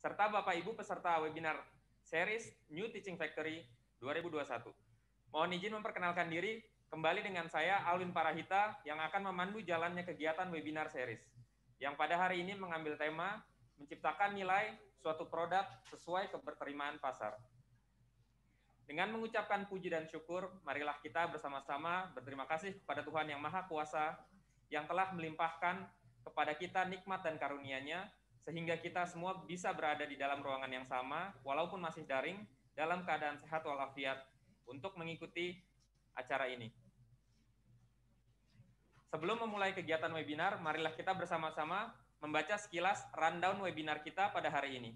serta Bapak Ibu peserta webinar series New Teaching Factory 2021. Mohon izin memperkenalkan diri kembali dengan saya Alwin Parahita yang akan memandu jalannya kegiatan webinar series yang pada hari ini mengambil tema menciptakan nilai suatu produk sesuai keberterimaan pasar. Dengan mengucapkan puji dan syukur, marilah kita bersama-sama berterima kasih kepada Tuhan yang Maha Kuasa yang telah melimpahkan kepada kita nikmat dan karunia-Nya sehingga kita semua bisa berada di dalam ruangan yang sama, walaupun masih daring, dalam keadaan sehat walafiat untuk mengikuti acara ini. Sebelum memulai kegiatan webinar, marilah kita bersama-sama membaca sekilas rundown webinar kita pada hari ini.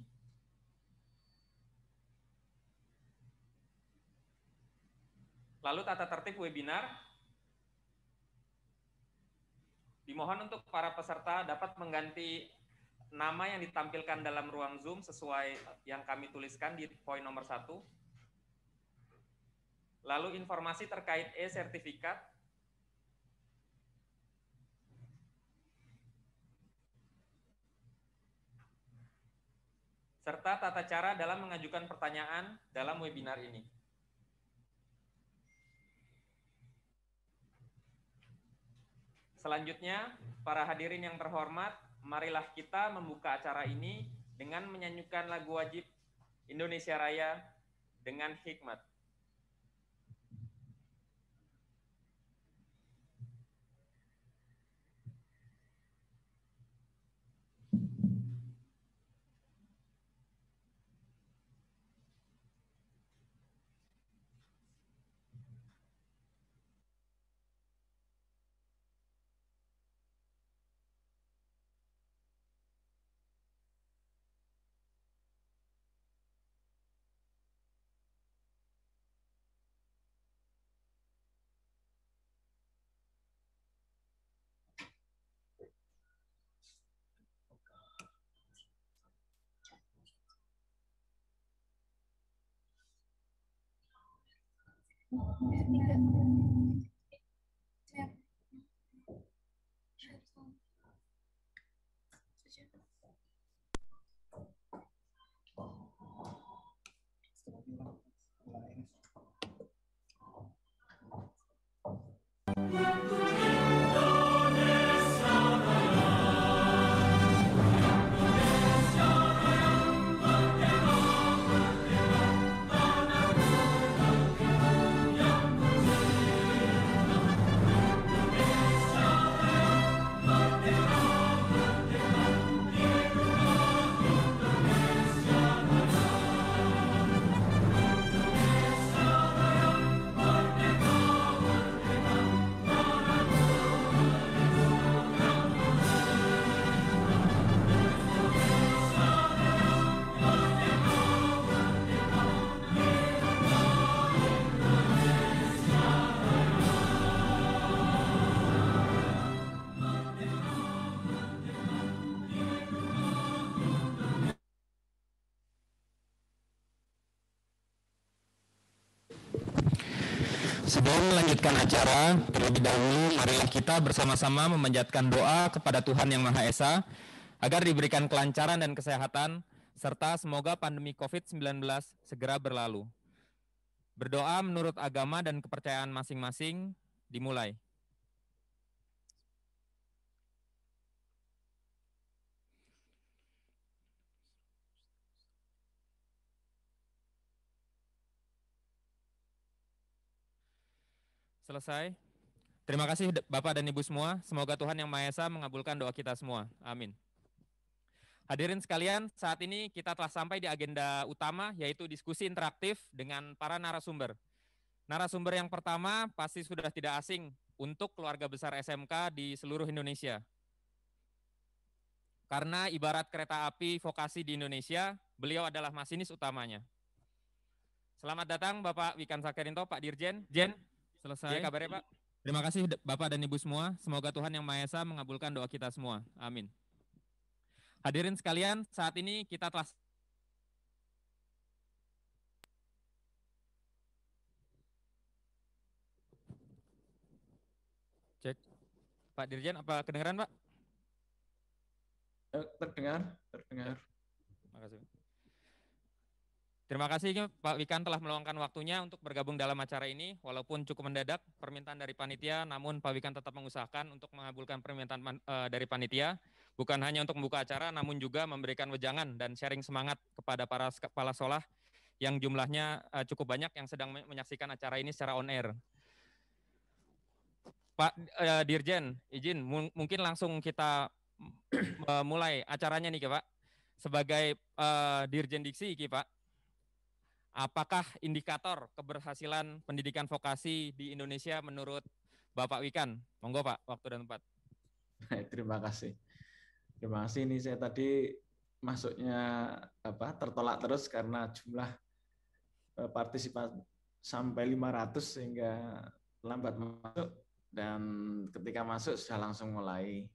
Lalu tata tertib webinar. Dimohon untuk para peserta dapat mengganti nama yang ditampilkan dalam ruang Zoom sesuai yang kami tuliskan di poin nomor satu. Lalu informasi terkait e-sertifikat. Serta tata cara dalam mengajukan pertanyaan dalam webinar ini. Selanjutnya, para hadirin yang terhormat, marilah kita membuka acara ini dengan menyanyikan lagu wajib Indonesia Raya dengan hikmat. Gracias. melanjutkan acara, terlebih dahulu marilah kita bersama-sama memanjatkan doa kepada Tuhan Yang Maha Esa agar diberikan kelancaran dan kesehatan serta semoga pandemi COVID-19 segera berlalu. Berdoa menurut agama dan kepercayaan masing-masing dimulai. selesai. Terima kasih Bapak dan Ibu semua. Semoga Tuhan Yang Maha Esa mengabulkan doa kita semua. Amin. Hadirin sekalian, saat ini kita telah sampai di agenda utama, yaitu diskusi interaktif dengan para narasumber. Narasumber yang pertama pasti sudah tidak asing untuk keluarga besar SMK di seluruh Indonesia. Karena ibarat kereta api vokasi di Indonesia, beliau adalah masinis utamanya. Selamat datang Bapak Wikan Sakerinto, Pak Dirjen. Jen, Selesai. Ya, kabarnya Pak. Terima kasih Bapak dan Ibu semua. Semoga Tuhan Yang Maha Esa mengabulkan doa kita semua. Amin. Hadirin sekalian, saat ini kita telah Cek. Pak Dirjen, apa kedengaran Pak? Eh, terdengar, terdengar. Terima kasih. Terima kasih Pak Wikan telah meluangkan waktunya untuk bergabung dalam acara ini. Walaupun cukup mendadak permintaan dari panitia, namun Pak Wikan tetap mengusahakan untuk mengabulkan permintaan uh, dari panitia. Bukan hanya untuk membuka acara, namun juga memberikan wejangan dan sharing semangat kepada para kepala sekolah yang jumlahnya uh, cukup banyak yang sedang menyaksikan acara ini secara on air. Pak uh, Dirjen, izin mungkin langsung kita mulai acaranya nih, Pak. Sebagai uh, Dirjen Diksi, Pak apakah indikator keberhasilan pendidikan vokasi di Indonesia menurut Bapak Wikan? Monggo Pak, waktu dan tempat. terima kasih. Terima kasih ini saya tadi masuknya apa tertolak terus karena jumlah eh, partisipan sampai 500 sehingga lambat masuk dan ketika masuk sudah langsung mulai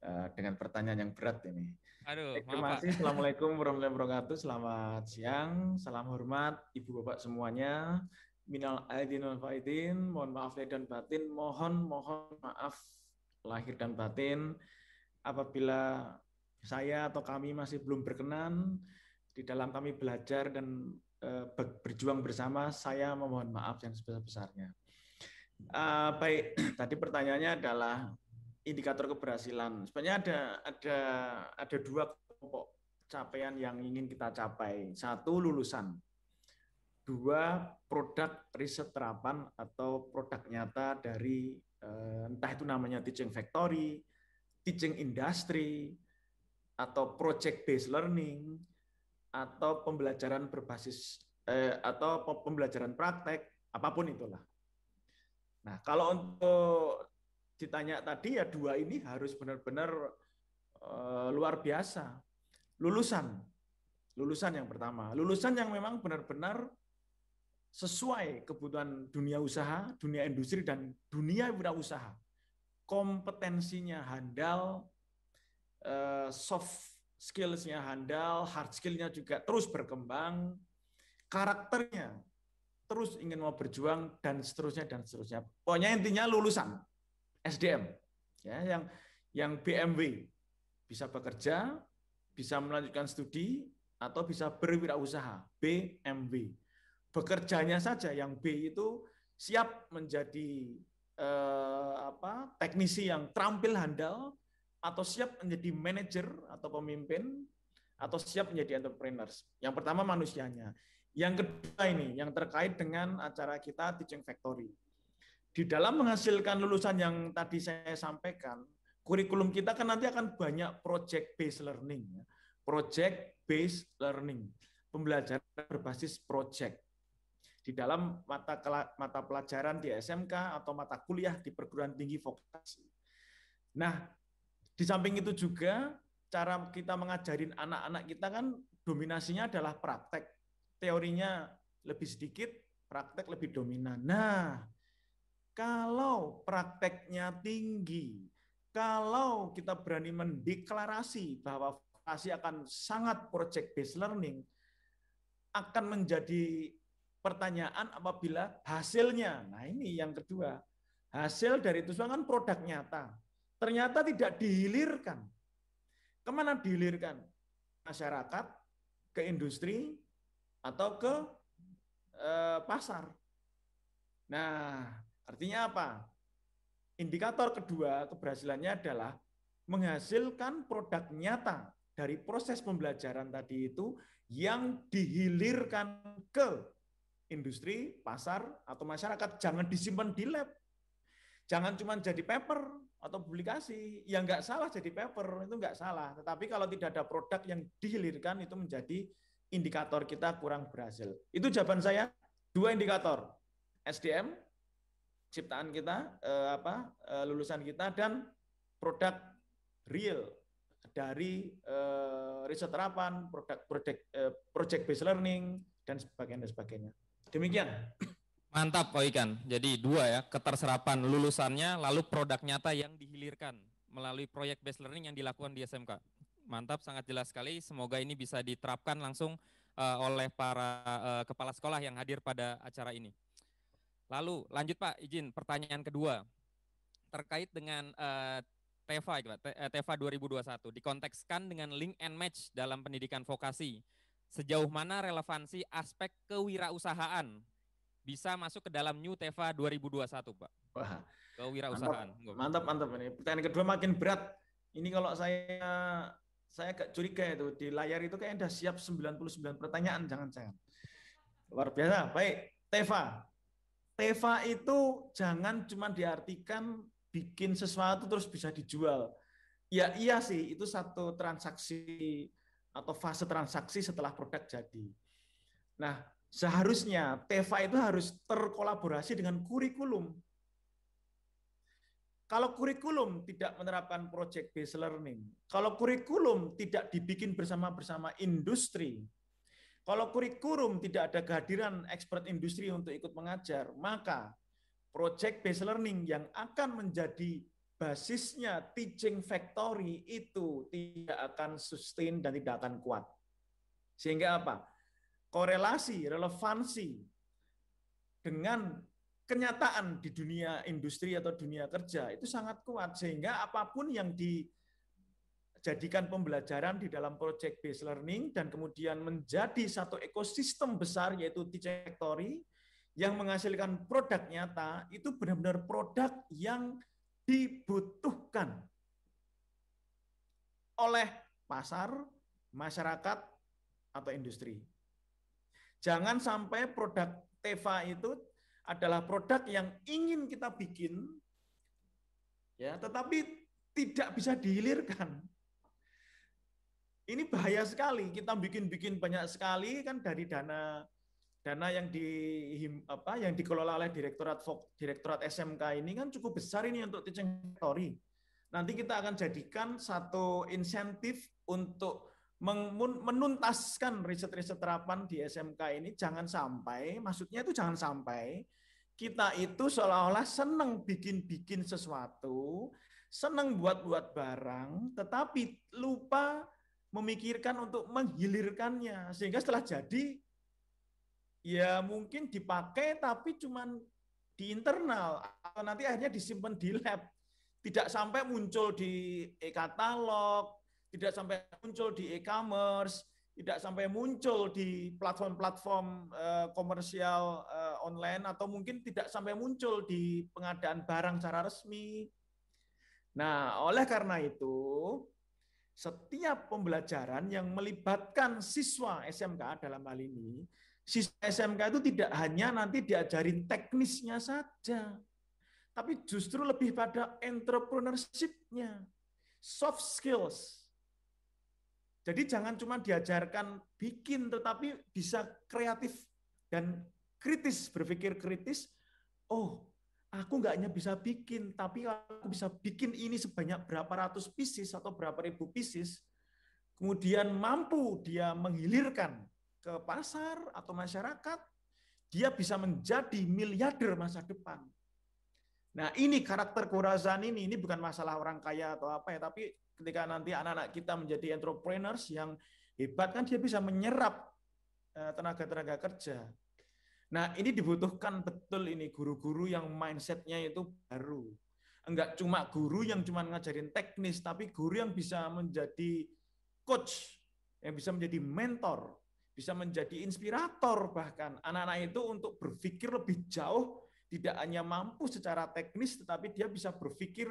eh, dengan pertanyaan yang berat ini. Aduh, Terima kasih. Assalamualaikum warahmatullahi wabarakatuh. Selamat siang, salam hormat Ibu Bapak semuanya. Minal aidin wal faidin, mohon maaf lahir dan batin, mohon mohon maaf lahir dan batin apabila saya atau kami masih belum berkenan di dalam kami belajar dan eh, berjuang bersama, saya memohon maaf yang sebesar-besarnya. Uh, baik, tadi pertanyaannya adalah indikator keberhasilan. Sebenarnya ada ada ada dua kelompok capaian yang ingin kita capai. Satu lulusan, dua produk riset terapan atau produk nyata dari eh, entah itu namanya teaching factory, teaching industry, atau project based learning, atau pembelajaran berbasis eh, atau pembelajaran praktek, apapun itulah. Nah, kalau untuk ditanya tadi ya dua ini harus benar-benar uh, luar biasa. Lulusan. Lulusan yang pertama, lulusan yang memang benar-benar sesuai kebutuhan dunia usaha, dunia industri dan dunia wirausaha. Kompetensinya handal, uh, soft skillsnya handal, hard skillnya juga terus berkembang, karakternya terus ingin mau berjuang dan seterusnya dan seterusnya. Pokoknya intinya lulusan. SDM ya yang yang BMW bisa bekerja, bisa melanjutkan studi atau bisa berwirausaha BMW. Bekerjanya saja yang B itu siap menjadi eh, apa teknisi yang terampil handal atau siap menjadi manajer atau pemimpin atau siap menjadi entrepreneurs. Yang pertama manusianya. Yang kedua ini yang terkait dengan acara kita Teaching Factory di dalam menghasilkan lulusan yang tadi saya sampaikan, kurikulum kita kan nanti akan banyak project based learning, ya. project based learning, pembelajaran berbasis project. Di dalam mata mata pelajaran di SMK atau mata kuliah di perguruan tinggi vokasi. Nah, di samping itu juga cara kita mengajarin anak-anak kita kan dominasinya adalah praktek. Teorinya lebih sedikit, praktek lebih dominan. Nah, kalau prakteknya tinggi, kalau kita berani mendeklarasi bahwa vokasi akan sangat project based learning, akan menjadi pertanyaan apabila hasilnya. Nah ini yang kedua. Hasil dari itu kan produk nyata. Ternyata tidak dihilirkan. Kemana dihilirkan? Masyarakat, ke industri, atau ke eh, pasar. Nah, Artinya apa? Indikator kedua keberhasilannya adalah menghasilkan produk nyata dari proses pembelajaran tadi itu yang dihilirkan ke industri, pasar, atau masyarakat. Jangan disimpan di lab. Jangan cuma jadi paper atau publikasi. Yang nggak salah jadi paper, itu nggak salah. Tetapi kalau tidak ada produk yang dihilirkan, itu menjadi indikator kita kurang berhasil. Itu jawaban saya. Dua indikator. SDM ciptaan kita, uh, apa uh, lulusan kita dan produk real dari uh, riset terapan, produk project uh, project based learning dan sebagainya dan sebagainya. Demikian. Mantap, Pak Ikan. Jadi dua ya, keterserapan lulusannya, lalu produk nyata yang dihilirkan melalui proyek based learning yang dilakukan di SMK. Mantap, sangat jelas sekali. Semoga ini bisa diterapkan langsung uh, oleh para uh, kepala sekolah yang hadir pada acara ini. Lalu lanjut Pak, izin pertanyaan kedua terkait dengan uh, TEFA, TEFA 2021 dikontekskan dengan link and match dalam pendidikan vokasi. Sejauh mana relevansi aspek kewirausahaan bisa masuk ke dalam New TEFA 2021, Pak? Wah, kewirausahaan. Mantap, mantap, mantap ini. Pertanyaan kedua makin berat. Ini kalau saya saya agak curiga itu di layar itu kayaknya sudah siap 99 pertanyaan jangan-jangan. Luar biasa. Baik, Teva. Teva itu jangan cuma diartikan bikin sesuatu terus bisa dijual. Ya iya sih, itu satu transaksi atau fase transaksi setelah produk jadi. Nah, seharusnya Teva itu harus terkolaborasi dengan kurikulum. Kalau kurikulum tidak menerapkan project based learning, kalau kurikulum tidak dibikin bersama-bersama industri, kalau kurikulum tidak ada kehadiran expert industri untuk ikut mengajar, maka project based learning yang akan menjadi basisnya teaching factory itu tidak akan sustain dan tidak akan kuat. Sehingga apa? Korelasi, relevansi dengan kenyataan di dunia industri atau dunia kerja itu sangat kuat sehingga apapun yang di jadikan pembelajaran di dalam project based learning dan kemudian menjadi satu ekosistem besar yaitu trajectory yang menghasilkan produk nyata itu benar-benar produk yang dibutuhkan oleh pasar, masyarakat, atau industri. Jangan sampai produk Teva itu adalah produk yang ingin kita bikin, ya, tetapi tidak bisa dihilirkan ini bahaya sekali. Kita bikin-bikin banyak sekali kan dari dana dana yang di apa yang dikelola oleh direktorat direktorat SMK ini kan cukup besar ini untuk teaching factory. Nanti kita akan jadikan satu insentif untuk menuntaskan riset-riset terapan di SMK ini jangan sampai maksudnya itu jangan sampai kita itu seolah-olah senang bikin-bikin sesuatu, senang buat-buat barang, tetapi lupa memikirkan untuk menghilirkannya sehingga setelah jadi ya mungkin dipakai tapi cuman di internal atau nanti akhirnya disimpan di lab tidak sampai muncul di e-katalog tidak sampai muncul di e-commerce tidak sampai muncul di platform-platform eh, komersial eh, online atau mungkin tidak sampai muncul di pengadaan barang secara resmi. Nah, oleh karena itu, setiap pembelajaran yang melibatkan siswa SMK dalam hal ini, siswa SMK itu tidak hanya nanti diajarin teknisnya saja, tapi justru lebih pada entrepreneurship-nya, soft skills. Jadi jangan cuma diajarkan bikin, tetapi bisa kreatif dan kritis, berpikir kritis, oh aku nggak hanya bisa bikin, tapi aku bisa bikin ini sebanyak berapa ratus pieces atau berapa ribu pieces, kemudian mampu dia menghilirkan ke pasar atau masyarakat, dia bisa menjadi miliarder masa depan. Nah ini karakter kurazan ini, ini bukan masalah orang kaya atau apa ya, tapi ketika nanti anak-anak kita menjadi entrepreneurs yang hebat kan dia bisa menyerap eh, tenaga-tenaga kerja. Nah, ini dibutuhkan betul ini guru-guru yang mindsetnya itu baru. Enggak cuma guru yang cuma ngajarin teknis, tapi guru yang bisa menjadi coach, yang bisa menjadi mentor, bisa menjadi inspirator bahkan. Anak-anak itu untuk berpikir lebih jauh, tidak hanya mampu secara teknis, tetapi dia bisa berpikir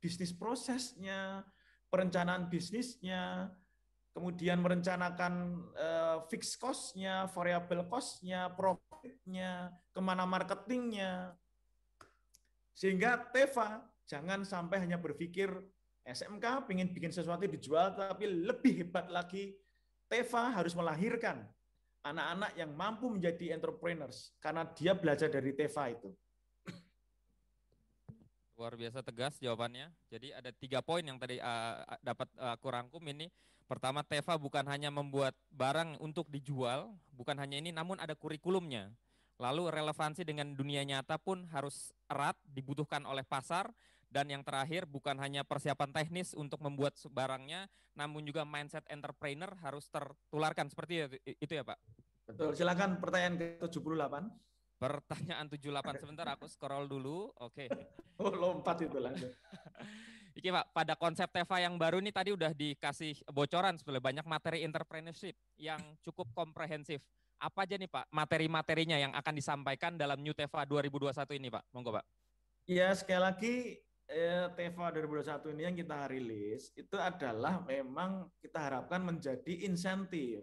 bisnis prosesnya, perencanaan bisnisnya, kemudian merencanakan uh, fixed cost-nya, variable cost-nya, profit-nya, kemana marketing-nya. Sehingga Teva jangan sampai hanya berpikir SMK ingin bikin sesuatu dijual, tapi lebih hebat lagi Teva harus melahirkan anak-anak yang mampu menjadi entrepreneurs karena dia belajar dari Teva itu. Luar biasa tegas jawabannya. Jadi ada tiga poin yang tadi uh, dapat uh, aku rangkum ini. Pertama, Teva bukan hanya membuat barang untuk dijual, bukan hanya ini, namun ada kurikulumnya. Lalu relevansi dengan dunia nyata pun harus erat, dibutuhkan oleh pasar. Dan yang terakhir, bukan hanya persiapan teknis untuk membuat barangnya, namun juga mindset entrepreneur harus tertularkan. Seperti itu ya Pak? Betul, silakan pertanyaan ke-78. Pertanyaan 78 sebentar aku scroll dulu. Oke. Okay. Oh, lompat itu langsung. Iki Pak. Pada konsep Teva yang baru ini tadi udah dikasih bocoran sebenarnya banyak materi entrepreneurship yang cukup komprehensif. Apa aja nih, Pak? Materi-materinya yang akan disampaikan dalam New Teva 2021 ini, Pak? Monggo, Pak. Iya sekali lagi eh, Teva 2021 ini yang kita rilis itu adalah memang kita harapkan menjadi insentif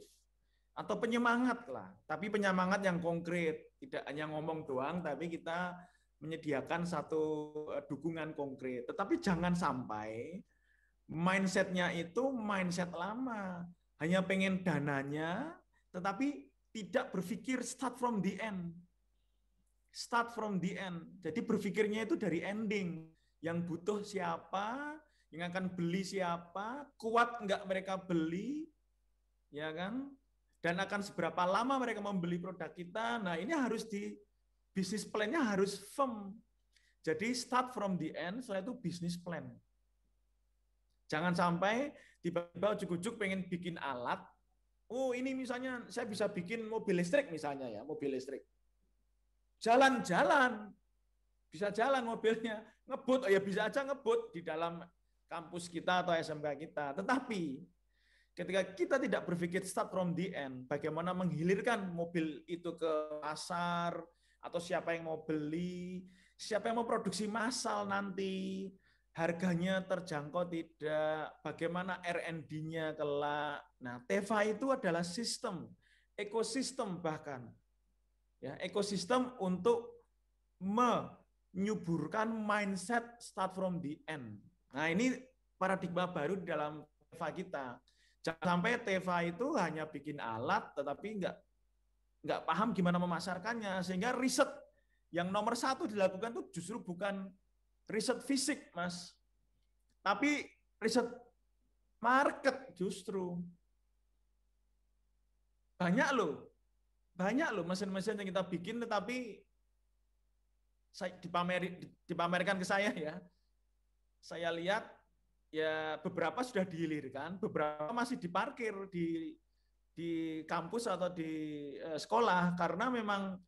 atau penyemangat lah, tapi penyemangat yang konkret tidak hanya ngomong doang, tapi kita menyediakan satu eh, dukungan konkret. Tetapi jangan sampai mindsetnya itu mindset lama. Hanya pengen dananya, tetapi tidak berpikir start from the end. Start from the end. Jadi berpikirnya itu dari ending. Yang butuh siapa, yang akan beli siapa, kuat nggak mereka beli, ya kan? dan akan seberapa lama mereka membeli produk kita. Nah, ini harus di bisnis plan-nya harus firm. Jadi start from the end, setelah itu bisnis plan. Jangan sampai tiba-tiba ujuk-ujuk pengen bikin alat. Oh, ini misalnya saya bisa bikin mobil listrik misalnya ya, mobil listrik. Jalan-jalan. Bisa jalan mobilnya. Ngebut, oh ya bisa aja ngebut di dalam kampus kita atau SMK kita. Tetapi ketika kita tidak berpikir start from the end, bagaimana menghilirkan mobil itu ke pasar atau siapa yang mau beli, siapa yang mau produksi massal nanti, harganya terjangkau tidak, bagaimana R&D-nya kelak. Nah, Teva itu adalah sistem, ekosistem bahkan. Ya, ekosistem untuk menyuburkan mindset start from the end. Nah, ini paradigma baru dalam Teva kita Jangan sampai Teva itu hanya bikin alat tetapi nggak nggak paham gimana memasarkannya sehingga riset yang nomor satu dilakukan itu justru bukan riset fisik mas tapi riset market justru banyak loh banyak loh mesin-mesin yang kita bikin tetapi saya dipamerkan ke saya ya saya lihat ya beberapa sudah dihilirkan, beberapa masih diparkir di di kampus atau di uh, sekolah karena memang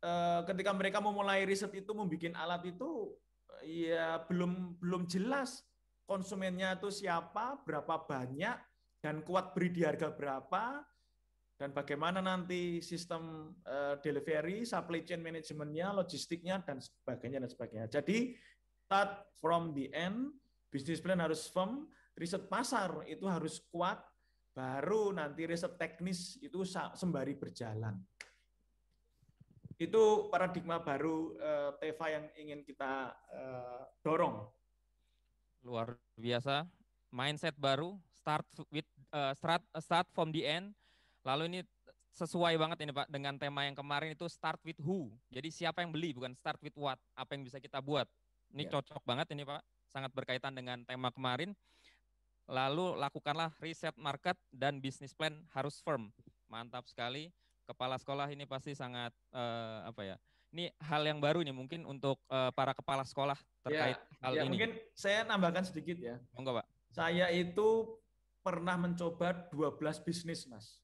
uh, ketika mereka memulai riset itu membuat alat itu uh, ya belum belum jelas konsumennya itu siapa, berapa banyak dan kuat beri di harga berapa dan bagaimana nanti sistem uh, delivery, supply chain manajemennya, logistiknya dan sebagainya dan sebagainya. Jadi start from the end Bisnis plan harus firm, riset pasar itu harus kuat, baru nanti riset teknis itu sembari berjalan. Itu paradigma baru eh, Teva yang ingin kita eh, dorong. Luar biasa, mindset baru, start with eh, start start from the end. Lalu ini sesuai banget ini Pak dengan tema yang kemarin itu start with who. Jadi siapa yang beli bukan start with what, apa yang bisa kita buat. Ini yeah. cocok banget ini Pak sangat berkaitan dengan tema kemarin. Lalu lakukanlah riset market dan bisnis plan harus firm. Mantap sekali. Kepala sekolah ini pasti sangat uh, apa ya? Ini hal yang baru nih mungkin untuk uh, para kepala sekolah terkait ya, hal ya, ini. Mungkin saya nambahkan sedikit ya. Monggo, Pak. Saya itu pernah mencoba 12 bisnis, Mas.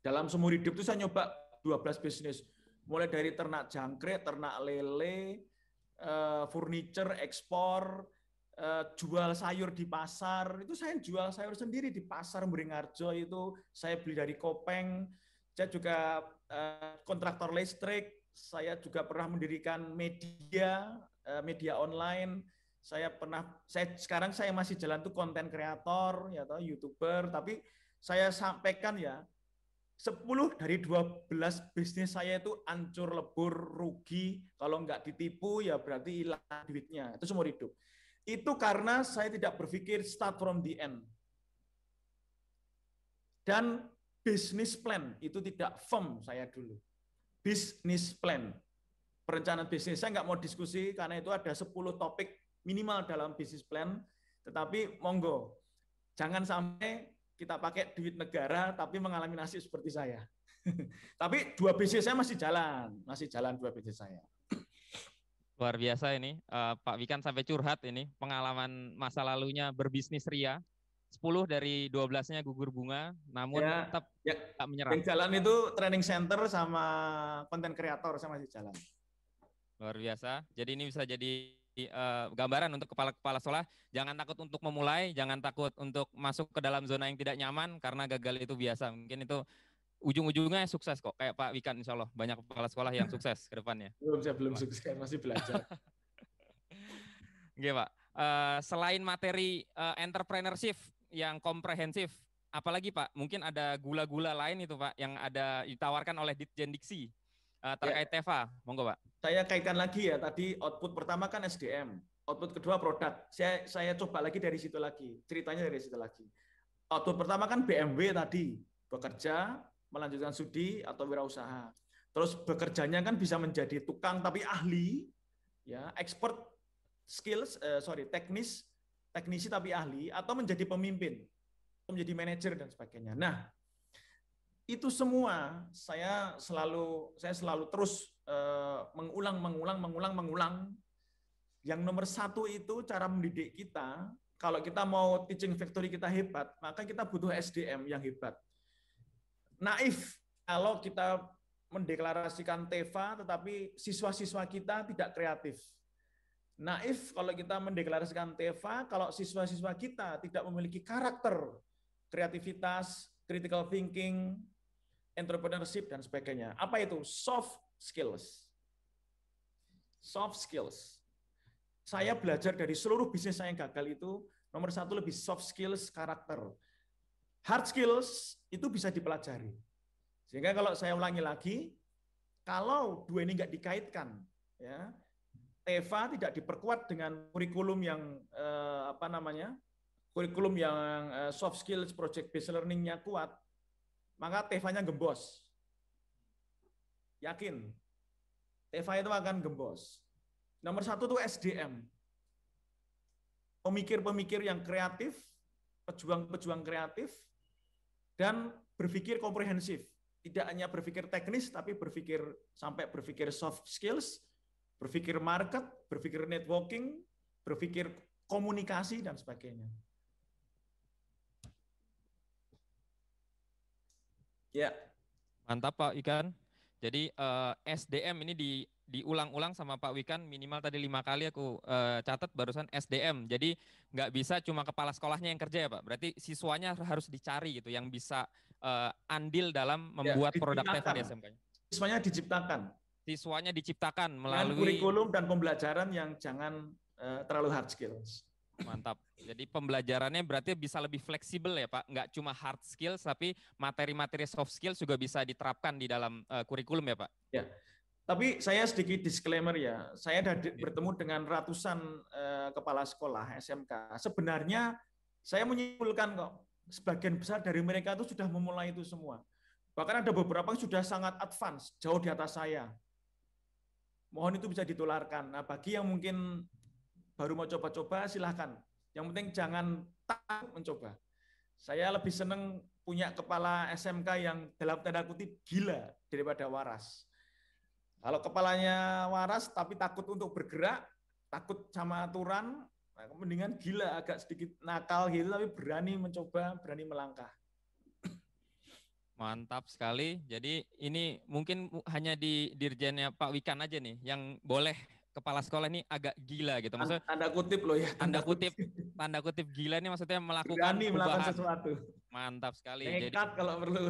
Dalam seumur hidup itu saya nyoba 12 bisnis. Mulai dari ternak jangkrik, ternak lele, uh, furniture ekspor, uh, jual sayur di pasar. Itu saya jual sayur sendiri di pasar Muringarjo itu saya beli dari Kopeng. Saya juga uh, kontraktor listrik, saya juga pernah mendirikan media, uh, media online. Saya pernah saya sekarang saya masih jalan tuh konten kreator ya atau YouTuber, tapi saya sampaikan ya 10 dari 12 bisnis saya itu ancur lebur rugi kalau nggak ditipu ya berarti hilang duitnya itu semua hidup itu karena saya tidak berpikir start from the end dan bisnis plan itu tidak firm saya dulu bisnis plan perencanaan bisnis saya nggak mau diskusi karena itu ada 10 topik minimal dalam bisnis plan tetapi monggo jangan sampai kita pakai duit negara tapi mengalami nasib seperti saya. tapi dua bisnis saya masih jalan, masih jalan dua bisnis saya. Luar biasa ini, uh, Pak Wikan sampai curhat ini pengalaman masa lalunya berbisnis ria. 10 dari 12-nya gugur bunga, namun ya, tetap ya. tak menyerah. Yang jalan itu training center sama konten kreator saya masih jalan. Luar biasa. Jadi ini bisa jadi uh, gambaran untuk kepala-kepala sekolah. Jangan takut untuk memulai, jangan takut untuk masuk ke dalam zona yang tidak nyaman karena gagal itu biasa. Mungkin itu ujung-ujungnya sukses kok. Kayak Pak Wikan insya Allah banyak kepala sekolah yang sukses ke depannya. Belum saya belum sukses, masih belajar. Oke Pak, uh, selain materi uh, entrepreneurship yang komprehensif, apalagi Pak, mungkin ada gula-gula lain itu Pak yang ada ditawarkan oleh Ditjen Diksi uh, terkait ya. E Teva, monggo Pak. Saya kaitkan lagi ya tadi output pertama kan SDM, output kedua produk. Saya saya coba lagi dari situ lagi, ceritanya dari situ lagi. Output pertama kan BMW tadi, bekerja, melanjutkan studi atau wirausaha. Terus bekerjanya kan bisa menjadi tukang tapi ahli, ya, expert skills, eh, sorry, teknis, teknisi tapi ahli, atau menjadi pemimpin, menjadi manajer dan sebagainya. Nah, itu semua saya selalu saya selalu terus eh, mengulang mengulang mengulang mengulang yang nomor satu itu cara mendidik kita kalau kita mau teaching factory kita hebat maka kita butuh SDM yang hebat naif kalau kita mendeklarasikan TEFA tetapi siswa-siswa kita tidak kreatif naif kalau kita mendeklarasikan TEFA kalau siswa-siswa kita tidak memiliki karakter kreativitas critical thinking entrepreneurship dan sebagainya. Apa itu? Soft skills. Soft skills. Saya belajar dari seluruh bisnis saya yang gagal itu, nomor satu lebih soft skills, karakter. Hard skills itu bisa dipelajari. Sehingga kalau saya ulangi lagi, kalau dua ini nggak dikaitkan, ya Teva tidak diperkuat dengan kurikulum yang eh, apa namanya kurikulum yang eh, soft skills project based learningnya kuat, maka tevanya gembos. Yakin. Teva itu akan gembos. Nomor satu itu SDM. Pemikir-pemikir yang kreatif, pejuang-pejuang kreatif, dan berpikir komprehensif. Tidak hanya berpikir teknis, tapi berpikir sampai berpikir soft skills, berpikir market, berpikir networking, berpikir komunikasi, dan sebagainya. Ya. Mantap Pak Ikan. Jadi uh, eh, SDM ini di diulang-ulang sama Pak Wikan minimal tadi lima kali aku uh, catat barusan SDM. Jadi nggak bisa cuma kepala sekolahnya yang kerja ya Pak. Berarti siswanya harus dicari gitu yang bisa uh, andil dalam ya, membuat ya, produk Tevan ya SMK. Siswanya diciptakan. Siswanya diciptakan melalui dan kurikulum dan pembelajaran yang jangan uh, terlalu hard skills. Mantap. Jadi pembelajarannya berarti bisa lebih fleksibel ya Pak. Nggak cuma hard skill tapi materi-materi soft skill juga bisa diterapkan di dalam uh, kurikulum ya Pak. Ya. Tapi saya sedikit disclaimer ya. Saya ya. bertemu dengan ratusan uh, kepala sekolah SMK. Sebenarnya saya menyimpulkan kok sebagian besar dari mereka itu sudah memulai itu semua. Bahkan ada beberapa yang sudah sangat advance, jauh di atas saya. Mohon itu bisa ditularkan. Nah, bagi yang mungkin baru mau coba-coba silahkan. Yang penting jangan takut mencoba. Saya lebih seneng punya kepala SMK yang dalam tanda kutip gila daripada waras. Kalau kepalanya waras tapi takut untuk bergerak, takut sama aturan, mendingan gila agak sedikit nakal gitu tapi berani mencoba, berani melangkah. Mantap sekali. Jadi ini mungkin hanya di dirjennya Pak Wikan aja nih yang boleh kepala sekolah ini agak gila gitu maksudnya tanda kutip loh ya tanda, tanda kutip, kutip tanda kutip gila ini maksudnya melakukan berani melakukan sesuatu mantap sekali nekat Jadi, kalau perlu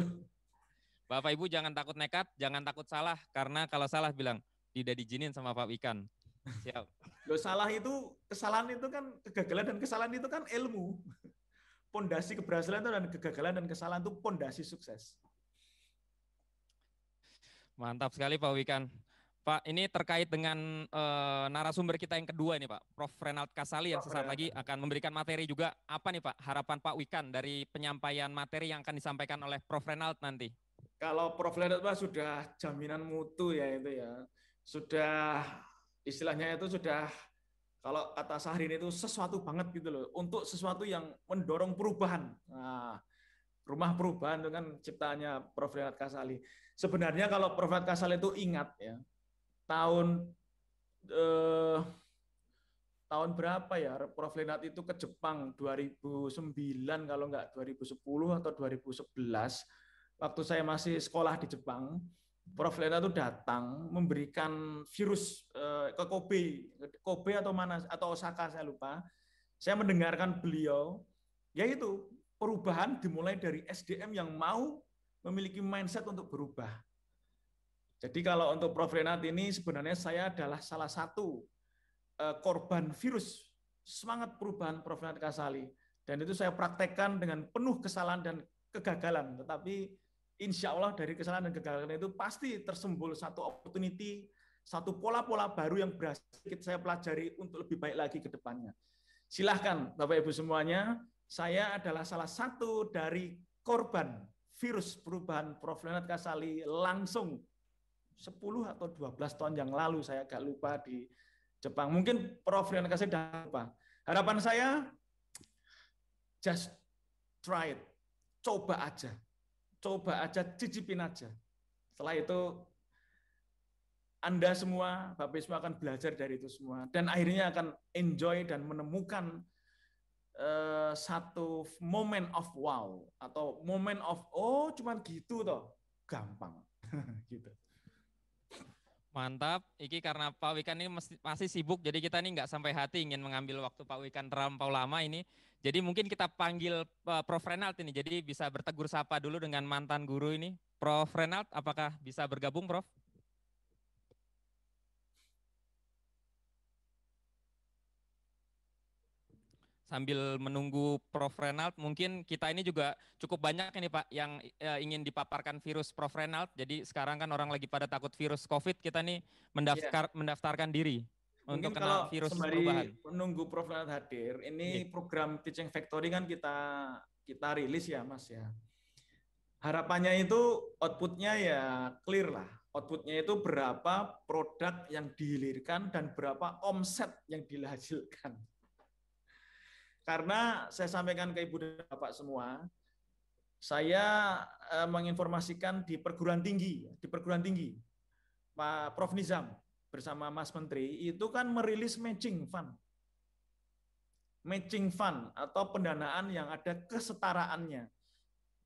bapak ibu jangan takut nekat jangan takut salah karena kalau salah bilang tidak dijinin sama Pak Ikan siap Loh salah itu kesalahan itu kan kegagalan dan kesalahan itu kan ilmu pondasi keberhasilan itu dan kegagalan dan kesalahan itu pondasi sukses mantap sekali Pak Wikan Pak, ini terkait dengan uh, narasumber kita yang kedua ini Pak, Prof. Renald Kasali yang sesaat lagi akan memberikan materi juga. Apa nih Pak harapan Pak Wikan dari penyampaian materi yang akan disampaikan oleh Prof. Renald nanti? Kalau Prof. Renald Pak sudah jaminan mutu ya itu ya. Sudah istilahnya itu sudah kalau kata Sahrin itu sesuatu banget gitu loh untuk sesuatu yang mendorong perubahan. Nah, rumah perubahan dengan ciptaannya Prof. Renald Kasali. Sebenarnya kalau Prof. Renald Kasali itu ingat ya, tahun eh, tahun berapa ya Prof Lenat itu ke Jepang 2009 kalau nggak 2010 atau 2011 waktu saya masih sekolah di Jepang Prof Lenat itu datang memberikan virus eh, ke Kobe Kobe atau mana atau Osaka saya lupa saya mendengarkan beliau yaitu perubahan dimulai dari SDM yang mau memiliki mindset untuk berubah jadi kalau untuk Prof Renat ini sebenarnya saya adalah salah satu eh, korban virus semangat perubahan Prof Renat Kasali dan itu saya praktekkan dengan penuh kesalahan dan kegagalan. Tetapi insya Allah dari kesalahan dan kegagalan itu pasti tersembul satu opportunity, satu pola-pola baru yang berhasil saya pelajari untuk lebih baik lagi ke depannya. Silahkan Bapak Ibu semuanya, saya adalah salah satu dari korban virus perubahan Prof. Renat Kasali langsung 10 atau 12 tahun yang lalu saya agak lupa di Jepang. Mungkin Prof. Rian Kasih lupa. Harapan saya just try it. Coba aja. Coba aja, cicipin aja. Setelah itu anda semua, Bapak semua akan belajar dari itu semua. Dan akhirnya akan enjoy dan menemukan uh, satu moment of wow. Atau moment of, oh cuman gitu toh. Gampang. gitu. Mantap, Iki karena Pak Wikan ini masih sibuk, jadi kita ini nggak sampai hati ingin mengambil waktu Pak Wikan terlampau lama ini. Jadi mungkin kita panggil uh, Prof. Renald ini, jadi bisa bertegur sapa dulu dengan mantan guru ini. Prof. Renald, apakah bisa bergabung, Prof? sambil menunggu Prof Renald mungkin kita ini juga cukup banyak ini Pak yang e, ingin dipaparkan virus Prof Renald. Jadi sekarang kan orang lagi pada takut virus Covid, kita nih mendaftar yeah. mendaftarkan diri mungkin untuk kena virus sembari perubahan. menunggu Prof Renald hadir, ini yeah. program Teaching Factory kan kita kita rilis ya Mas ya. Harapannya itu outputnya ya clear lah, outputnya itu berapa produk yang dihilirkan dan berapa omset yang dihasilkan. Karena saya sampaikan ke Ibu dan Bapak semua, saya eh, menginformasikan di perguruan tinggi, di perguruan tinggi, Pak Prof Nizam bersama Mas Menteri itu kan merilis matching fund. Matching fund atau pendanaan yang ada kesetaraannya.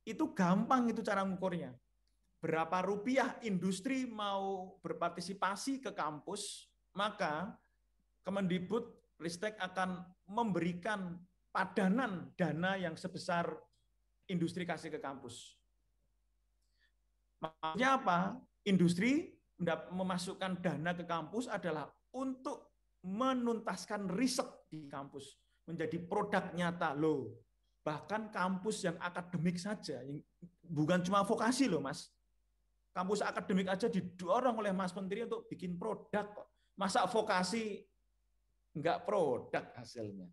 Itu gampang itu cara mengukurnya Berapa rupiah industri mau berpartisipasi ke kampus, maka Kemendikbud Ristek akan memberikan padanan dana yang sebesar industri kasih ke kampus. Maksudnya apa? Industri memasukkan dana ke kampus adalah untuk menuntaskan riset di kampus menjadi produk nyata loh. Bahkan kampus yang akademik saja, bukan cuma vokasi loh mas. Kampus akademik aja didorong oleh mas menteri untuk bikin produk kok. Masa vokasi nggak produk hasilnya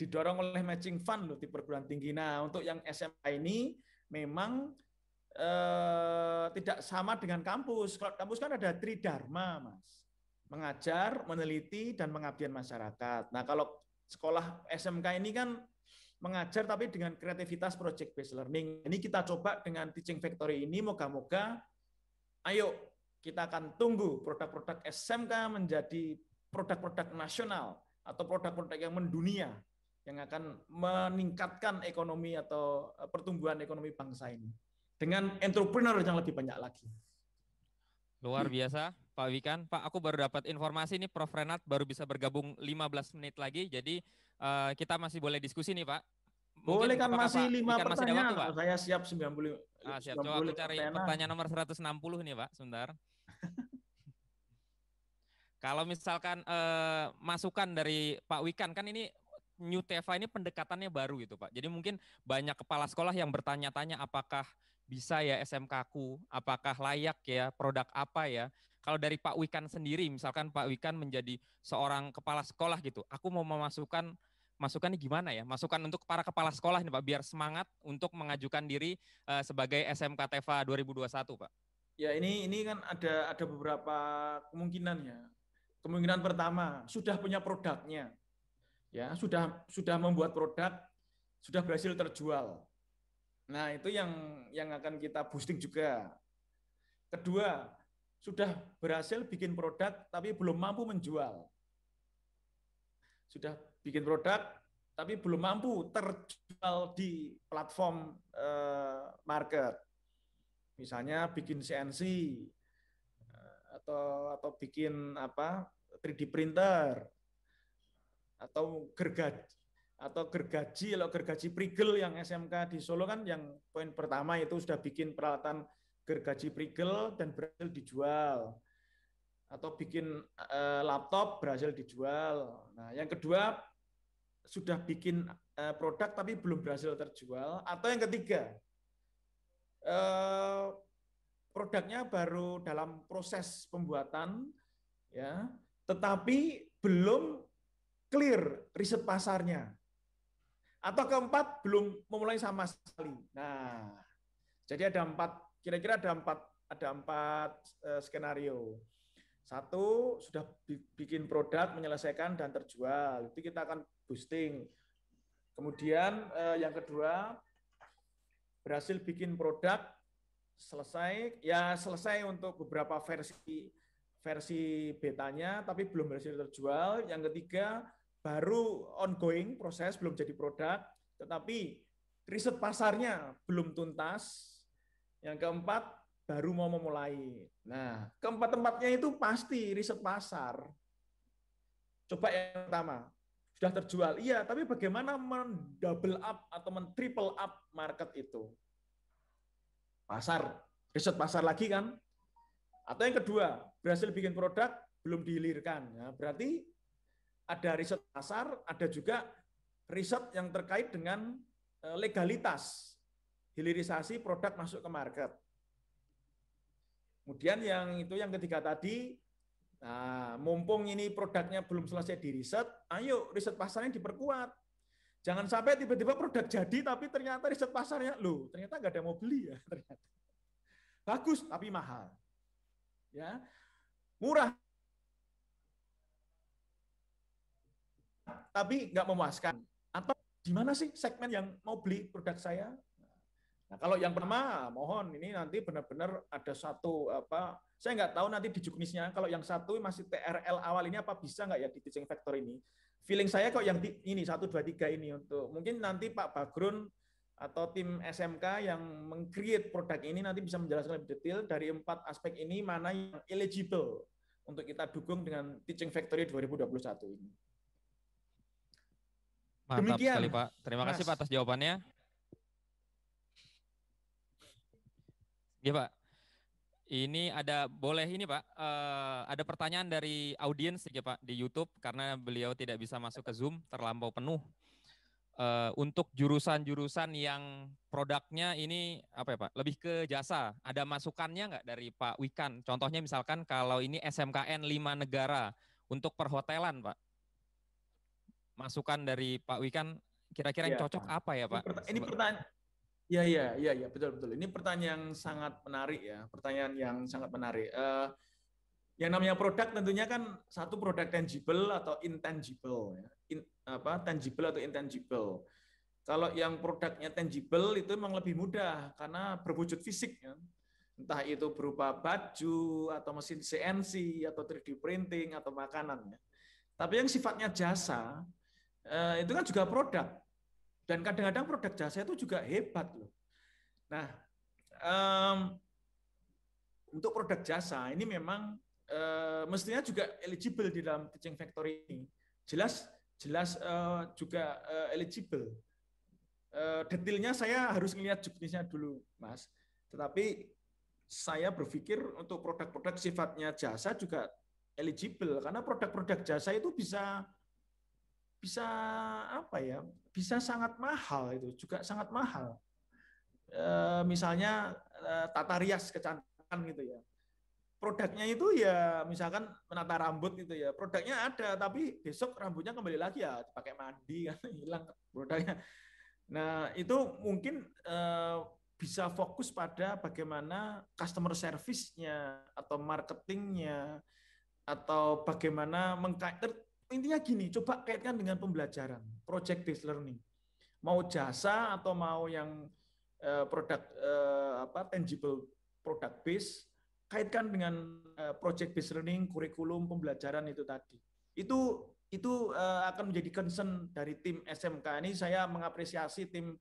didorong oleh matching fund loh di perguruan tinggi. Nah, untuk yang SMA ini memang eh, tidak sama dengan kampus. Kalau kampus kan ada dharma, Mas. Mengajar, meneliti dan pengabdian masyarakat. Nah, kalau sekolah SMK ini kan mengajar tapi dengan kreativitas project based learning. Ini kita coba dengan teaching factory ini moga-moga ayo kita akan tunggu produk-produk SMK menjadi produk-produk nasional atau produk-produk yang mendunia yang akan meningkatkan ekonomi atau eh, pertumbuhan ekonomi bangsa ini dengan entrepreneur yang lebih banyak lagi. Luar biasa, Pak Wikan. Pak, aku baru dapat informasi nih Prof Renat baru bisa bergabung 15 menit lagi. Jadi uh, kita masih boleh diskusi nih, Pak. Mungkin boleh kan masih lima pertanyaan. Masih waktu, Pak? Saya siap 90. Ah, siap. 90, Coba aku cari pertanyaan. pertanyaan nomor 160 nih, Pak. Sebentar. Kalau misalkan eh, masukan dari Pak Wikan kan ini New TFA ini pendekatannya baru gitu Pak. Jadi mungkin banyak kepala sekolah yang bertanya-tanya apakah bisa ya SMK-ku, apakah layak ya, produk apa ya. Kalau dari Pak Wikan sendiri, misalkan Pak Wikan menjadi seorang kepala sekolah gitu, aku mau memasukkan masukannya gimana ya? Masukan untuk para kepala sekolah nih Pak, biar semangat untuk mengajukan diri uh, sebagai SMK TEFA 2021 Pak. Ya ini ini kan ada ada beberapa kemungkinan ya. Kemungkinan pertama sudah punya produknya, ya sudah sudah membuat produk sudah berhasil terjual nah itu yang yang akan kita boosting juga kedua sudah berhasil bikin produk tapi belum mampu menjual sudah bikin produk tapi belum mampu terjual di platform eh, market misalnya bikin CNC eh, atau atau bikin apa 3D printer atau gergaji atau gergaji atau gergaji prigel yang SMK di Solo kan yang poin pertama itu sudah bikin peralatan gergaji prigel dan berhasil dijual atau bikin eh, laptop berhasil dijual. Nah, yang kedua sudah bikin eh, produk tapi belum berhasil terjual atau yang ketiga eh, produknya baru dalam proses pembuatan ya, tetapi belum clear riset pasarnya. Atau keempat, belum memulai sama sekali. Nah, jadi ada empat, kira-kira ada empat, ada empat eh, skenario. Satu, sudah bikin produk, menyelesaikan, dan terjual. Itu kita akan boosting. Kemudian eh, yang kedua, berhasil bikin produk, selesai, ya selesai untuk beberapa versi versi betanya, tapi belum berhasil terjual. Yang ketiga, baru ongoing proses belum jadi produk tetapi riset pasarnya belum tuntas yang keempat baru mau memulai nah keempat tempatnya itu pasti riset pasar coba yang pertama sudah terjual iya tapi bagaimana mendouble up atau mentriple up market itu pasar riset pasar lagi kan atau yang kedua berhasil bikin produk belum dihilirkan ya, nah, berarti ada riset pasar, ada juga riset yang terkait dengan eh, legalitas hilirisasi produk masuk ke market. Kemudian yang itu yang ketiga tadi, nah, mumpung ini produknya belum selesai di riset, ayo riset pasarnya diperkuat. Jangan sampai tiba-tiba produk jadi tapi ternyata riset pasarnya lo ternyata nggak ada yang mau beli ya ternyata. Bagus tapi mahal. Ya. Murah tapi nggak memuaskan. Atau di mana sih segmen yang mau beli produk saya? Nah, kalau yang pertama, mohon ini nanti benar-benar ada satu apa? Saya nggak tahu nanti di juknisnya. Kalau yang satu masih TRL awal ini apa bisa nggak ya di teaching factor ini? Feeling saya kok yang di, ini satu dua tiga ini untuk mungkin nanti Pak Bagrun atau tim SMK yang mengcreate produk ini nanti bisa menjelaskan lebih detail dari empat aspek ini mana yang eligible untuk kita dukung dengan Teaching Factory 2021 ini. Mantap Demikian. sekali Pak. Terima Mas. kasih Pak atas jawabannya. Ya Pak. Ini ada boleh ini Pak, uh, ada pertanyaan dari audiens ya Pak di YouTube karena beliau tidak bisa masuk ke Zoom terlampau penuh. Uh, untuk jurusan-jurusan yang produknya ini apa ya Pak? Lebih ke jasa. Ada masukannya nggak dari Pak Wikan? Contohnya misalkan kalau ini SMKN lima negara untuk perhotelan Pak masukan dari Pak Wikan kira-kira yang ya. cocok apa ya Pak? Ini pertanyaan Ya, ya, ya, ya, betul, betul. Ini pertanyaan yang sangat menarik ya, pertanyaan yang sangat menarik. Uh, yang namanya produk tentunya kan satu produk tangible atau intangible ya. In, apa tangible atau intangible. Kalau yang produknya tangible itu memang lebih mudah karena berwujud fisik ya. Entah itu berupa baju atau mesin CNC atau 3D printing atau makanan ya. Tapi yang sifatnya jasa Eh, itu kan juga produk. Dan kadang-kadang produk jasa itu juga hebat loh. Nah, um, untuk produk jasa ini memang uh, mestinya juga eligible di dalam teaching factory ini. Jelas, jelas uh, juga uh, eligible. Uh, detailnya saya harus melihat jenisnya dulu, Mas. Tetapi saya berpikir untuk produk-produk sifatnya jasa juga eligible karena produk-produk jasa itu bisa bisa apa ya bisa sangat mahal itu juga sangat mahal e, misalnya e, tata rias kecantikan gitu ya produknya itu ya misalkan menata rambut gitu ya produknya ada tapi besok rambutnya kembali lagi ya pakai mandi kan hilang produknya nah itu mungkin e, bisa fokus pada bagaimana customer service-nya atau marketingnya atau bagaimana mengkait intinya gini, coba kaitkan dengan pembelajaran, project based learning. Mau jasa atau mau yang eh, produk eh, apa tangible product based, kaitkan dengan eh, project based learning, kurikulum, pembelajaran itu tadi. Itu itu akan menjadi concern dari tim SMK ini. Saya mengapresiasi tim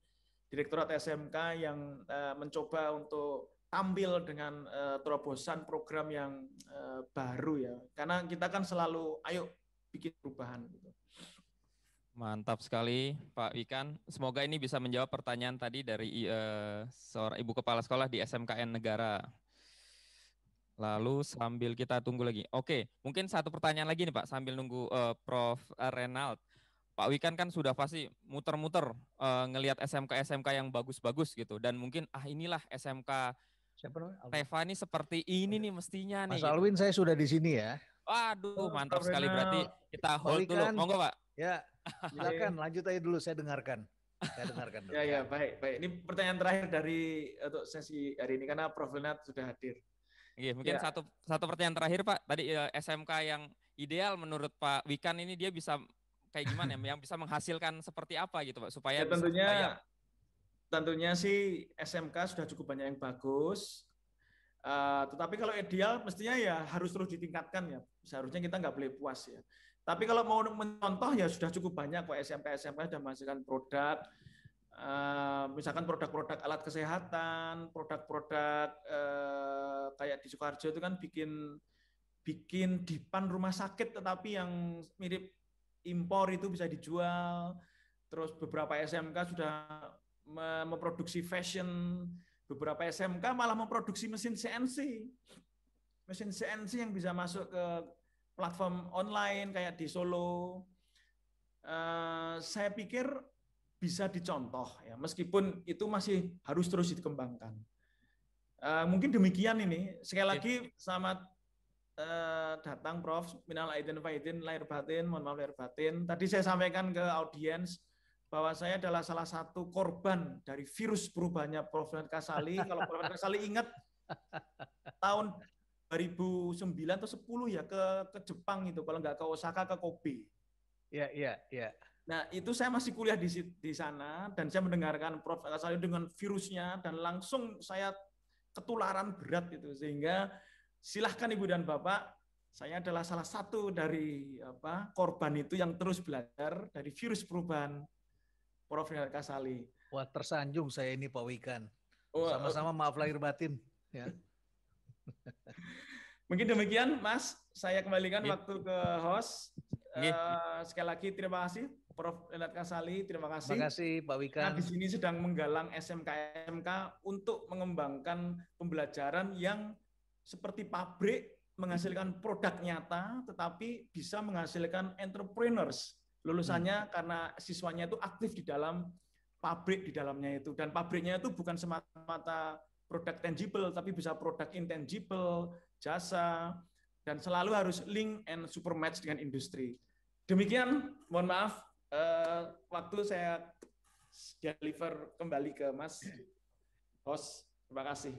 Direktorat SMK yang mencoba untuk tampil dengan terobosan program yang baru ya. Karena kita kan selalu ayo bikin perubahan gitu. Mantap sekali Pak Wikan. Semoga ini bisa menjawab pertanyaan tadi dari uh, seorang ibu kepala sekolah di SMKN Negara. Lalu sambil kita tunggu lagi. Oke, mungkin satu pertanyaan lagi nih Pak sambil nunggu uh, Prof Renald. Pak Wikan kan sudah pasti muter-muter uh, ngelihat SMK-SMK yang bagus-bagus gitu dan mungkin ah inilah SMK Siapa namanya? Teva ini seperti ini nih mestinya nih. Mas gitu. Alwin saya sudah di sini ya. Waduh, mantap sekali berarti kita hold Balikan. dulu. Monggo, Pak. Ya, silakan lanjut aja dulu saya dengarkan. Saya dengarkan dulu. ya, ya, baik, baik. Ini pertanyaan terakhir dari untuk sesi hari ini karena Prof Nat sudah hadir. Iya, mungkin ya. satu satu pertanyaan terakhir, Pak. Tadi eh, SMK yang ideal menurut Pak Wikan ini dia bisa kayak gimana ya, yang bisa menghasilkan seperti apa gitu, Pak, supaya ya, tentunya bisa tentunya sih SMK sudah cukup banyak yang bagus Uh, tetapi kalau ideal mestinya ya harus terus ditingkatkan ya. Seharusnya kita nggak boleh puas ya. Tapi kalau mau mencontoh ya sudah cukup banyak kok SMP SMK sudah menghasilkan produk, uh, misalkan produk-produk alat kesehatan, produk-produk uh, kayak di Sukarjo itu kan bikin bikin dipan rumah sakit tetapi yang mirip impor itu bisa dijual. Terus beberapa SMK sudah memproduksi fashion Beberapa SMK malah memproduksi mesin CNC. Mesin CNC yang bisa masuk ke platform online kayak di Solo. Eh, saya pikir bisa dicontoh ya meskipun itu masih harus terus dikembangkan. Eh, mungkin demikian ini. Sekali lagi selamat eh, datang Prof. Minal Aidin Faidin lahir batin, mohon maaf lahir batin. Tadi saya sampaikan ke audiens bahwa saya adalah salah satu korban dari virus berubahnya Prof. Kasali. Kalau Prof. Kasali ingat tahun 2009 atau 10 ya ke ke Jepang itu kalau nggak ke Osaka ke Kobe. Iya, iya, iya. Nah, itu saya masih kuliah di di sana dan saya mendengarkan Prof. Kasali dengan virusnya dan langsung saya ketularan berat itu sehingga silahkan Ibu dan Bapak saya adalah salah satu dari apa korban itu yang terus belajar dari virus perubahan Prof. Renat Kasali. Wah tersanjung saya ini Pak Wikan. Sama-sama eh, maaf lahir batin. Ya. Mungkin demikian, Mas. Saya kembalikan yep. waktu ke host. Yep. Uh, sekali lagi terima kasih, Prof. Renat Kasali. Terima kasih. Terima kasih, Pak Wikan. Nah, di sini sedang menggalang SMK-SMK untuk mengembangkan pembelajaran yang seperti pabrik menghasilkan produk nyata, tetapi bisa menghasilkan entrepreneurs Lulusannya hmm. karena siswanya itu aktif di dalam pabrik di dalamnya itu dan pabriknya itu bukan semata-mata produk tangible tapi bisa produk intangible, jasa dan selalu harus link and super match dengan industri. Demikian, mohon maaf uh, waktu saya deliver kembali ke Mas host. Terima kasih.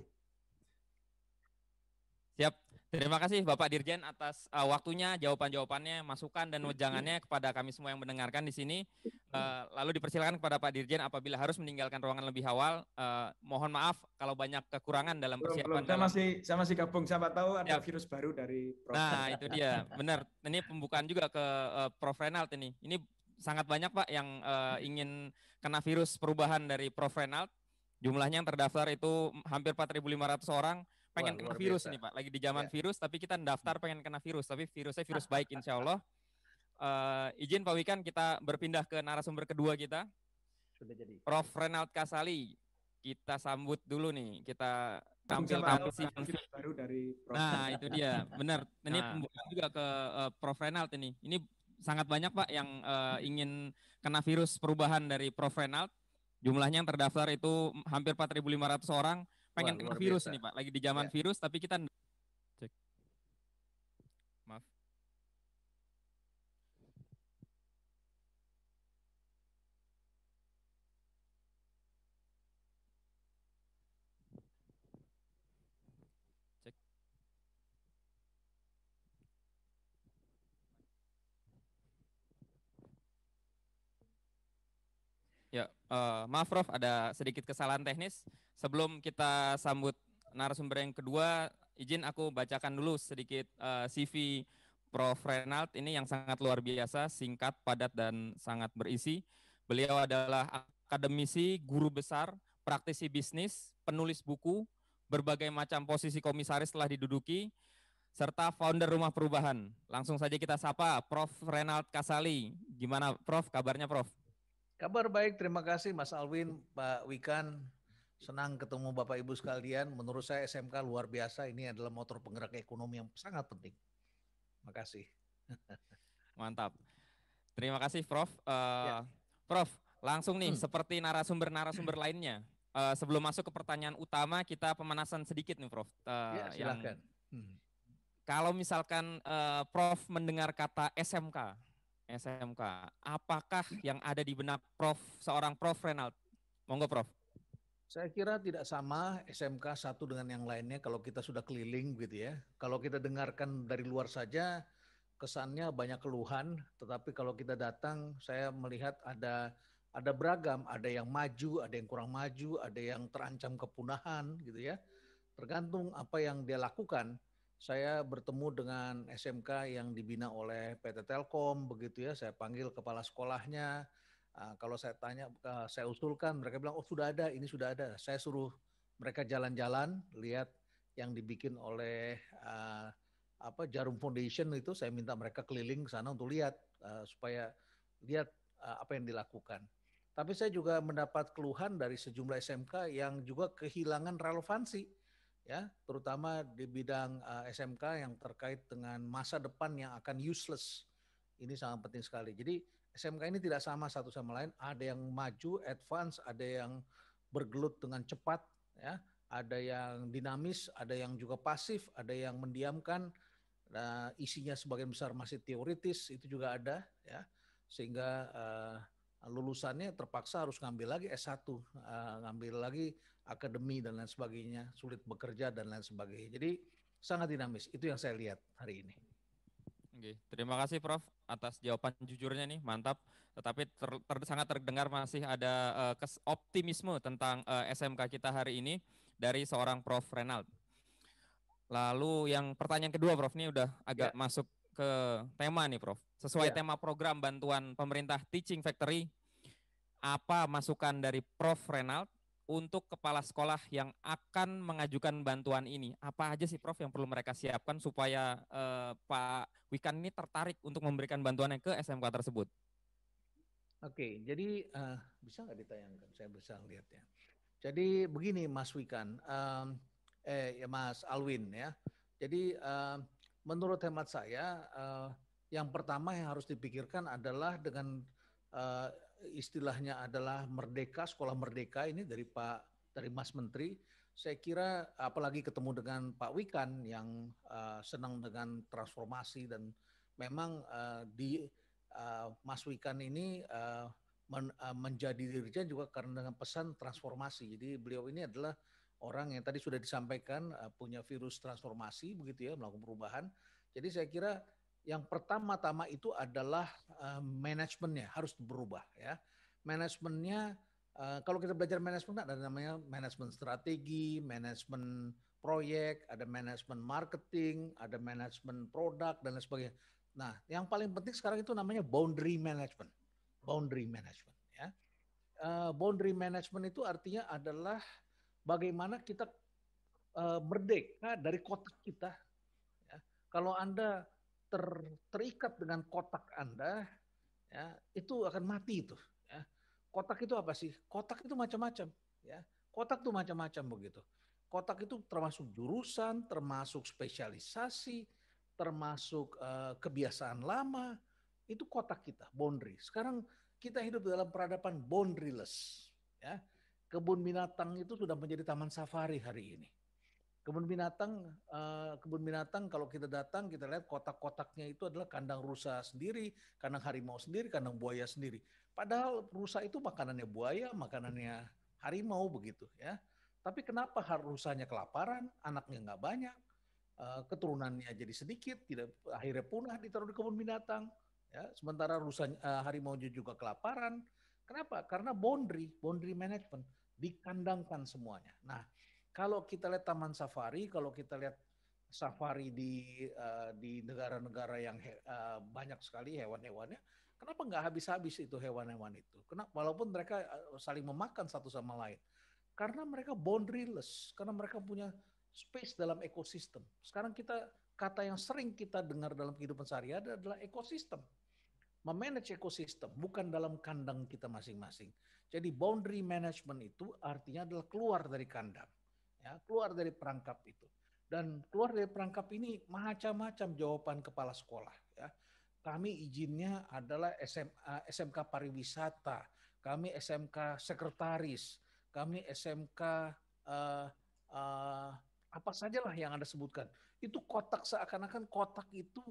Siap, Terima kasih Bapak Dirjen atas uh, waktunya, jawaban-jawabannya, masukan dan wejangannya kepada kami semua yang mendengarkan di sini. Uh, lalu dipersilakan kepada Pak Dirjen apabila harus meninggalkan ruangan lebih awal. Uh, mohon maaf kalau banyak kekurangan dalam persiapan. Belum, saya dalam... masih saya masih gabung. Siapa tahu ada ya. virus baru dari Prof. Nah, itu dia. Benar. Ini pembukaan juga ke uh, Prof Renald ini. Ini sangat banyak Pak yang uh, ingin kena virus perubahan dari Prof Renald. Jumlahnya yang terdaftar itu hampir 4.500 orang pengen Wah, kena virus nih Pak. Lagi di zaman ya. virus, tapi kita daftar hmm. pengen kena virus, tapi virusnya virus baik insya Allah. Uh, izin Pak Wikan kita berpindah ke narasumber kedua kita. Sudah jadi. Prof. Renald Kasali. Kita sambut dulu nih. Kita tampil tampil sih baru dari Prof. Nah, itu dia. Benar. Ini nah. juga ke uh, Prof. Renald ini. Ini sangat banyak Pak yang uh, ingin kena virus perubahan dari Prof. Renald. Jumlahnya yang terdaftar itu hampir 4.500 orang pengen kena virus nih Pak, lagi di zaman ya. virus tapi kita Uh, maaf Prof, ada sedikit kesalahan teknis. Sebelum kita sambut narasumber yang kedua, izin aku bacakan dulu sedikit uh, eh, CV Prof. Renald ini yang sangat luar biasa, singkat, padat, dan sangat berisi. Beliau adalah akademisi, guru besar, praktisi bisnis, penulis buku, berbagai macam posisi komisaris telah diduduki, serta founder Rumah Perubahan. Langsung saja kita sapa Prof. Renald Kasali. Gimana Prof, kabarnya Prof? Kabar baik, terima kasih Mas Alwin, Pak Wikan. Senang ketemu Bapak Ibu sekalian. Menurut saya SMK luar biasa. Ini adalah motor penggerak ekonomi yang sangat penting. Terima kasih. Mantap. Terima kasih Prof. Uh, ya. Prof, langsung nih hmm. seperti narasumber-narasumber lainnya. Uh, sebelum masuk ke pertanyaan utama, kita pemanasan sedikit nih Prof. Uh, ya, silakan. Yang, hmm. Kalau misalkan uh, Prof mendengar kata SMK, SMK. Apakah yang ada di benak Prof seorang Prof Renald? Monggo Prof. Saya kira tidak sama SMK satu dengan yang lainnya kalau kita sudah keliling gitu ya. Kalau kita dengarkan dari luar saja kesannya banyak keluhan, tetapi kalau kita datang saya melihat ada ada beragam, ada yang maju, ada yang kurang maju, ada yang terancam kepunahan gitu ya. Tergantung apa yang dia lakukan saya bertemu dengan SMK yang dibina oleh PT Telkom begitu ya. Saya panggil kepala sekolahnya. Uh, kalau saya tanya, uh, saya usulkan, mereka bilang, oh sudah ada, ini sudah ada. Saya suruh mereka jalan-jalan, lihat yang dibikin oleh uh, apa Jarum Foundation itu. Saya minta mereka keliling ke sana untuk lihat uh, supaya lihat uh, apa yang dilakukan. Tapi saya juga mendapat keluhan dari sejumlah SMK yang juga kehilangan relevansi ya terutama di bidang uh, eh, SMK yang terkait dengan masa depan yang akan useless ini sangat penting sekali jadi SMK ini tidak sama satu sama lain ada yang maju advance ada yang bergelut dengan cepat ya ada yang dinamis ada yang juga pasif ada yang mendiamkan nah, isinya sebagian besar masih teoritis itu juga ada ya sehingga uh, lulusannya terpaksa harus ngambil lagi S1, uh, eh, ngambil lagi akademi dan lain sebagainya, sulit bekerja dan lain sebagainya. Jadi sangat dinamis. Itu yang saya lihat hari ini. Oke, terima kasih Prof atas jawaban jujurnya nih, mantap. Tetapi ter, ter, sangat terdengar masih ada uh, kes, optimisme tentang uh, eh, SMK kita hari ini dari seorang Prof Renald. Lalu yang pertanyaan kedua Prof ini udah agak ya. masuk ke tema nih Prof. Sesuai yeah. tema program bantuan pemerintah Teaching Factory, apa masukan dari Prof. Renald untuk kepala sekolah yang akan mengajukan bantuan ini? Apa aja sih Prof yang perlu mereka siapkan supaya uh, Pak Wikan ini tertarik untuk memberikan bantuannya ke SMK tersebut? Oke, jadi uh, bisa nggak ditayangkan? Saya bisa lihat ya. Jadi begini Mas Wikan, um, eh ya Mas Alwin ya. Jadi uh, menurut hemat saya uh, yang pertama yang harus dipikirkan adalah dengan uh, istilahnya adalah merdeka sekolah merdeka ini dari Pak dari Mas Menteri saya kira apalagi ketemu dengan Pak Wikan yang uh, senang dengan transformasi dan memang uh, di uh, Mas Wikan ini uh, men, uh, menjadi dirjen juga karena dengan pesan transformasi. Jadi beliau ini adalah orang yang tadi sudah disampaikan eh, punya virus transformasi begitu ya melakukan perubahan. Jadi saya kira yang pertama-tama itu adalah eh, manajemennya harus berubah ya. Manajemennya eh, kalau kita belajar manajemen ada namanya manajemen strategi, manajemen proyek, ada manajemen marketing, ada manajemen produk dan lain sebagainya. Nah, yang paling penting sekarang itu namanya boundary management. Boundary management ya. boundary management itu artinya adalah bagaimana kita uh, merdeka dari kotak kita. Ya. Kalau Anda ter, terikat dengan kotak Anda, ya, itu akan mati itu. Ya. Kotak itu apa sih? Kotak itu macam-macam. Ya. Kotak itu macam-macam begitu. Kotak itu termasuk jurusan, termasuk spesialisasi, termasuk uh, kebiasaan lama. Itu kotak kita, boundary. Sekarang kita hidup dalam peradaban boundaryless. Ya kebun binatang itu sudah menjadi taman safari hari ini. Kebun binatang, eh, kebun binatang kalau kita datang kita lihat kotak-kotaknya itu adalah kandang rusa sendiri, kandang harimau sendiri, kandang buaya sendiri. Padahal rusa itu makanannya buaya, makanannya harimau begitu ya. Tapi kenapa rusanya kelaparan, anaknya nggak banyak, eh, keturunannya jadi sedikit, tidak akhirnya punah ditaruh di kebun binatang. Ya, sementara rusa eh, harimau juga kelaparan. Kenapa? Karena boundary, boundary management dikandangkan semuanya. Nah, kalau kita lihat taman safari, kalau kita lihat safari di uh, di negara-negara yang he, uh, banyak sekali hewan-hewannya, kenapa nggak habis-habis itu hewan-hewan itu? Kenapa? Walaupun mereka eh, saling memakan satu sama lain, karena mereka boundaryless, karena mereka punya space dalam ekosistem. Sekarang kita kata yang sering kita dengar dalam kehidupan sehari-hari adalah ekosistem memanage ekosistem, bukan dalam kandang kita masing-masing. Jadi boundary management itu artinya adalah keluar dari kandang, ya, keluar dari perangkap itu. Dan keluar dari perangkap ini macam-macam jawaban kepala sekolah. Ya. Kami izinnya adalah SMA, SMK pariwisata, kami SMK sekretaris, kami SMK uh, eh, uh, eh, apa sajalah yang anda sebutkan. Itu kotak seakan-akan kotak itu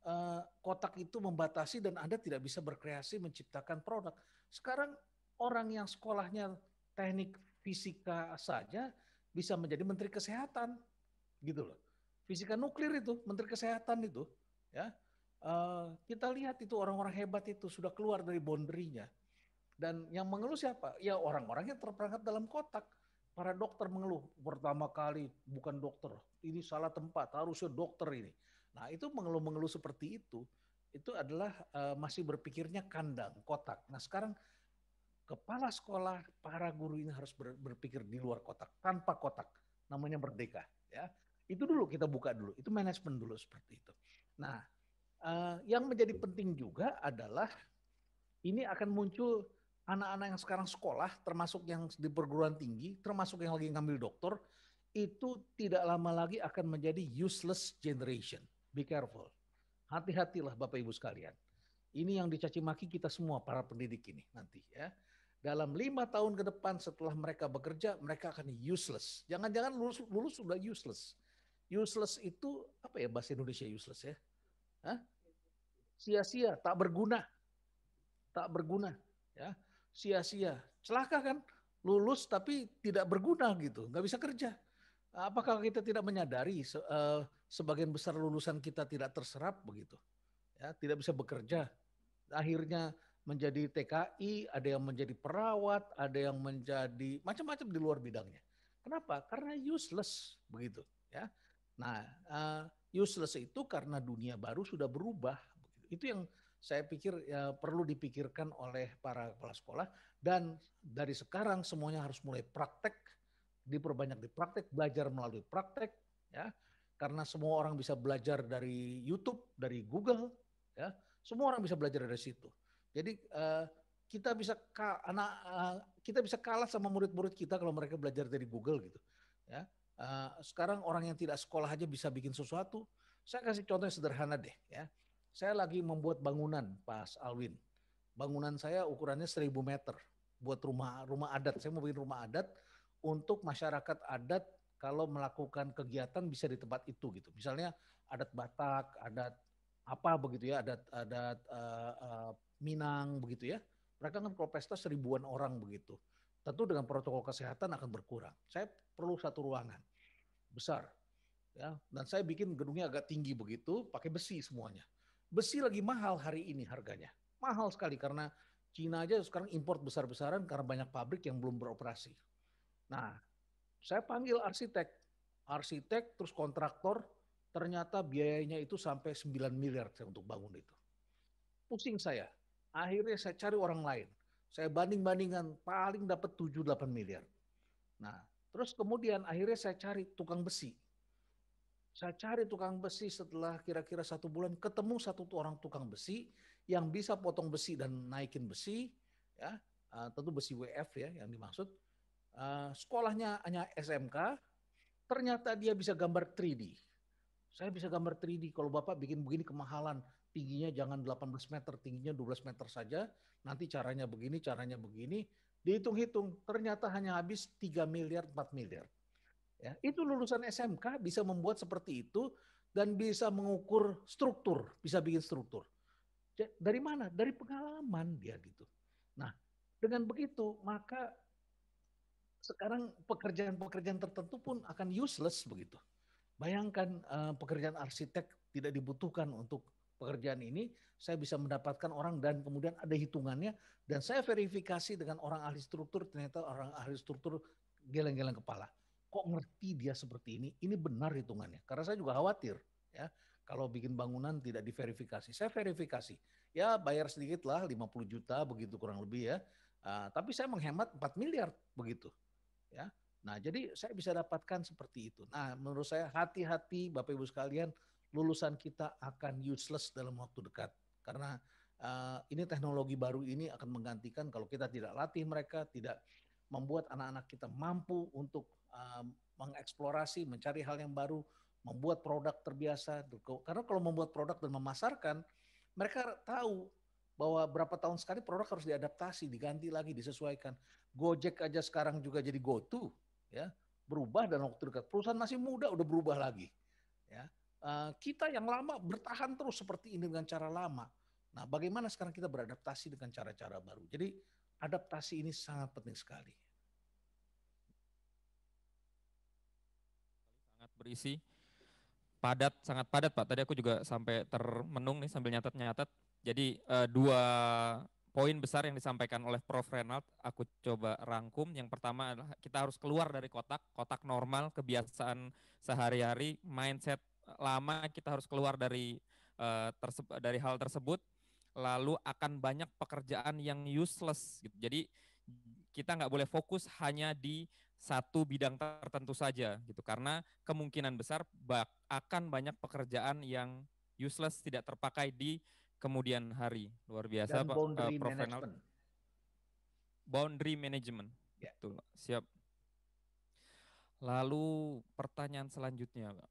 Eh, kotak itu membatasi dan Anda tidak bisa berkreasi menciptakan produk. Sekarang orang yang sekolahnya teknik fisika saja bisa menjadi menteri kesehatan gitu loh. Fisika nuklir itu menteri kesehatan itu ya. Uh, kita lihat itu orang-orang hebat itu sudah keluar dari boundary Dan yang mengeluh siapa? Ya orang-orang yang terperangkap dalam kotak. Para dokter mengeluh pertama kali bukan dokter. Ini salah tempat, harusnya dokter ini. Nah itu mengeluh-mengeluh seperti itu, itu adalah uh, masih berpikirnya kandang, kotak. Nah sekarang kepala sekolah, para guru ini harus ber, berpikir di luar kotak, tanpa kotak, namanya merdeka. Ya, itu dulu kita buka dulu, itu manajemen dulu seperti itu. Nah, uh, yang menjadi penting juga adalah ini akan muncul anak-anak yang sekarang sekolah, termasuk yang di perguruan tinggi, termasuk yang lagi ngambil doktor, itu tidak lama lagi akan menjadi useless generation. Be careful. Hati-hatilah Bapak Ibu sekalian. Ini yang dicaci maki kita semua para pendidik ini nanti ya. Dalam lima tahun ke depan setelah mereka bekerja, mereka akan useless. Jangan-jangan lulus, lulus sudah useless. Useless itu apa ya bahasa Indonesia useless ya? Hah? Sia-sia, tak berguna. Tak berguna ya. Sia-sia. Celaka kan? Lulus tapi tidak berguna gitu, nggak bisa kerja Apakah kita tidak menyadari se uh, sebagian besar lulusan kita tidak terserap begitu? Ya, tidak bisa bekerja. Akhirnya menjadi TKI, ada yang menjadi perawat, ada yang menjadi macam-macam di luar bidangnya. Kenapa? Karena useless begitu, ya. Nah, uh, useless itu karena dunia baru sudah berubah. Begitu. Itu yang saya pikir ya, perlu dipikirkan oleh para kepala sekolah dan dari sekarang semuanya harus mulai praktek diperbanyak di praktek, belajar melalui praktek, ya. Karena semua orang bisa belajar dari YouTube, dari Google, ya. Semua orang bisa belajar dari situ. Jadi uh, kita bisa anak uh, eh, kita bisa kalah sama murid-murid kita kalau mereka belajar dari Google gitu, ya. Uh, sekarang orang yang tidak sekolah aja bisa bikin sesuatu. Saya kasih contoh yang sederhana deh, ya. Saya lagi membuat bangunan, Pas Alwin. Bangunan saya ukurannya 1000 meter buat rumah rumah adat. Saya mau bikin rumah adat untuk masyarakat adat kalau melakukan kegiatan bisa di tempat itu gitu. Misalnya adat Batak, adat apa begitu ya, adat adat uh, uh, Minang begitu ya. Mereka kan kalau pesta seribuan orang begitu. Tentu dengan protokol kesehatan akan berkurang. Saya perlu satu ruangan besar. Ya, dan saya bikin gedungnya agak tinggi begitu, pakai besi semuanya. Besi lagi mahal hari ini harganya. Mahal sekali karena Cina aja sekarang import besar-besaran karena banyak pabrik yang belum beroperasi. Nah, saya panggil arsitek. Arsitek terus kontraktor, ternyata biayanya itu sampai 9 miliar untuk bangun itu. Pusing saya. Akhirnya saya cari orang lain. Saya banding-bandingan paling dapat 7-8 miliar. Nah, terus kemudian akhirnya saya cari tukang besi. Saya cari tukang besi setelah kira-kira satu bulan ketemu satu orang tukang besi yang bisa potong besi dan naikin besi, ya ah, tentu besi WF ya yang dimaksud Eh, sekolahnya hanya SMK, ternyata dia bisa gambar 3D. Saya bisa gambar 3D, kalau Bapak bikin begini kemahalan, tingginya jangan 18 meter, tingginya 12 meter saja, nanti caranya begini, caranya begini, dihitung-hitung, ternyata hanya habis 3 miliar, 4 miliar. Ya, itu lulusan SMK bisa membuat seperti itu dan bisa mengukur struktur, bisa bikin struktur. Dari mana? Dari pengalaman dia gitu. Nah, dengan begitu maka sekarang pekerjaan-pekerjaan tertentu pun akan useless begitu. Bayangkan uh, pekerjaan arsitek tidak dibutuhkan untuk pekerjaan ini, saya bisa mendapatkan orang dan kemudian ada hitungannya dan saya verifikasi dengan orang ahli struktur ternyata orang ahli struktur geleng-geleng kepala. Kok ngerti dia seperti ini? Ini benar hitungannya. Karena saya juga khawatir ya kalau bikin bangunan tidak diverifikasi. Saya verifikasi. Ya bayar sedikit lah 50 juta begitu kurang lebih ya. Uh, tapi saya menghemat 4 miliar begitu ya. Nah, jadi saya bisa dapatkan seperti itu. Nah, menurut saya hati-hati Bapak Ibu sekalian, lulusan kita akan useless dalam waktu dekat karena uh, ini teknologi baru ini akan menggantikan kalau kita tidak latih mereka, tidak membuat anak-anak kita mampu untuk uh, mengeksplorasi, mencari hal yang baru, membuat produk terbiasa. Karena kalau membuat produk dan memasarkan, mereka tahu bahwa berapa tahun sekali produk harus diadaptasi, diganti lagi, disesuaikan. Gojek aja sekarang juga jadi GoTo, ya berubah dan waktu dekat perusahaan masih muda udah berubah lagi, ya eh, kita yang lama bertahan terus seperti ini dengan cara lama. Nah, bagaimana sekarang kita beradaptasi dengan cara-cara baru? Jadi adaptasi ini sangat penting sekali. Sangat berisi, padat, sangat padat, Pak. Tadi aku juga sampai termenung nih sambil nyatat-nyatat. Jadi eh, dua poin besar yang disampaikan oleh Prof. Renald aku coba rangkum. Yang pertama adalah kita harus keluar dari kotak, kotak normal, kebiasaan sehari-hari, mindset lama kita harus keluar dari uh, terse- dari hal tersebut. Lalu akan banyak pekerjaan yang useless. Gitu. Jadi kita nggak boleh fokus hanya di satu bidang tertentu saja gitu karena kemungkinan besar bak akan banyak pekerjaan yang useless tidak terpakai di kemudian hari. Luar biasa Dan Pak boundary uh, Management. Boundary management. Ya. Betul, gitu. Pak. Siap. Lalu pertanyaan selanjutnya, Pak.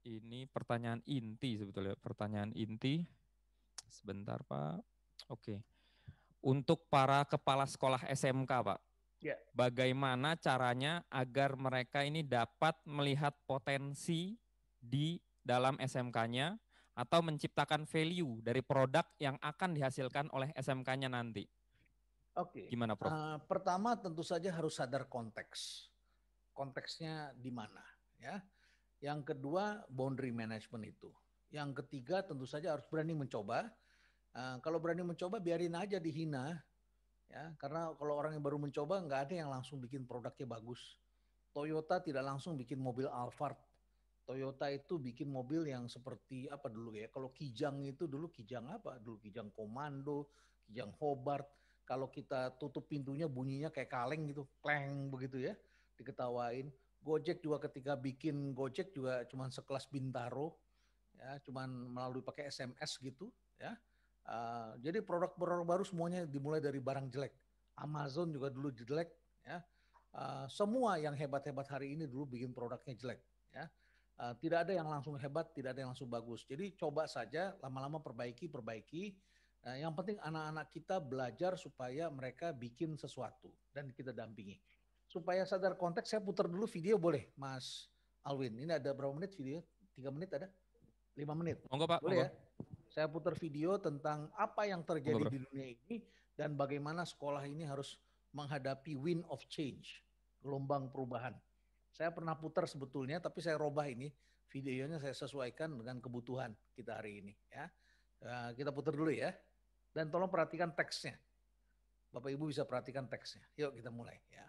Ini pertanyaan inti sebetulnya, pertanyaan inti. Sebentar, Pak. Oke. Untuk para kepala sekolah SMK, Pak. Ya. Bagaimana caranya agar mereka ini dapat melihat potensi di dalam SMK-nya atau menciptakan value dari produk yang akan dihasilkan oleh SMK-nya nanti? Oke. Okay. Gimana, Prof? Uh, pertama tentu saja harus sadar konteks. Konteksnya di mana, ya. Yang kedua boundary management itu. Yang ketiga tentu saja harus berani mencoba. Uh, kalau berani mencoba biarin aja dihina, ya. Karena kalau orang yang baru mencoba nggak ada yang langsung bikin produknya bagus. Toyota tidak langsung bikin mobil Alphard Toyota itu bikin mobil yang seperti apa dulu ya? Kalau Kijang itu dulu Kijang apa? Dulu Kijang Komando, Kijang Hobart. Kalau kita tutup pintunya bunyinya kayak kaleng gitu, kleng begitu ya, diketawain. Gojek juga ketika bikin Gojek juga cuman sekelas Bintaro, ya, cuman melalui pakai SMS gitu, ya. Uh, jadi produk-produk baru semuanya dimulai dari barang jelek. Amazon juga dulu jelek, ya. Uh, semua yang hebat-hebat hari ini dulu bikin produknya jelek, ya Eh, tidak ada yang langsung hebat, tidak ada yang langsung bagus. Jadi coba saja lama-lama perbaiki, perbaiki. Nah, yang penting anak-anak kita belajar supaya mereka bikin sesuatu dan kita dampingi. Supaya sadar konteks, saya putar dulu video boleh, Mas Alwin. Ini ada berapa menit video? Tiga menit ada? Lima menit. Monggo Pak. Boleh ya? monggo. ya? Saya putar video tentang apa yang terjadi monggo, di dunia ini dan bagaimana sekolah ini harus menghadapi wind of change, gelombang perubahan. Saya pernah putar sebetulnya, tapi saya robah ini videonya saya sesuaikan dengan kebutuhan kita hari ini. Ya, eh, kita putar dulu ya. Dan tolong perhatikan teksnya. Bapak Ibu bisa perhatikan teksnya. Yuk kita mulai ya.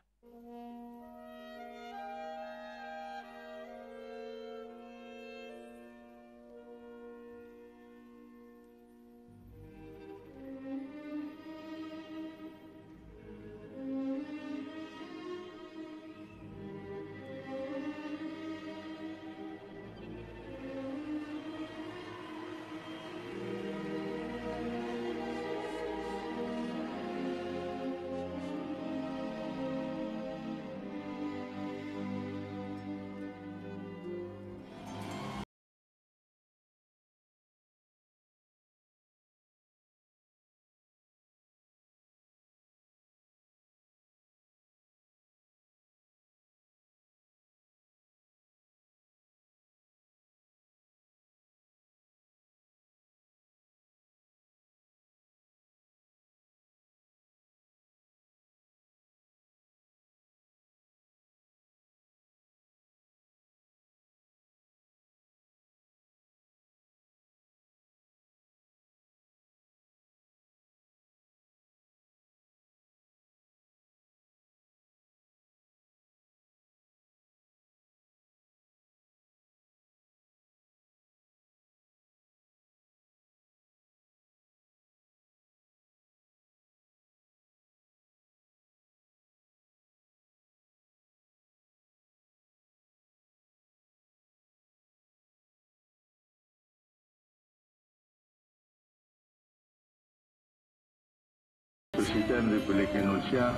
Presiden Republik Indonesia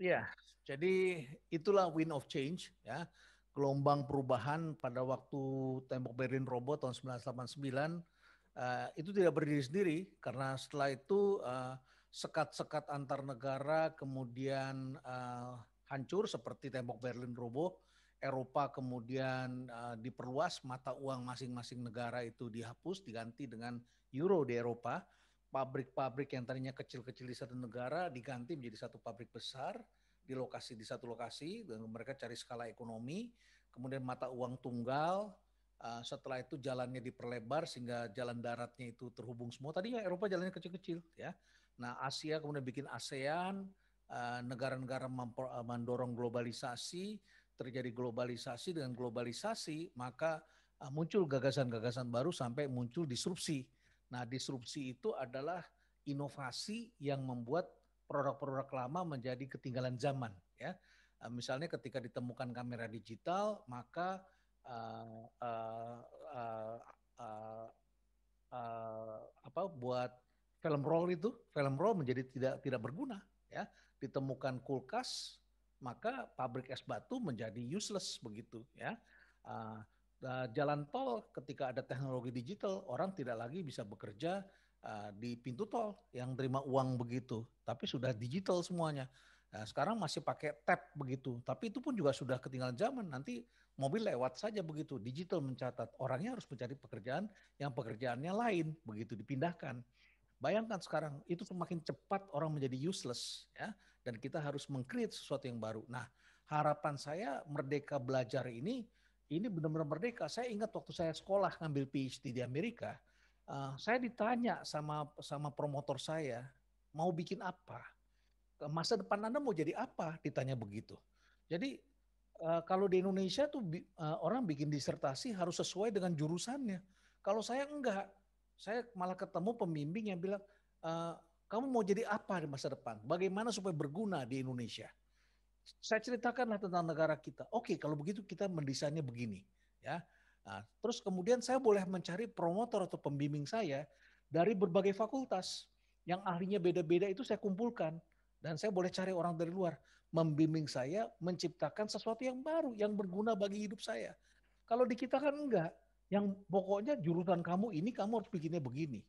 Iya, jadi itulah wind of change ya. Gelombang perubahan pada waktu tembok Berlin roboh tahun 1989 uh, eh, itu tidak berdiri sendiri karena setelah itu eh, sekat-sekat uh, antar negara kemudian uh, hancur seperti tembok Berlin roboh. Eropa kemudian uh, diperluas mata uang masing-masing negara itu dihapus diganti dengan euro di Eropa pabrik-pabrik yang tadinya kecil-kecil di satu negara diganti menjadi satu pabrik besar di lokasi di satu lokasi dan mereka cari skala ekonomi kemudian mata uang tunggal eh, setelah itu jalannya diperlebar sehingga jalan daratnya itu terhubung semua tadinya Eropa jalannya kecil-kecil ya nah Asia kemudian bikin ASEAN eh, negara-negara uh, mendorong globalisasi terjadi globalisasi dengan globalisasi maka muncul gagasan-gagasan baru sampai muncul disrupsi Nah, disrupsi itu adalah inovasi yang membuat produk-produk lama menjadi ketinggalan zaman ya. Eh, misalnya ketika ditemukan kamera digital, maka uh, uh, uh, uh, uh, apa buat film roll itu, film roll menjadi tidak tidak berguna ya. Ditemukan kulkas, maka pabrik es batu menjadi useless begitu ya. Uh, uh, jalan tol ketika ada teknologi digital orang tidak lagi bisa bekerja uh, di pintu tol yang terima uang begitu, tapi sudah digital semuanya. Nah, sekarang masih pakai tap begitu, tapi itu pun juga sudah ketinggalan zaman. Nanti mobil lewat saja begitu, digital mencatat. Orangnya harus mencari pekerjaan yang pekerjaannya lain begitu dipindahkan. Bayangkan sekarang itu semakin cepat orang menjadi useless ya dan kita harus mengcreate sesuatu yang baru. Nah, harapan saya Merdeka Belajar ini ini benar-benar merdeka. Saya ingat waktu saya sekolah ngambil PhD di Amerika, uh, saya ditanya sama sama promotor saya mau bikin apa, masa depan anda mau jadi apa, ditanya begitu. Jadi uh, kalau di Indonesia tuh uh, orang bikin disertasi harus sesuai dengan jurusannya. Kalau saya enggak, saya malah ketemu pembimbing yang bilang, uh, kamu mau jadi apa di masa depan? Bagaimana supaya berguna di Indonesia? saya ceritakanlah tentang negara kita. Oke, kalau begitu kita mendesainnya begini, ya. Nah, terus kemudian saya boleh mencari promotor atau pembimbing saya dari berbagai fakultas yang ahlinya beda-beda itu saya kumpulkan dan saya boleh cari orang dari luar membimbing saya menciptakan sesuatu yang baru yang berguna bagi hidup saya. Kalau di kita kan enggak, yang pokoknya jurusan kamu ini kamu harus bikinnya begini.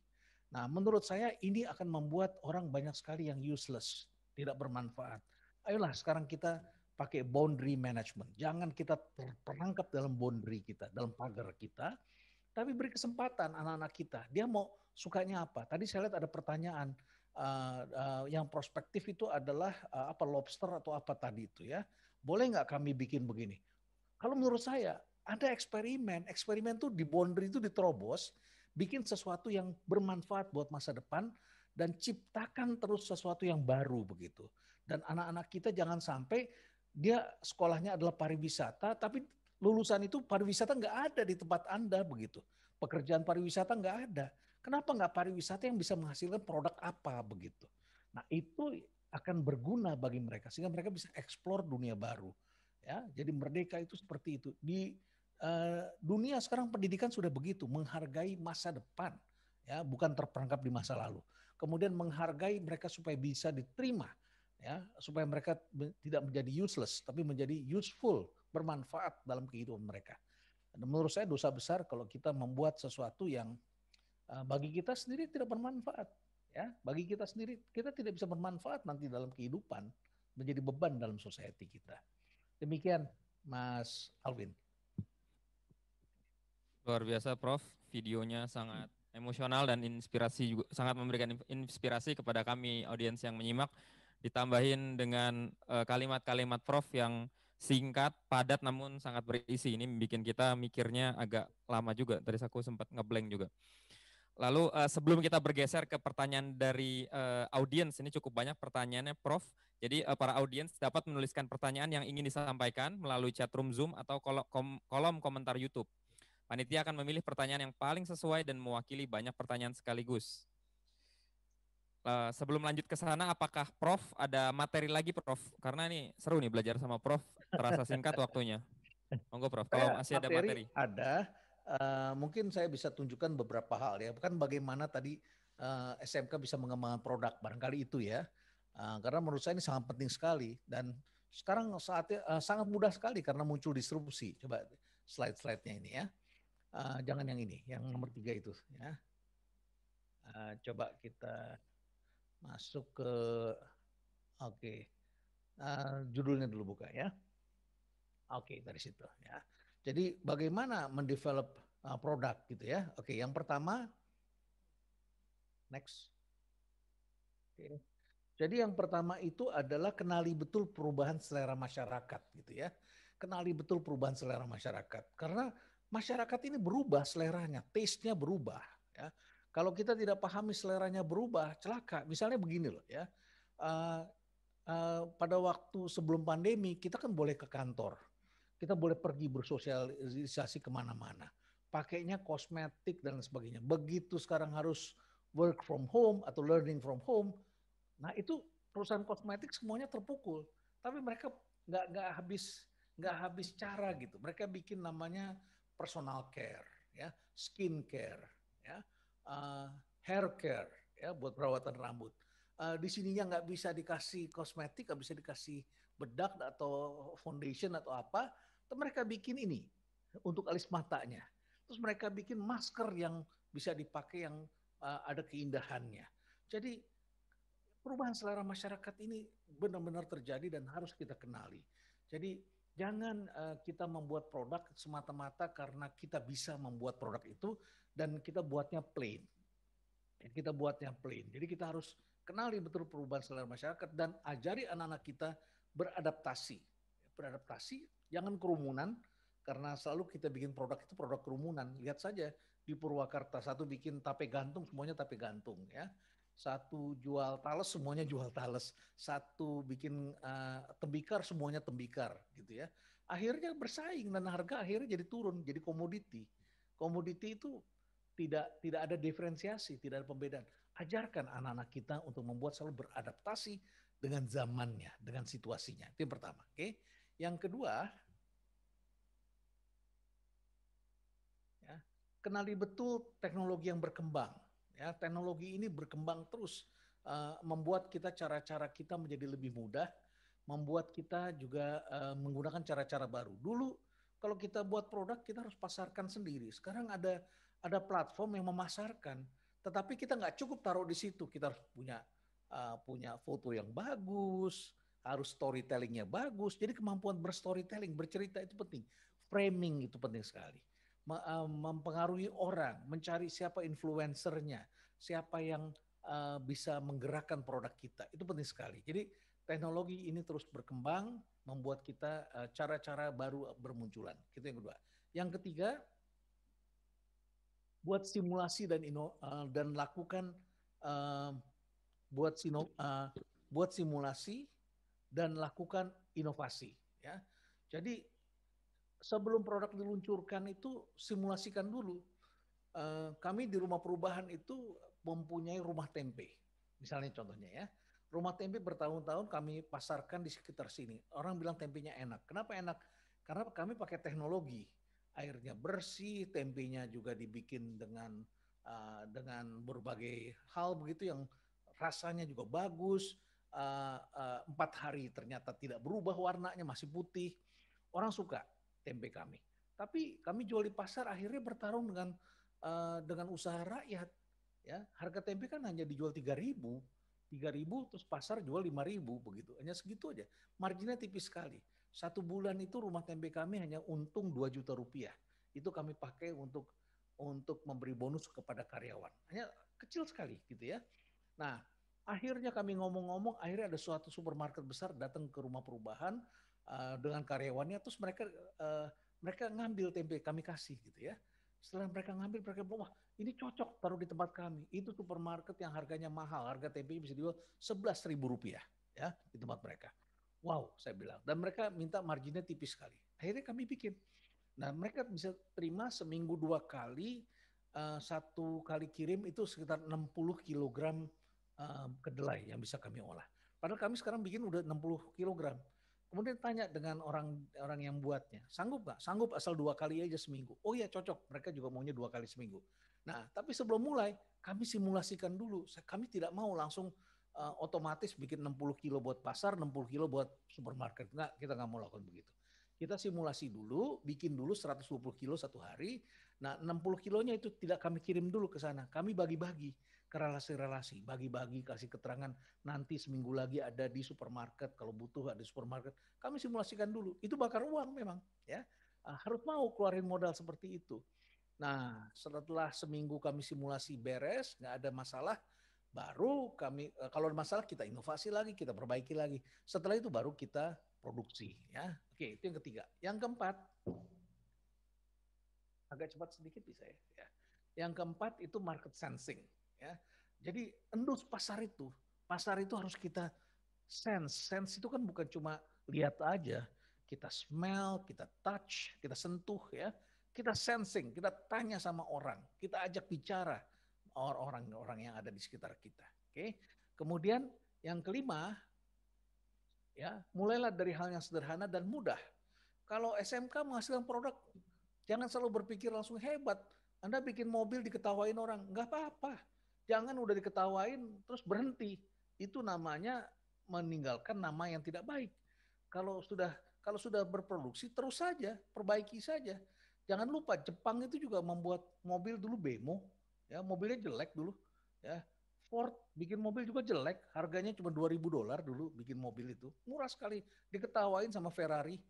Nah, menurut saya ini akan membuat orang banyak sekali yang useless, tidak bermanfaat. Ayolah sekarang kita pakai boundary management. Jangan kita ya. terperangkap dalam boundary kita, dalam pagar kita. Tapi beri kesempatan anak-anak kita. Dia mau sukanya apa? Tadi saya lihat ada pertanyaan uh, uh, yang prospektif itu adalah uh, apa lobster atau apa tadi itu ya? Boleh nggak kami bikin begini? Kalau menurut saya ada eksperimen. Eksperimen itu di boundary itu diterobos, bikin sesuatu yang bermanfaat buat masa depan dan ciptakan terus sesuatu yang baru begitu. Dan anak-anak kita jangan sampai dia sekolahnya adalah pariwisata, tapi lulusan itu pariwisata nggak ada di tempat Anda begitu. Pekerjaan pariwisata nggak ada. Kenapa nggak pariwisata yang bisa menghasilkan produk apa begitu? Nah itu akan berguna bagi mereka sehingga mereka bisa eksplor dunia baru. Ya, jadi merdeka itu seperti itu. Di uh, dunia sekarang pendidikan sudah begitu, menghargai masa depan, ya bukan terperangkap di masa lalu. Kemudian menghargai mereka supaya bisa diterima ya supaya mereka tidak menjadi useless tapi menjadi useful bermanfaat dalam kehidupan mereka. Dan menurut saya dosa besar kalau kita membuat sesuatu yang eh, bagi kita sendiri tidak bermanfaat ya bagi kita sendiri kita tidak bisa bermanfaat nanti dalam kehidupan menjadi beban dalam society kita. Demikian Mas Alvin. Luar biasa Prof, videonya sangat emosional dan inspirasi juga sangat memberikan inspirasi kepada kami audiens yang menyimak ditambahin dengan eh, kalimat-kalimat uh, prof yang singkat, padat namun sangat berisi. Ini bikin kita mikirnya agak lama juga. Tadi aku sempat ngeblank juga. Lalu uh, sebelum kita bergeser ke pertanyaan dari uh, audiens, ini cukup banyak pertanyaannya, Prof. Jadi uh, para audiens dapat menuliskan pertanyaan yang ingin disampaikan melalui chat room Zoom atau kolom, kolom komentar YouTube. Panitia akan memilih pertanyaan yang paling sesuai dan mewakili banyak pertanyaan sekaligus. Eh, sebelum lanjut ke sana, apakah Prof ada materi lagi Prof? Karena ini seru nih belajar sama Prof, terasa singkat waktunya. Monggo Prof, kalau masih ada materi. materi. Ada, uh, mungkin saya bisa tunjukkan beberapa hal ya. Bukan bagaimana tadi uh, eh, SMK bisa mengembangkan produk, barangkali itu ya. Uh, karena menurut saya ini sangat penting sekali dan sekarang saatnya uh, sangat mudah sekali karena muncul disrupsi. Coba slide-slide-nya ini ya. Uh, jangan yang ini, yang nomor tiga itu ya. Uh, coba kita masuk ke oke okay. uh, eh, judulnya dulu buka ya oke okay, dari situ ya jadi bagaimana mendevelop uh, produk gitu ya oke okay, yang pertama next oke okay. jadi yang pertama itu adalah kenali betul perubahan selera masyarakat gitu ya kenali betul perubahan selera masyarakat karena masyarakat ini berubah seleranya taste-nya berubah ya kalau kita tidak pahami seleranya berubah, celaka. Misalnya begini loh ya. Uh, uh, pada waktu sebelum pandemi kita kan boleh ke kantor. Kita boleh pergi bersosialisasi kemana-mana. Pakainya kosmetik dan sebagainya. Begitu sekarang harus work from home atau learning from home. Nah itu perusahaan kosmetik semuanya terpukul. Tapi mereka nggak nggak habis nggak habis cara gitu. Mereka bikin namanya personal care, ya skin care, uh, hair care ya buat perawatan rambut. Uh, di sininya nggak bisa dikasih kosmetik, nggak bisa dikasih bedak atau foundation atau apa. Terus mereka bikin ini untuk alis matanya. Terus mereka bikin masker yang bisa dipakai yang uh, ada keindahannya. Jadi perubahan selera masyarakat ini benar-benar terjadi dan harus kita kenali. Jadi Jangan uh, kita membuat produk semata-mata karena kita bisa membuat produk itu dan kita buatnya plain. Kita buatnya plain. Jadi kita harus kenali betul perubahan selera masyarakat dan ajari anak-anak kita beradaptasi. Beradaptasi, jangan kerumunan karena selalu kita bikin produk itu produk kerumunan. Lihat saja di Purwakarta satu bikin tape gantung semuanya tape gantung ya satu jual tales semuanya jual tales, satu bikin uh, tembikar semuanya tembikar gitu ya. Akhirnya bersaing dan harga akhirnya jadi turun, jadi komoditi. Komoditi itu tidak tidak ada diferensiasi, tidak ada pembedaan. Ajarkan anak-anak kita untuk membuat selalu beradaptasi dengan zamannya, dengan situasinya. Itu yang pertama, oke. Okay? Yang kedua, ya, kenali betul teknologi yang berkembang Ya, teknologi ini berkembang terus uh, membuat kita cara-cara kita menjadi lebih mudah, membuat kita juga uh, menggunakan cara-cara baru. Dulu kalau kita buat produk kita harus pasarkan sendiri. Sekarang ada ada platform yang memasarkan, tetapi kita nggak cukup taruh di situ. Kita harus punya uh, punya foto yang bagus, harus storytellingnya bagus. Jadi kemampuan berstorytelling, bercerita itu penting. Framing itu penting sekali. Eh, mempengaruhi orang, mencari siapa influencernya, siapa yang eh, bisa menggerakkan produk kita. Itu penting sekali. Jadi teknologi ini terus berkembang, membuat kita eh, cara-cara baru bermunculan. Itu yang kedua. Yang ketiga, buat simulasi dan ino, dan lakukan buat sino, buat simulasi dan lakukan inovasi. Ya, jadi sebelum produk diluncurkan itu simulasikan dulu. Eh, kami di rumah perubahan itu mempunyai rumah tempe. Misalnya contohnya ya. Rumah tempe bertahun-tahun kami pasarkan di sekitar sini. Orang bilang tempenya enak. Kenapa enak? Karena kami pakai teknologi. Airnya bersih, tempenya juga dibikin dengan uh, dengan berbagai hal begitu yang rasanya juga bagus. Uh, uh, empat hari ternyata tidak berubah warnanya masih putih. Orang suka tempe kami. Tapi kami jual di pasar akhirnya bertarung dengan uh, dengan usaha rakyat. Ya, harga tempe kan hanya dijual 3000 3000 terus pasar jual 5000 begitu. Hanya segitu aja. Marginnya tipis sekali. Satu bulan itu rumah tempe kami hanya untung 2 juta rupiah. Itu kami pakai untuk untuk memberi bonus kepada karyawan. Hanya kecil sekali gitu ya. Nah, akhirnya kami ngomong-ngomong, akhirnya ada suatu supermarket besar datang ke rumah perubahan, Eh, dengan karyawannya terus mereka uh, mereka ngambil tempe kami kasih gitu ya. Setelah mereka ngambil, mereka bilang, wah ini cocok taruh di tempat kami. Itu supermarket yang harganya mahal, harga tempe bisa dijual sebelas ribu rupiah ya, di tempat mereka. Wow, saya bilang. Dan mereka minta marginnya tipis sekali. Akhirnya kami bikin. Nah mereka bisa terima seminggu dua kali, uh, satu kali kirim itu sekitar 60 kilogram uh, kedelai yang bisa kami olah. Padahal kami sekarang bikin udah 60 kilogram. Kemudian tanya dengan orang orang yang buatnya, sanggup nggak? Sanggup asal dua kali aja seminggu. Oh iya cocok, mereka juga maunya dua kali seminggu. Nah, tapi sebelum mulai kami simulasikan dulu. Kami tidak mau langsung uh, otomatis bikin 60 kilo buat pasar, 60 kilo buat supermarket. Nggak, kita nggak mau lakukan begitu. Kita simulasi dulu, bikin dulu 120 kilo satu hari. Nah, 60 kilonya itu tidak kami kirim dulu ke sana. Kami bagi-bagi ke relasi-relasi, bagi-bagi, kasih keterangan. Nanti seminggu lagi ada di supermarket, kalau butuh ada di supermarket. Kami simulasikan dulu. Itu bakar uang memang. ya ah, Harus mau keluarin modal seperti itu. Nah, setelah seminggu kami simulasi beres, nggak ada masalah, baru kami eh, kalau ada masalah kita inovasi lagi, kita perbaiki lagi. Setelah itu baru kita produksi, ya. Oke, itu yang ketiga. Yang keempat, agak cepat sedikit bisa ya. ya. Yang keempat itu market sensing. Ya. Jadi endus pasar itu, pasar itu harus kita sense. Sense itu kan bukan cuma lihat aja, kita smell, kita touch, kita sentuh ya. Kita sensing, kita tanya sama orang, kita ajak bicara orang-orang yang ada di sekitar kita. Oke. Kemudian yang kelima ya, mulailah dari hal yang sederhana dan mudah. Kalau SMK menghasilkan produk, jangan selalu berpikir langsung hebat. Anda bikin mobil diketawain orang, nggak apa-apa. Jangan udah diketawain terus berhenti. Itu namanya meninggalkan nama yang tidak baik. Kalau sudah kalau sudah berproduksi terus saja, perbaiki saja. Jangan lupa Jepang itu juga membuat mobil dulu bemo, ya mobilnya jelek dulu, ya Ford bikin mobil juga jelek, harganya cuma 2000 dolar dulu bikin mobil itu. Murah sekali, diketawain sama Ferrari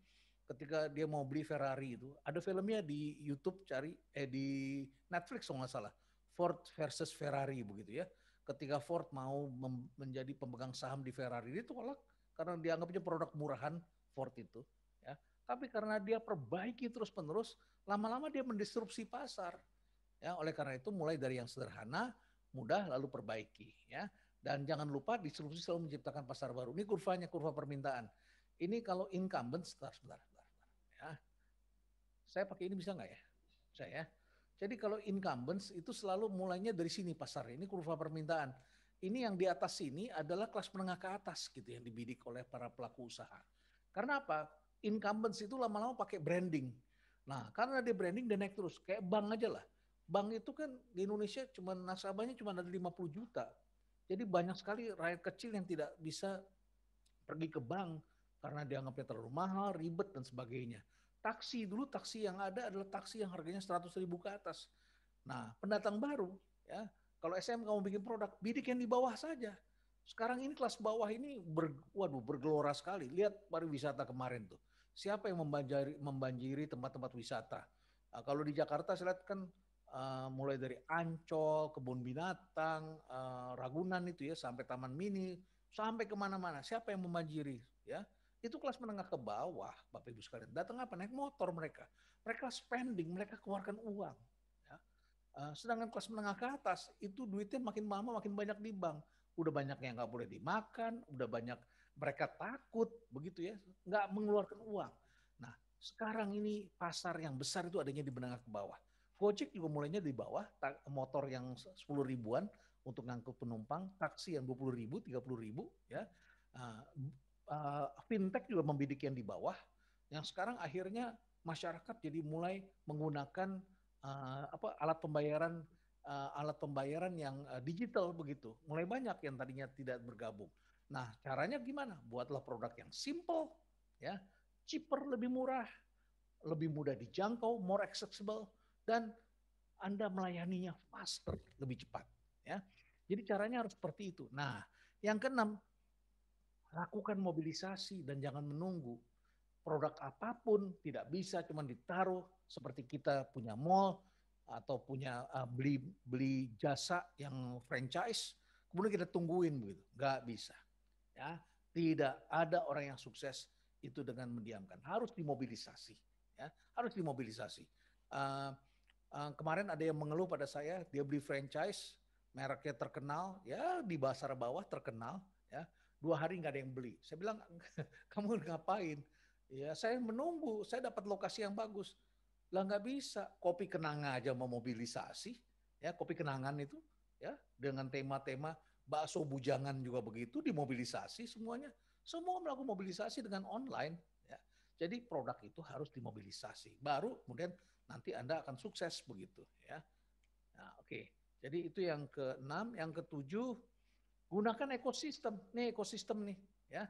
ketika dia mau beli Ferrari itu. Ada filmnya di YouTube cari eh di Netflix kalau nggak salah. Ford versus Ferrari begitu ya. Ketika Ford mau menjadi pemegang saham di Ferrari itu tolak karena dianggapnya produk murahan Ford itu ya. Tapi karena dia perbaiki terus-menerus, lama-lama dia mendisrupsi pasar. Ya, oleh karena itu mulai dari yang sederhana, mudah lalu perbaiki ya. Dan jangan lupa disrupsi selalu menciptakan pasar baru. Ini kurvanya kurva permintaan. Ini kalau incumbent sebentar sebentar, ya. Saya pakai ini bisa nggak ya? Saya jadi kalau incumbents itu selalu mulainya dari sini pasar. Ini kurva permintaan. Ini yang di atas sini adalah kelas menengah ke atas gitu yang dibidik oleh para pelaku usaha. Karena apa? Incumbents itu lama-lama pakai branding. Nah, karena dia branding dia naik terus. Kayak bank aja lah. Bank itu kan di Indonesia cuma nasabahnya cuma ada 50 juta. Jadi banyak sekali rakyat kecil yang tidak bisa pergi ke bank karena dianggapnya terlalu mahal, ribet dan sebagainya taksi dulu taksi yang ada adalah taksi yang harganya 100 ribu ke atas. Nah, pendatang baru ya, kalau SM kamu bikin produk, bidik yang di bawah saja. Sekarang ini kelas bawah ini ber, waduh bergelora sekali. Lihat pariwisata kemarin tuh. Siapa yang membanjiri membanjiri tempat-tempat wisata? Nah, kalau di Jakarta saya lihat kan uh, mulai dari Ancol, kebun binatang, uh, Ragunan itu ya sampai Taman Mini, sampai kemana-mana. Siapa yang membanjiri ya? itu kelas menengah ke bawah, Bapak Ibu sekalian. Datang apa? Naik motor mereka. Mereka spending, mereka keluarkan uang. Ya. Eh, sedangkan kelas menengah ke atas, itu duitnya makin lama makin banyak di bank. Udah banyak yang nggak boleh dimakan, udah banyak mereka takut, begitu ya, nggak mengeluarkan uang. Nah, sekarang ini pasar yang besar itu adanya di menengah ke bawah. Gojek juga mulainya di bawah, motor yang 10 ribuan untuk ngangkut penumpang, taksi yang 20 ribu, 30 ribu, ya. Eh, uh, fintech juga membidik yang di bawah, yang sekarang akhirnya masyarakat jadi mulai menggunakan uh, apa alat pembayaran uh, alat pembayaran yang uh, digital begitu. Mulai banyak yang tadinya tidak bergabung. Nah, caranya gimana? Buatlah produk yang simple, ya, cheaper lebih murah, lebih mudah dijangkau, more accessible, dan Anda melayaninya faster, lebih cepat. Ya, jadi caranya harus seperti itu. Nah, yang keenam, lakukan mobilisasi dan jangan menunggu. Produk apapun tidak bisa cuma ditaruh seperti kita punya mall atau punya uh, beli beli jasa yang franchise kemudian kita tungguin begitu. Nggak bisa. Ya, tidak ada orang yang sukses itu dengan mendiamkan. Harus dimobilisasi, ya. Harus dimobilisasi. Uh, uh, kemarin ada yang mengeluh pada saya, dia beli franchise, mereknya terkenal, ya di pasar bawah terkenal, ya dua hari nggak ada yang beli. Saya bilang, kamu ngapain? Ya, saya menunggu, saya dapat lokasi yang bagus. Lah nggak bisa, kopi kenangan aja memobilisasi, ya kopi kenangan itu, ya dengan tema-tema bakso bujangan juga begitu dimobilisasi semuanya. Semua melakukan mobilisasi dengan online. Ya. Jadi produk itu harus dimobilisasi. Baru kemudian nanti Anda akan sukses begitu. ya. Nah, Oke, okay. jadi itu yang keenam. Yang ketujuh, Gunakan ekosistem, nih ekosistem nih, ya.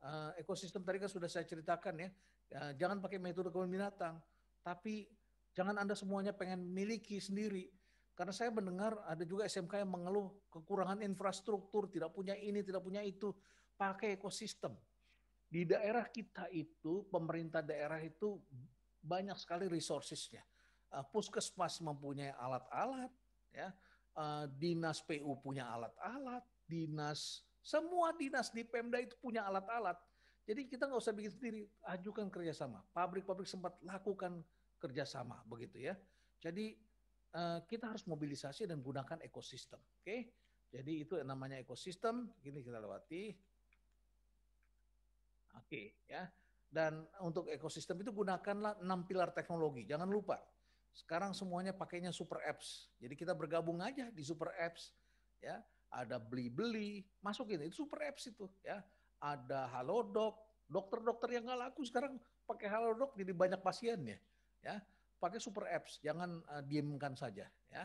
Uh, ekosistem tadi kan sudah saya ceritakan ya. Uh, jangan pakai metode kebun binatang, tapi jangan Anda semuanya pengen miliki sendiri. Karena saya mendengar ada juga SMK yang mengeluh kekurangan infrastruktur, tidak punya ini, tidak punya itu. Pakai ekosistem. Di daerah kita itu, pemerintah daerah itu banyak sekali resourcesnya. Eh, puskesmas mempunyai alat-alat, ya dinas PU punya alat-alat, dinas, semua dinas di Pemda itu punya alat-alat. Jadi kita nggak usah bikin sendiri, ajukan kerjasama. Pabrik-pabrik sempat lakukan kerjasama, begitu ya. Jadi eh, kita harus mobilisasi dan gunakan ekosistem, oke? Okay? Jadi itu yang namanya ekosistem. Ini kita lewati. Oke, okay, ya. Dan untuk ekosistem itu gunakanlah enam pilar teknologi. Jangan lupa. Sekarang semuanya pakainya super apps. Jadi kita bergabung aja di super apps, ya ada beli-beli, masukin itu super apps itu ya. Ada Halodoc, dokter-dokter yang nggak laku sekarang pakai Halodoc jadi banyak pasiennya ya. Pakai super apps, jangan uh, diemkan saja ya.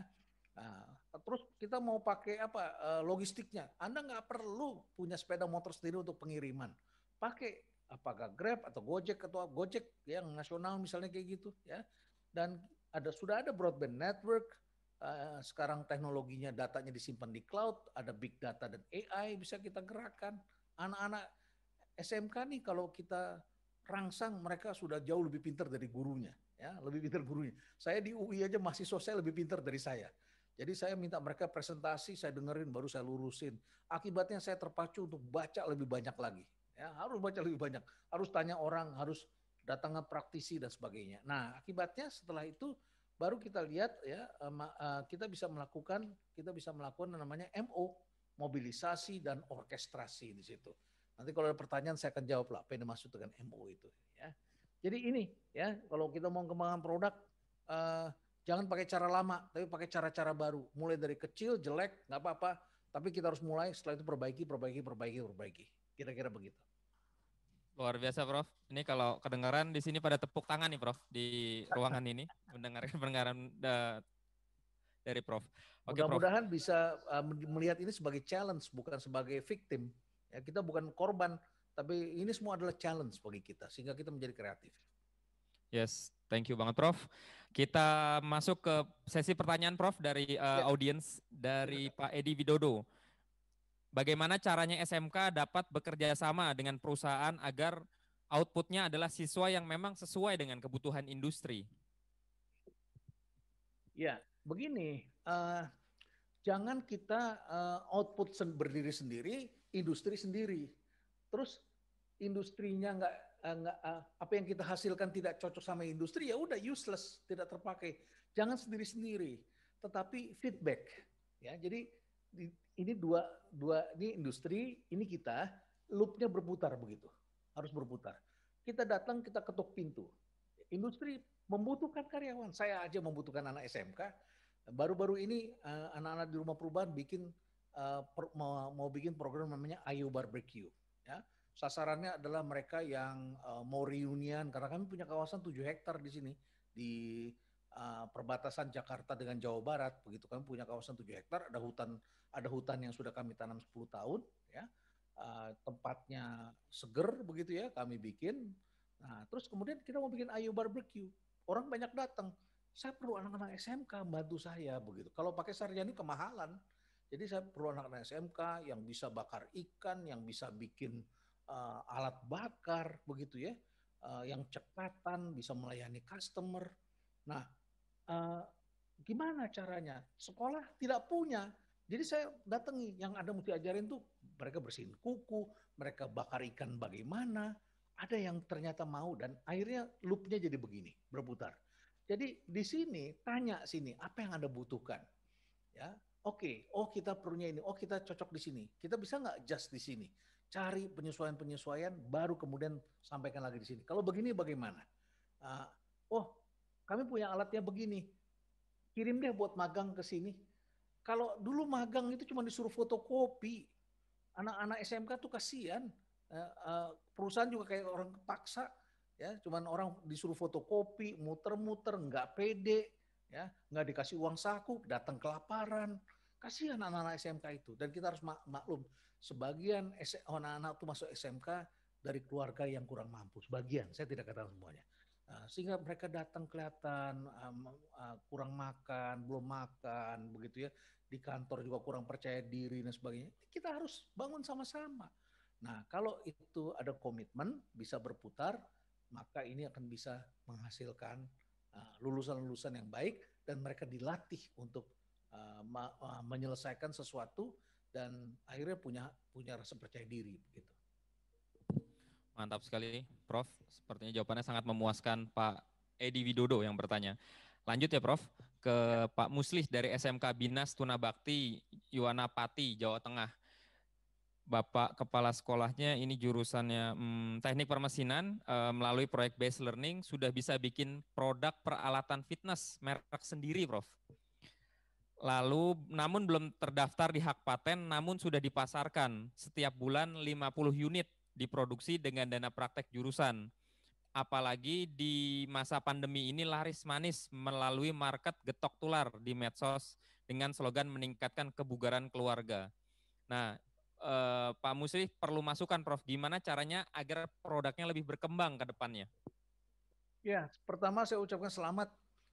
Nah, terus kita mau pakai apa eh, logistiknya? Anda nggak perlu punya sepeda motor sendiri untuk pengiriman. Pakai apakah Grab atau Gojek atau Gojek yang nasional misalnya kayak gitu ya. Dan ada sudah ada broadband network, Eh, sekarang teknologinya datanya disimpan di cloud, ada big data dan AI bisa kita gerakkan. Anak-anak SMK nih kalau kita rangsang mereka sudah jauh lebih pintar dari gurunya, ya, lebih pintar gurunya. Saya di UI aja masih sosial lebih pintar dari saya. Jadi saya minta mereka presentasi, saya dengerin baru saya lurusin. Akibatnya saya terpacu untuk baca lebih banyak lagi. Ya, harus baca lebih banyak, harus tanya orang, harus datangnya praktisi dan sebagainya. Nah, akibatnya setelah itu baru kita lihat ya eh, eh, kita bisa melakukan kita bisa melakukan namanya MO mobilisasi dan orkestrasi di situ. Nanti kalau ada pertanyaan saya akan jawab lah apa yang dimaksud dengan MO itu ya. Jadi ini ya kalau kita mau kembangkan produk eh, jangan pakai cara lama tapi pakai cara-cara baru. Mulai dari kecil jelek nggak apa-apa tapi kita harus mulai setelah itu perbaiki perbaiki perbaiki perbaiki. Kira-kira begitu. Luar biasa, Prof. Ini kalau kedengaran di sini pada tepuk tangan nih, Prof, di ruangan ini mendengarkan pendengaran da dari Prof. Oke, Mudah-mudahan bisa uh, melihat ini sebagai challenge bukan sebagai victim. Ya, kita bukan korban, tapi ini semua adalah challenge bagi kita sehingga kita menjadi kreatif. Yes, thank you banget Prof. Kita masuk ke sesi pertanyaan Prof dari uh, ya. audience dari Pak Edi Widodo bagaimana caranya SMK dapat bekerja sama dengan perusahaan agar outputnya adalah siswa yang memang sesuai dengan kebutuhan industri? Ya, begini, uh, jangan kita uh, output sen berdiri sendiri, industri sendiri. Terus industrinya nggak eh, nggak apa yang kita hasilkan tidak cocok sama industri ya udah useless, tidak terpakai. Jangan sendiri-sendiri, tetapi feedback. Ya, jadi ini dua dua ini industri, ini kita loopnya berputar begitu, harus berputar. Kita datang kita ketuk pintu, industri membutuhkan karyawan. Saya aja membutuhkan anak SMK. Baru-baru ini eh, anak-anak di rumah perubahan bikin eh, mau, mau bikin program namanya Ayo Barbecue. Ya, sasarannya adalah mereka yang eh, mau reunian karena kami punya kawasan 7 hektar di sini di Eh, perbatasan Jakarta dengan Jawa Barat begitu kami punya kawasan 7 hektar ada hutan ada hutan yang sudah kami tanam 10 tahun ya uh, tempatnya seger begitu ya kami bikin nah terus kemudian kita mau bikin ayu barbecue orang banyak datang saya perlu anak-anak SMK bantu saya begitu kalau pakai sarjani kemahalan jadi saya perlu anak-anak SMK yang bisa bakar ikan yang bisa bikin uh, alat bakar begitu ya yang cepatan bisa melayani customer nah Eh, gimana caranya? Sekolah tidak punya. Jadi saya datangi yang ada mesti ajarin tuh mereka bersihin kuku, mereka bakar ikan bagaimana. Ada yang ternyata mau dan akhirnya loopnya jadi begini berputar. Jadi di sini tanya sini apa yang anda butuhkan, ya oke, okay, oh kita perlunya ini, oh kita cocok di sini. Kita bisa nggak just di sini? Cari penyesuaian-penyesuaian, baru kemudian sampaikan lagi di sini. Kalau begini bagaimana? Uh, oh, kami punya alatnya begini. Kirim deh buat magang ke sini. Kalau dulu magang itu cuma disuruh fotokopi. Anak-anak SMK tuh kasihan. Eh, eh, perusahaan juga kayak orang paksa. Ya, cuman orang disuruh fotokopi, muter-muter, nggak pede, ya, nggak dikasih uang saku, datang kelaparan. Kasihan anak-anak SMK itu. Dan kita harus maklum, sebagian anak-anak tuh masuk SMK dari keluarga yang kurang mampu. Sebagian, saya tidak katakan semuanya. Nah, sehingga mereka datang kelihatan um, uh, kurang makan, belum makan, begitu ya. Di kantor juga kurang percaya diri dan sebagainya. Kita harus bangun sama-sama. Nah, kalau itu ada komitmen bisa berputar, maka ini akan bisa menghasilkan ah, lulusan-lulusan uh, yang baik dan mereka dilatih untuk uh, uh, menyelesaikan sesuatu dan akhirnya punya punya rasa percaya diri begitu. Mantap sekali, Prof. Sepertinya jawabannya sangat memuaskan Pak Edi Widodo yang bertanya. Lanjut ya, Prof, ke Pak Muslih dari SMK Binas Tunabakti Pati, Jawa Tengah. Bapak kepala sekolahnya ini jurusannya hmm, teknik permesinan e, melalui proyek base learning sudah bisa bikin produk peralatan fitness merek sendiri, Prof. Lalu namun belum terdaftar di hak paten namun sudah dipasarkan setiap bulan 50 unit diproduksi dengan dana praktek jurusan. Apalagi di masa pandemi ini laris manis melalui market getok tular di medsos dengan slogan meningkatkan kebugaran keluarga. Nah, eh, Pak Musri perlu masukan Prof, gimana caranya agar produknya lebih berkembang ke depannya? Ya, pertama saya ucapkan selamat.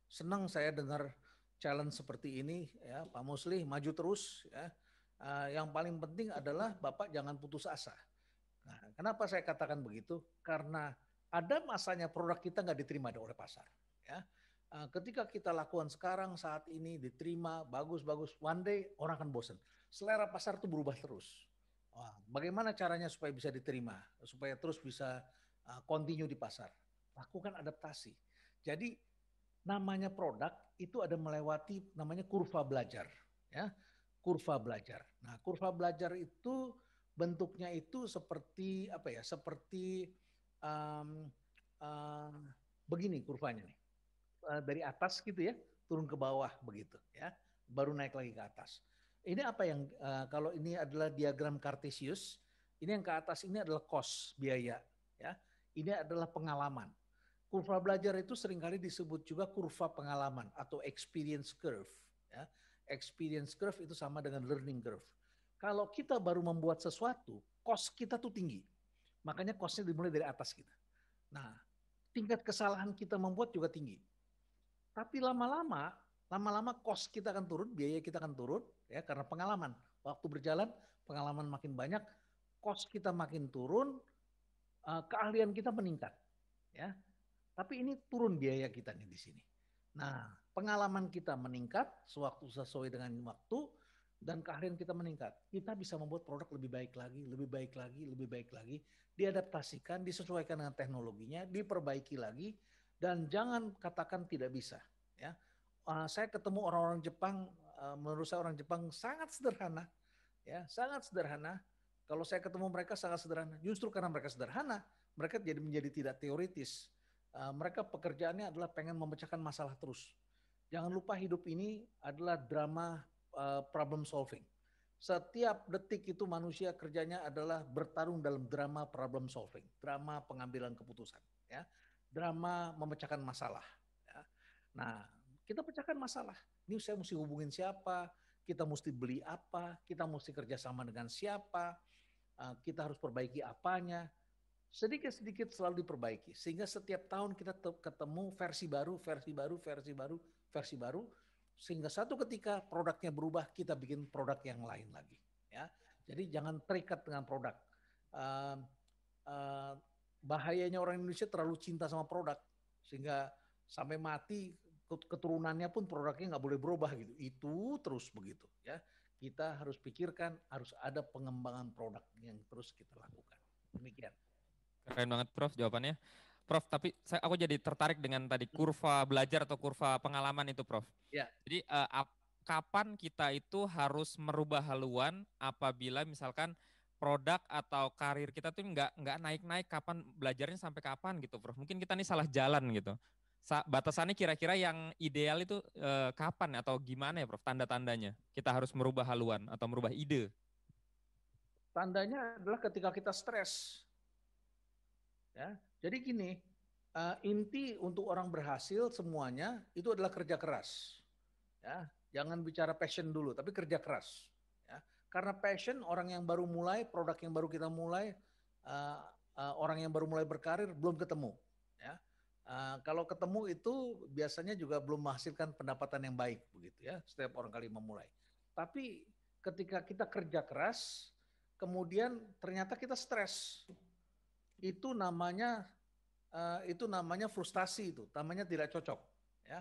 Senang saya dengar challenge seperti ini ya Pak Musli maju terus ya. Uh, yang paling penting adalah Bapak jangan putus asa Kenapa saya katakan begitu? Karena ada masanya produk kita nggak diterima oleh pasar. Ya. Eh, ketika kita lakukan sekarang saat ini diterima bagus-bagus, one day orang akan bosen. Selera pasar itu berubah terus. Wah, bagaimana caranya supaya bisa diterima, supaya terus bisa eh, continue di pasar? Lakukan adaptasi. Jadi namanya produk itu ada melewati namanya kurva belajar, ya kurva belajar. Nah kurva belajar itu bentuknya itu seperti apa ya? Seperti um, um, begini kurvanya nih. Eh, dari atas gitu ya, turun ke bawah begitu ya, baru naik lagi ke atas. Ini apa yang uh, kalau ini adalah diagram kartesius ini yang ke atas ini adalah cost biaya ya. Ini adalah pengalaman. Kurva belajar itu seringkali disebut juga kurva pengalaman atau experience curve ya. Experience curve itu sama dengan learning curve kalau kita baru membuat sesuatu, cost kita tuh tinggi. Makanya costnya dimulai dari atas kita. Nah, tingkat kesalahan kita membuat juga tinggi. Tapi lama-lama, lama-lama cost kita akan turun, biaya kita akan turun, ya karena pengalaman. Waktu berjalan, pengalaman makin banyak, cost kita makin turun, eh, keahlian kita meningkat. Ya, tapi ini turun biaya kita nih di sini. Nah, pengalaman kita meningkat sewaktu sesuai dengan waktu, dan keahlian kita meningkat, kita bisa membuat produk lebih baik lagi, lebih baik lagi, lebih baik lagi, diadaptasikan, disesuaikan dengan teknologinya, diperbaiki lagi, dan jangan katakan tidak bisa. Ya, uh, saya ketemu orang-orang Jepang, uh, menurut saya orang Jepang sangat sederhana, ya sangat sederhana. Kalau saya ketemu mereka sangat sederhana, justru karena mereka sederhana, mereka jadi menjadi tidak teoritis. Uh, mereka pekerjaannya adalah pengen memecahkan masalah terus. Jangan lupa hidup ini adalah drama Eh, problem solving. Setiap detik itu manusia kerjanya adalah bertarung dalam drama problem solving, drama pengambilan keputusan, ya, drama memecahkan masalah. Ya. Nah, kita pecahkan masalah. Ini saya mesti hubungin siapa, kita mesti beli apa, kita mesti kerjasama dengan siapa, eh, kita harus perbaiki apanya. Sedikit-sedikit selalu diperbaiki. Sehingga setiap tahun kita ketemu versi baru, versi baru, versi baru, versi baru sehingga satu ketika produknya berubah kita bikin produk yang lain lagi ya jadi jangan terikat dengan produk uh, uh, bahayanya orang Indonesia terlalu cinta sama produk sehingga sampai mati keturunannya pun produknya nggak boleh berubah gitu itu terus begitu ya kita harus pikirkan harus ada pengembangan produk yang terus kita lakukan demikian keren banget prof jawabannya Prof, tapi saya, aku jadi tertarik dengan tadi kurva belajar atau kurva pengalaman itu, Prof. Ya. Jadi uh, ap, kapan kita itu harus merubah haluan apabila misalkan produk atau karir kita tuh nggak nggak naik-naik kapan belajarnya sampai kapan gitu, Prof. Mungkin kita ini salah jalan gitu. Sa batasannya kira-kira yang ideal itu e, kapan atau gimana ya, Prof? Tanda-tandanya kita harus merubah haluan atau merubah ide. Tandanya adalah ketika kita stres. Ya, jadi gini, uh, inti untuk orang berhasil semuanya itu adalah kerja keras. Ya, jangan bicara passion dulu, tapi kerja keras. Ya, karena passion orang yang baru mulai, produk yang baru kita mulai, uh, uh, orang yang baru mulai berkarir belum ketemu. Ya, uh, kalau ketemu itu biasanya juga belum menghasilkan pendapatan yang baik begitu ya setiap orang kali memulai. Tapi ketika kita kerja keras, kemudian ternyata kita stres itu namanya uh, itu namanya frustasi itu, namanya tidak cocok, ya.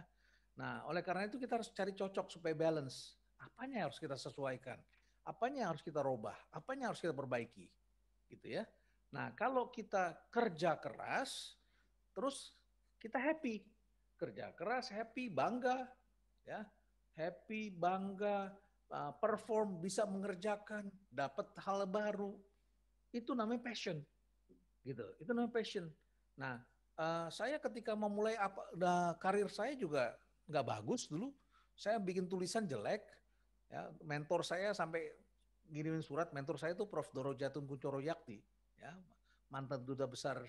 Nah, oleh karena itu kita harus cari cocok supaya balance. Apanya yang harus kita sesuaikan? Apanya yang harus kita rubah, Apanya yang harus kita perbaiki? Gitu ya. Nah, kalau kita kerja keras, terus kita happy. Kerja keras, happy, bangga, ya. Happy, bangga, eh, perform, bisa mengerjakan, dapat hal baru. Itu namanya passion gitu itu namanya passion nah uh, saya ketika memulai apa nah, karir saya juga nggak bagus dulu saya bikin tulisan jelek ya mentor saya sampai ngirimin surat mentor saya itu Prof Dorojatun Kuncoro Yakti ya mantan duta besar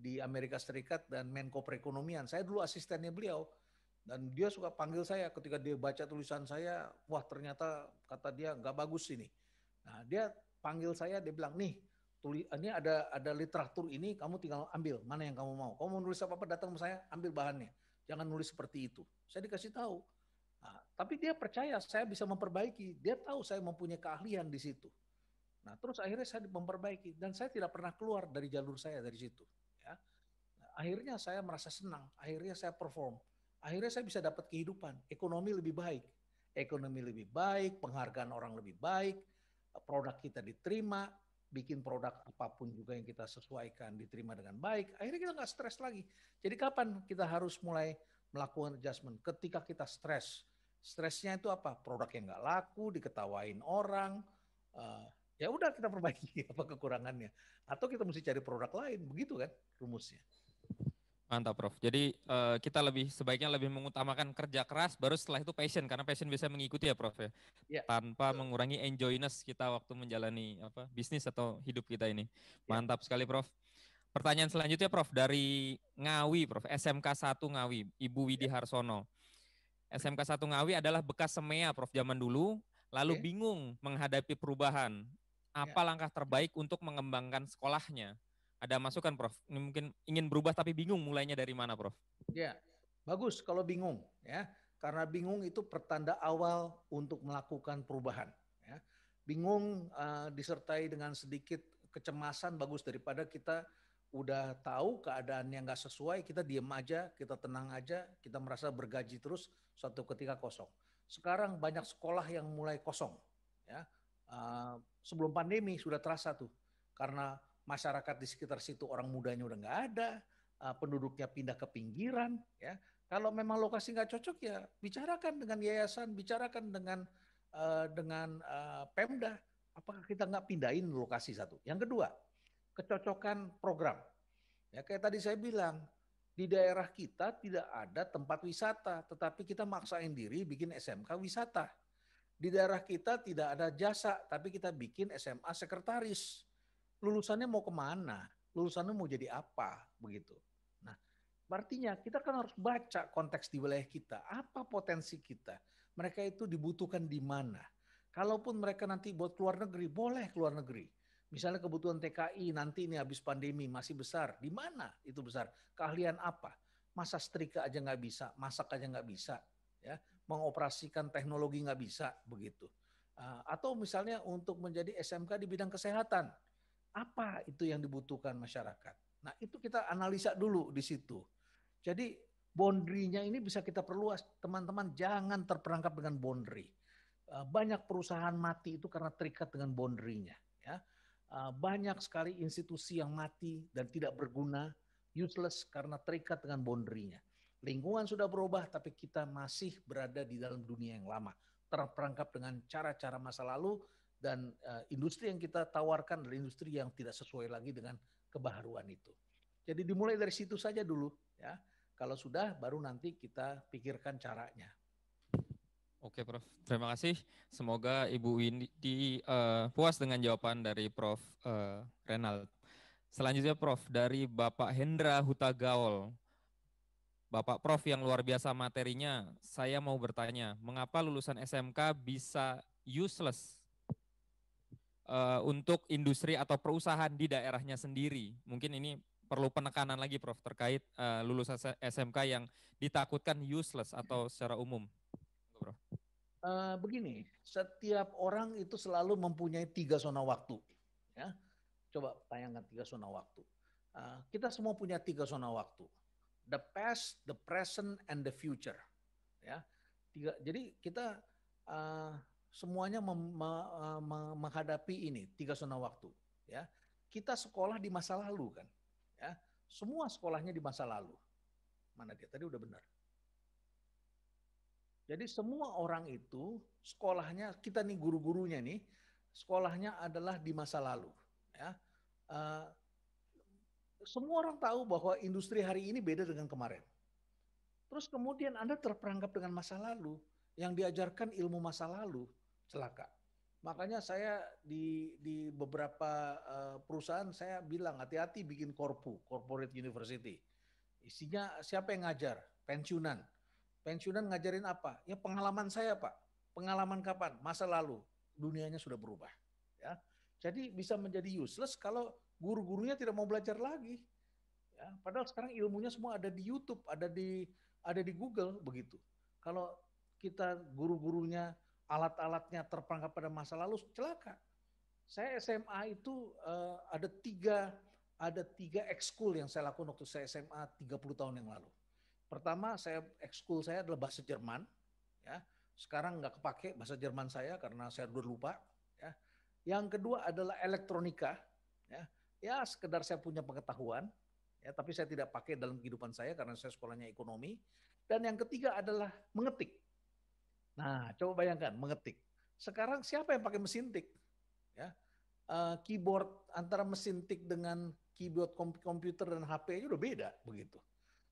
di Amerika Serikat dan Menko Perekonomian saya dulu asistennya beliau dan dia suka panggil saya ketika dia baca tulisan saya wah ternyata kata dia nggak bagus ini nah dia panggil saya dia bilang nih tuli, ini ada ada literatur ini kamu tinggal ambil mana yang kamu mau. Kamu mau nulis apa apa datang ke saya ambil bahannya. Jangan nulis seperti itu. Saya dikasih tahu. Nah, tapi dia percaya saya bisa memperbaiki. Dia tahu saya mempunyai keahlian di situ. Nah terus akhirnya saya memperbaiki dan saya tidak pernah keluar dari jalur saya dari situ. Ya. Nah, akhirnya saya merasa senang. Akhirnya saya perform. Akhirnya saya bisa dapat kehidupan, ekonomi lebih baik, ekonomi lebih baik, penghargaan orang lebih baik, produk kita diterima, bikin produk apapun juga yang kita sesuaikan diterima dengan baik, akhirnya kita nggak stres lagi. Jadi kapan kita harus mulai melakukan adjustment? Ketika kita stres. Stresnya itu apa? Produk yang nggak laku, diketawain orang, uh, ya udah kita perbaiki apa kekurangannya. Atau kita mesti cari produk lain, begitu kan rumusnya. Mantap, Prof. Jadi uh, kita lebih sebaiknya lebih mengutamakan kerja keras, baru setelah itu passion, karena passion bisa mengikuti ya, Prof. Ya, Yeah. tanpa Betul. mengurangi enjoyness kita waktu menjalani apa bisnis atau hidup kita ini. Iya. Mantap sekali, Prof. Pertanyaan selanjutnya, Prof. Dari Ngawi, Prof. SMK 1 Ngawi, Ibu Widi yeah. Harsono. SMK 1 Ngawi adalah bekas semea, Prof. Zaman dulu, lalu okay. bingung menghadapi perubahan. Apa yeah. langkah terbaik untuk mengembangkan sekolahnya? ada masukan Prof. Ini mungkin ingin berubah tapi bingung mulainya dari mana Prof? Ya, bagus kalau bingung ya. Karena bingung itu pertanda awal untuk melakukan perubahan. Ya. Bingung uh, disertai dengan sedikit kecemasan bagus daripada kita udah tahu keadaan yang nggak sesuai, kita diem aja, kita tenang aja, kita merasa bergaji terus, suatu ketika kosong. Sekarang banyak sekolah yang mulai kosong. ya uh, Sebelum pandemi sudah terasa tuh. Karena masyarakat di sekitar situ orang mudanya udah nggak ada, eh, penduduknya pindah ke pinggiran. Ya, kalau memang lokasi nggak cocok ya bicarakan dengan yayasan, bicarakan dengan eh, dengan eh, Pemda. Apakah kita nggak pindahin lokasi satu? Yang kedua, kecocokan program. Ya kayak tadi saya bilang di daerah kita tidak ada tempat wisata, tetapi kita maksain diri bikin SMK wisata. Di daerah kita tidak ada jasa, tapi kita bikin SMA sekretaris lulusannya mau kemana, lulusannya mau jadi apa, begitu. Nah, artinya kita kan harus baca konteks di wilayah kita, apa potensi kita, mereka itu dibutuhkan di mana. Kalaupun mereka nanti buat keluar negeri, boleh keluar negeri. Misalnya kebutuhan TKI nanti ini habis pandemi masih besar, di mana itu besar? Keahlian apa? Masa setrika aja nggak bisa, masak aja nggak bisa, ya mengoperasikan teknologi nggak bisa begitu. Ah, atau misalnya untuk menjadi SMK di bidang kesehatan, apa itu yang dibutuhkan masyarakat? Nah, itu kita analisa dulu di situ. Jadi boundary ini bisa kita perluas. Teman-teman jangan terperangkap dengan boundary. Eh, banyak perusahaan mati itu karena terikat dengan boundary Ya. Eh, banyak sekali institusi yang mati dan tidak berguna, useless karena terikat dengan boundary Lingkungan sudah berubah, tapi kita masih berada di dalam dunia yang lama. Terperangkap dengan cara-cara masa lalu dan uh, industri yang kita tawarkan adalah industri yang tidak sesuai lagi dengan kebaharuan itu. Jadi dimulai dari situ saja dulu ya. Kalau sudah baru nanti kita pikirkan caranya. Oke, Prof. Terima kasih. Semoga Ibu Windy uh, puas dengan jawaban dari Prof. Uh, Renald. Selanjutnya, Prof. Dari Bapak Hendra Huta Gaul, Bapak Prof yang luar biasa materinya, saya mau bertanya, mengapa lulusan SMK bisa useless uh, untuk industri atau perusahaan di daerahnya sendiri. Mungkin ini perlu penekanan lagi Prof terkait uh, lulusan SMK yang ditakutkan useless atau secara umum. Prof. Uh, begini, setiap orang itu selalu mempunyai tiga zona waktu. Ya, coba tayangkan tiga zona waktu. Uh, kita semua punya tiga zona waktu: the past, the present, and the future. Ya, tiga. Jadi kita uh, semuanya mem- menghadapi ini tiga zona waktu. Ya, kita sekolah di masa lalu kan, ya semua sekolahnya di masa lalu. Mana dia tadi udah benar. Jadi semua orang itu sekolahnya kita nih guru-gurunya nih sekolahnya adalah di masa lalu. Ya. Uh, semua orang tahu bahwa industri hari ini beda dengan kemarin. Terus kemudian Anda terperangkap dengan masa lalu yang diajarkan ilmu masa lalu celaka. Makanya saya di di beberapa eh, perusahaan saya bilang hati-hati bikin korpu, corporate university. Isinya siapa yang ngajar? Pensiunan. Pensiunan ngajarin apa? Ya pengalaman saya, Pak. Pengalaman kapan? Masa lalu. Dunianya sudah berubah, ya. Jadi bisa menjadi useless kalau guru-gurunya tidak mau belajar lagi. Ya, padahal sekarang ilmunya semua ada di YouTube, ada di ada di Google begitu. Kalau kita guru-gurunya alat-alatnya terperangkap pada masa lalu celaka. Saya SMA itu uh, ada tiga ada tiga ekskul yang saya lakukan waktu saya SMA 30 tahun yang lalu. Pertama saya ekskul saya adalah bahasa Jerman, ya. Sekarang nggak kepake bahasa Jerman saya karena saya udah lupa. Ya. Yang kedua adalah elektronika, ya. Ya sekedar saya punya pengetahuan, ya. Tapi saya tidak pakai dalam kehidupan saya karena saya sekolahnya ekonomi. Dan yang ketiga adalah mengetik Nah, coba bayangkan mengetik. Sekarang siapa yang pakai mesin tik? Ya, uh, keyboard antara mesin tik dengan keyboard kom komputer dan hp itu udah beda begitu.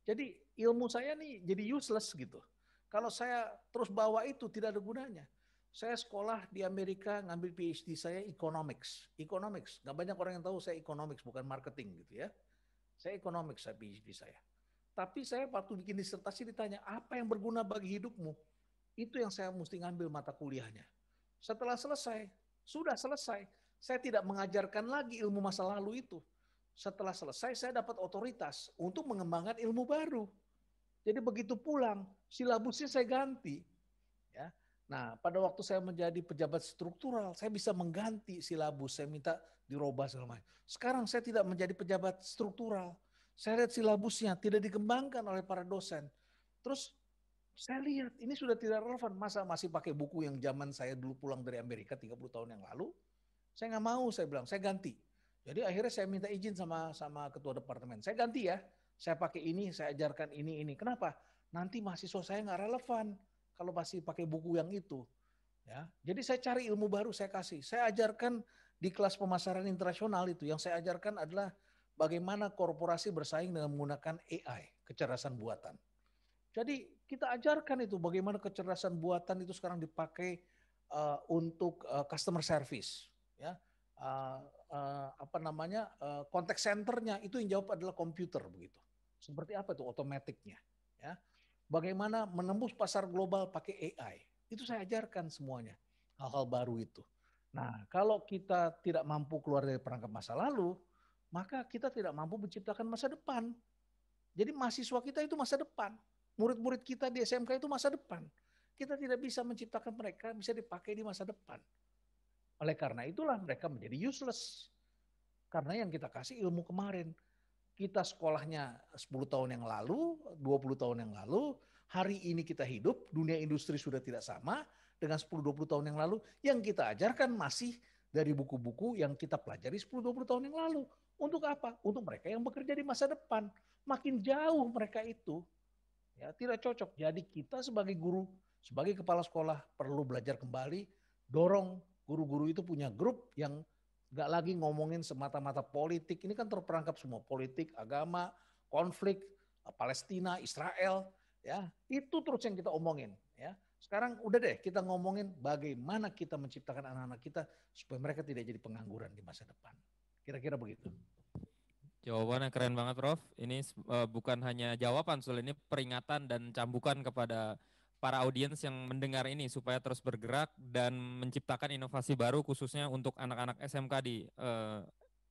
Jadi ilmu saya nih jadi useless gitu. Kalau saya terus bawa itu tidak ada gunanya. Saya sekolah di Amerika ngambil PhD saya economics. Economics. Nggak banyak orang yang tahu saya economics bukan marketing gitu ya. Saya economics saya PhD saya. Tapi saya waktu bikin disertasi ditanya apa yang berguna bagi hidupmu? Itu yang saya mesti ngambil mata kuliahnya. Setelah selesai, sudah selesai. Saya tidak mengajarkan lagi ilmu masa lalu itu. Setelah selesai, saya dapat otoritas untuk mengembangkan ilmu baru. Jadi begitu pulang, silabusnya saya ganti. Ya. Nah, pada waktu saya menjadi pejabat struktural, saya bisa mengganti silabus. Saya minta dirubah segala macam. Sekarang saya tidak menjadi pejabat struktural. Saya lihat silabusnya tidak dikembangkan oleh para dosen. Terus saya lihat ini sudah tidak relevan. Masa masih pakai buku yang zaman saya dulu pulang dari Amerika 30 tahun yang lalu? Saya nggak mau, saya bilang, saya ganti. Jadi akhirnya saya minta izin sama sama ketua departemen. Saya ganti ya. Saya pakai ini, saya ajarkan ini ini. Kenapa? Nanti mahasiswa saya nggak relevan kalau masih pakai buku yang itu. Ya. Jadi saya cari ilmu baru saya kasih. Saya ajarkan di kelas pemasaran internasional itu yang saya ajarkan adalah bagaimana korporasi bersaing dengan menggunakan AI, kecerdasan buatan. Jadi kita ajarkan itu bagaimana kecerdasan buatan itu sekarang dipakai uh, untuk uh, customer service, ya. Uh, uh, apa namanya uh, contact centernya itu yang jawab adalah komputer begitu. Seperti apa itu otomatiknya, ya. Bagaimana menembus pasar global pakai AI itu saya ajarkan semuanya hal-hal baru itu. Nah kalau kita tidak mampu keluar dari perangkap masa lalu, maka kita tidak mampu menciptakan masa depan. Jadi mahasiswa kita itu masa depan. Murid-murid kita di SMK itu masa depan. Kita tidak bisa menciptakan mereka bisa dipakai di masa depan. Oleh karena itulah mereka menjadi useless. Karena yang kita kasih ilmu kemarin. Kita sekolahnya 10 tahun yang lalu, 20 tahun yang lalu, hari ini kita hidup, dunia industri sudah tidak sama dengan 10-20 tahun yang lalu. Yang kita ajarkan masih dari buku-buku yang kita pelajari 10-20 tahun yang lalu. Untuk apa? Untuk mereka yang bekerja di masa depan. Makin jauh mereka itu, Ya, tidak cocok. Jadi kita sebagai guru, sebagai kepala sekolah perlu belajar kembali, dorong guru-guru itu punya grup yang nggak lagi ngomongin semata-mata politik. Ini kan terperangkap semua politik, agama, konflik, eh, Palestina, Israel, ya itu terus yang kita omongin. Ya, sekarang udah deh kita ngomongin bagaimana kita menciptakan anak-anak kita supaya mereka tidak jadi pengangguran di masa depan. Kira-kira begitu. Jawabannya keren banget, Prof. Ini uh, bukan hanya jawaban, soal ini peringatan dan cambukan kepada para audiens yang mendengar ini supaya terus bergerak dan menciptakan inovasi baru khususnya untuk anak-anak SMK di uh,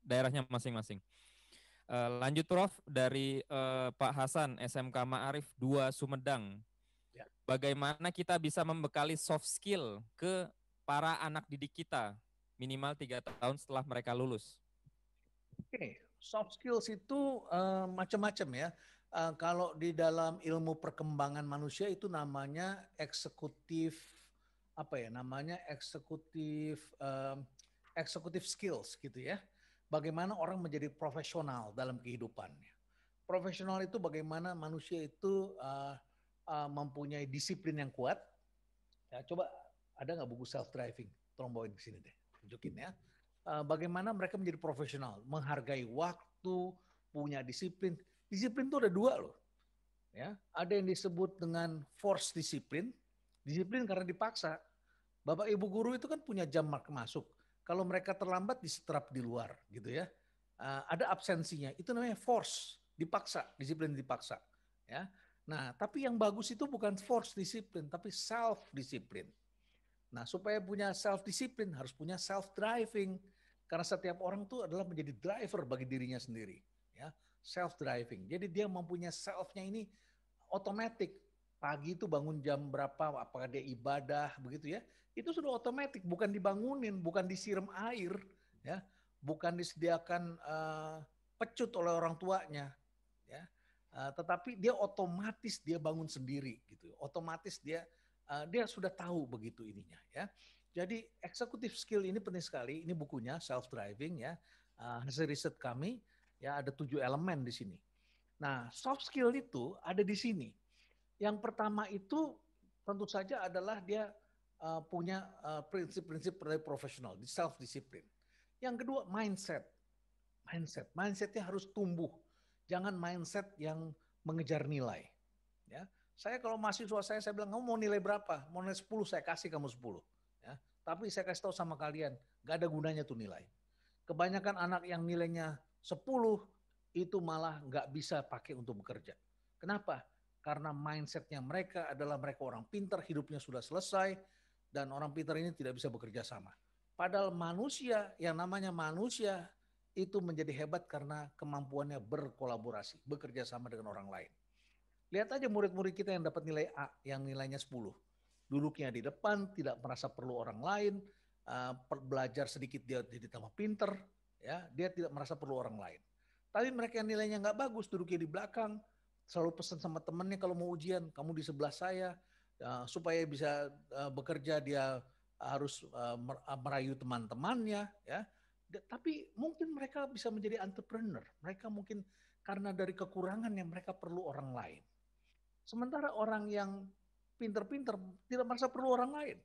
daerahnya masing-masing. Uh, lanjut Prof dari uh, Pak Hasan SMK Ma'arif 2 Sumedang. Ya. Bagaimana kita bisa membekali soft skill ke para anak didik kita minimal tiga tahun setelah mereka lulus? Oke, okay soft skills itu uh, macam-macam ya. Uh, kalau di dalam ilmu perkembangan manusia itu namanya eksekutif apa ya namanya eksekutif uh, eksekutif skills gitu ya. Bagaimana orang menjadi profesional dalam kehidupannya. Profesional itu bagaimana manusia itu uh, uh, mempunyai disiplin yang kuat. Ya, coba ada nggak buku self driving? Tolong bawain ke sini deh, tunjukin ya. Eh, bagaimana mereka menjadi profesional, menghargai waktu, punya disiplin. Disiplin itu ada dua loh. Ya, ada yang disebut dengan force disiplin, disiplin karena dipaksa. Bapak Ibu guru itu kan punya jam masuk. Kalau mereka terlambat disetrap di luar gitu ya. Eh, ada absensinya. Itu namanya force, dipaksa, disiplin dipaksa, ya. Nah, tapi yang bagus itu bukan force disiplin, tapi self disiplin. Nah, supaya punya self disiplin harus punya self driving. Karena setiap orang itu adalah menjadi driver bagi dirinya sendiri. ya Self driving. Jadi dia mempunyai self-nya ini otomatis. Pagi itu bangun jam berapa, apakah dia ibadah, begitu ya. Itu sudah otomatis, bukan dibangunin, bukan disiram air, ya, bukan disediakan uh, pecut oleh orang tuanya, ya. Uh, tetapi dia otomatis dia bangun sendiri gitu, otomatis dia eh, dia sudah tahu begitu ininya ya. Jadi eksekutif skill ini penting sekali. Ini bukunya self driving ya. Uh, hasil riset kami ya ada tujuh elemen di sini. Nah soft skill itu ada di sini. Yang pertama itu tentu saja adalah dia uh, punya uh, prinsip-prinsip profesional, self discipline. Yang kedua mindset, mindset, mindsetnya harus tumbuh. Jangan mindset yang mengejar nilai. Ya, saya kalau mahasiswa saya saya bilang kamu mau nilai berapa? Mau nilai 10 saya kasih kamu 10 tapi saya kasih tahu sama kalian, gak ada gunanya tuh nilai. Kebanyakan anak yang nilainya 10 itu malah gak bisa pakai untuk bekerja. Kenapa? Karena mindsetnya mereka adalah mereka orang pintar, hidupnya sudah selesai, dan orang pintar ini tidak bisa bekerja sama. Padahal manusia, yang namanya manusia, itu menjadi hebat karena kemampuannya berkolaborasi, bekerja sama dengan orang lain. Lihat aja murid-murid kita yang dapat nilai A, yang nilainya 10 duduknya di depan, tidak merasa perlu orang lain, uh, belajar sedikit dia jadi tambah pinter, ya dia tidak merasa perlu orang lain. Tapi mereka yang nilainya nggak bagus, duduknya di belakang, selalu pesan sama temennya kalau mau ujian, kamu di sebelah saya, uh, supaya bisa uh, bekerja dia harus uh, merayu teman-temannya, ya. Tapi mungkin mereka bisa menjadi entrepreneur. Mereka mungkin karena dari kekurangan yang mereka perlu orang lain. Sementara orang yang pinter-pinter, tidak merasa perlu orang lain,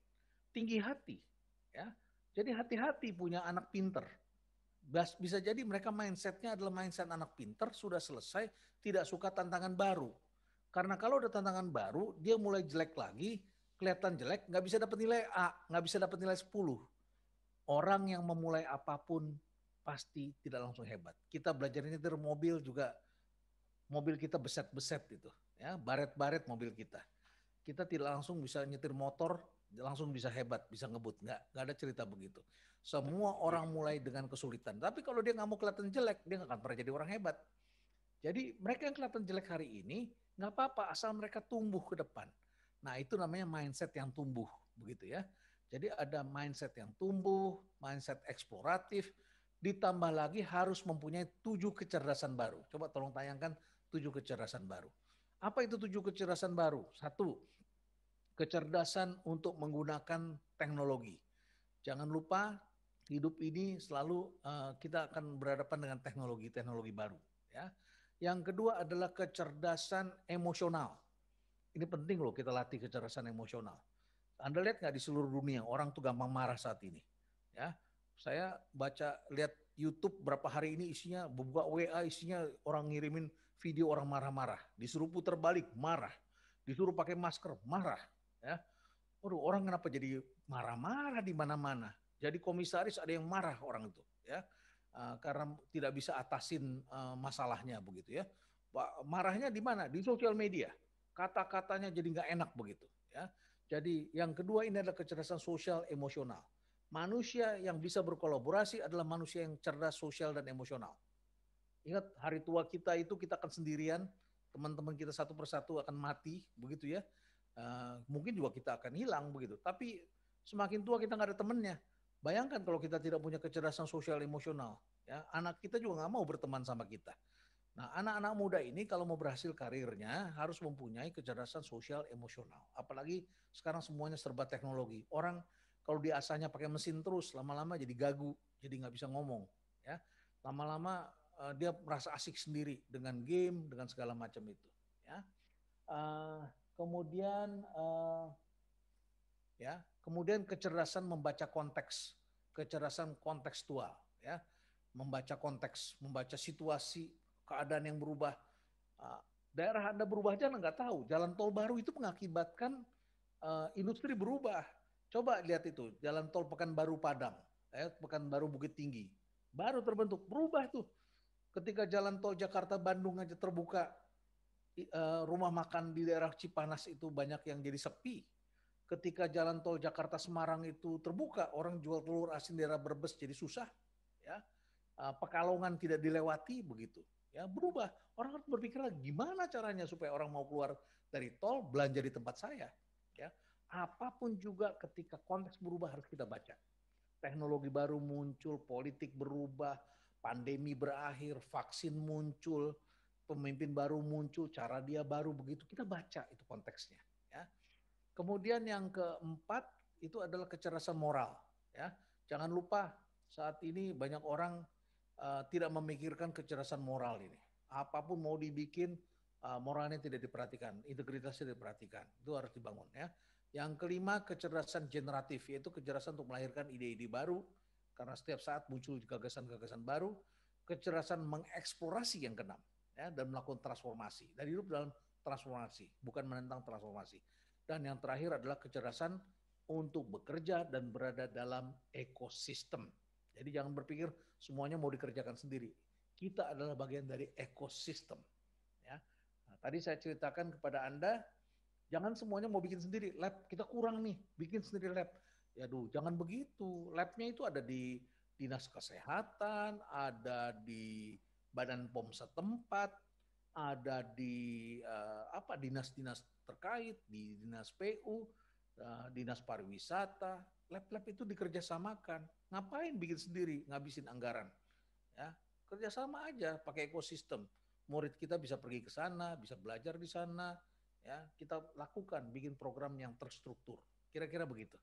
tinggi hati, ya. Jadi hati-hati punya anak pinter. Bisa jadi mereka mindsetnya adalah mindset anak pinter, sudah selesai, tidak suka tantangan baru. Karena kalau ada tantangan baru, dia mulai jelek lagi, kelihatan jelek, nggak bisa dapat nilai A, nggak bisa dapat nilai 10. Orang yang memulai apapun pasti tidak langsung hebat. Kita belajar ini dari mobil juga, mobil kita beset-beset itu, ya Baret-baret mobil kita kita tidak langsung bisa nyetir motor langsung bisa hebat, bisa ngebut. Nggak, nggak ada cerita begitu. Semua orang mulai dengan kesulitan. Tapi kalau dia nggak mau kelihatan jelek, dia nggak akan pernah jadi orang hebat. Jadi mereka yang kelihatan jelek hari ini, nggak apa-apa asal mereka tumbuh ke depan. Nah itu namanya mindset yang tumbuh, begitu ya. Jadi ada mindset yang tumbuh, mindset eksploratif, ditambah lagi harus mempunyai tujuh kecerdasan baru. Coba tolong tayangkan tujuh kecerdasan baru. Apa itu tujuh kecerdasan baru? Satu, kecerdasan untuk menggunakan teknologi. Jangan lupa hidup ini selalu uh, kita akan berhadapan dengan teknologi-teknologi baru. Ya. Yang kedua adalah kecerdasan emosional. Ini penting loh kita latih kecerdasan emosional. Anda lihat nggak di seluruh dunia orang tuh gampang marah saat ini. Ya, saya baca lihat YouTube berapa hari ini isinya buka WA isinya orang ngirimin video orang marah-marah, disuruh putar balik marah, disuruh pakai masker marah, ya. Waduh, orang kenapa jadi marah-marah di mana-mana? Jadi komisaris ada yang marah orang itu, ya. Eh, karena tidak bisa atasin eh, masalahnya begitu ya. Marahnya di mana? Di sosial media. Kata-katanya jadi nggak enak begitu, ya. Jadi yang kedua ini adalah kecerdasan sosial emosional. Manusia yang bisa berkolaborasi adalah manusia yang cerdas sosial dan emosional. Ingat hari tua kita itu kita akan sendirian, teman-teman kita satu persatu akan mati, begitu ya. Uh, mungkin juga kita akan hilang begitu. Tapi semakin tua kita nggak ada temennya. Bayangkan kalau kita tidak punya kecerdasan sosial emosional, ya anak kita juga nggak mau berteman sama kita. Nah, anak-anak muda ini kalau mau berhasil karirnya harus mempunyai kecerdasan sosial emosional. Apalagi sekarang semuanya serba teknologi. Orang kalau diasahnya pakai mesin terus, lama-lama jadi gagu, jadi nggak bisa ngomong. Ya, lama-lama uh, dia merasa asik sendiri dengan game, dengan segala macam itu. Ya. Uh, kemudian uh, ya, kemudian kecerdasan membaca konteks, kecerdasan kontekstual, ya, membaca konteks, membaca situasi, keadaan yang berubah. Uh, daerah Anda berubah aja nggak tahu. Jalan tol baru itu mengakibatkan uh, industri berubah. Coba lihat itu, jalan tol Pekanbaru Padang, eh, Pekanbaru Bukit Tinggi. Baru terbentuk, berubah tuh. Ketika jalan tol Jakarta Bandung aja terbuka, e, rumah makan di daerah Cipanas itu banyak yang jadi sepi. Ketika jalan tol Jakarta Semarang itu terbuka, orang jual telur asin daerah Brebes jadi susah, ya. E, Pekalongan tidak dilewati begitu. Ya, berubah. Orang harus berpikir lagi gimana caranya supaya orang mau keluar dari tol belanja di tempat saya, ya. Apapun juga ketika konteks berubah harus kita baca. Teknologi baru muncul, politik berubah, pandemi berakhir, vaksin muncul, pemimpin baru muncul, cara dia baru begitu. Kita baca itu konteksnya. Ya. Kemudian yang keempat itu adalah kecerdasan moral. Ya. Jangan lupa saat ini banyak orang uh, tidak memikirkan kecerdasan moral ini. Apapun mau dibikin, uh, moralnya tidak diperhatikan, integritasnya tidak diperhatikan. Itu harus dibangun ya. Yang kelima kecerdasan generatif yaitu kecerdasan untuk melahirkan ide-ide baru, karena setiap saat muncul gagasan-gagasan baru, kecerdasan mengeksplorasi yang keenam ya, dan melakukan transformasi. Dan hidup dalam transformasi, bukan menentang transformasi. Dan yang terakhir adalah kecerdasan untuk bekerja dan berada dalam ekosistem. Jadi jangan berpikir semuanya mau dikerjakan sendiri. Kita adalah bagian dari ekosistem. Ya. Nah, tadi saya ceritakan kepada Anda, jangan semuanya mau bikin sendiri. Lab kita kurang nih, bikin sendiri lab. Ya duh, jangan begitu. Labnya itu ada di dinas kesehatan, ada di badan pom setempat, ada di uh, apa dinas-dinas terkait, di dinas PU, uh, eh, dinas pariwisata. Lab-lab itu dikerjasamakan. Ngapain bikin sendiri, ngabisin anggaran? Ya, kerjasama aja, pakai ekosistem. Murid kita bisa pergi ke sana, bisa belajar di sana, ya kita lakukan bikin program yang terstruktur kira-kira begitu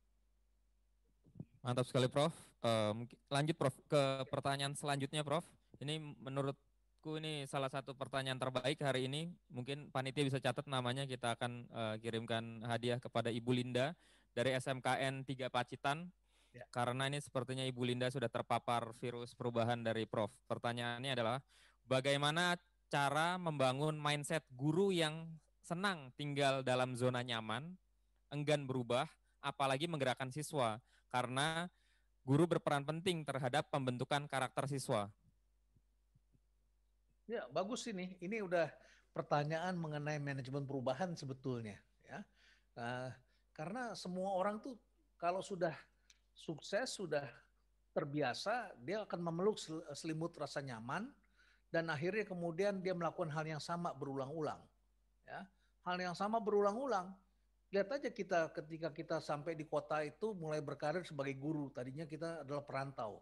Mantap sekali Prof. Uh, lanjut Prof ke pertanyaan selanjutnya Prof. Ini menurutku ini salah satu pertanyaan terbaik hari ini. Mungkin panitia bisa catat namanya kita akan uh, kirimkan hadiah kepada Ibu Linda dari SMKN 3 Pacitan. Ya. Karena ini sepertinya Ibu Linda sudah terpapar virus perubahan dari Prof. Pertanyaannya adalah bagaimana cara membangun mindset guru yang senang tinggal dalam zona nyaman, enggan berubah, apalagi menggerakkan siswa karena guru berperan penting terhadap pembentukan karakter siswa. Ya, bagus ini. Ini udah pertanyaan mengenai manajemen perubahan sebetulnya, ya. Uh, karena semua orang tuh kalau sudah sukses, sudah terbiasa, dia akan memeluk selimut rasa nyaman dan akhirnya kemudian dia melakukan hal yang sama berulang-ulang. Ya. Hal yang sama berulang-ulang lihat aja kita ketika kita sampai di kota itu mulai berkarir sebagai guru. Tadinya kita adalah perantau.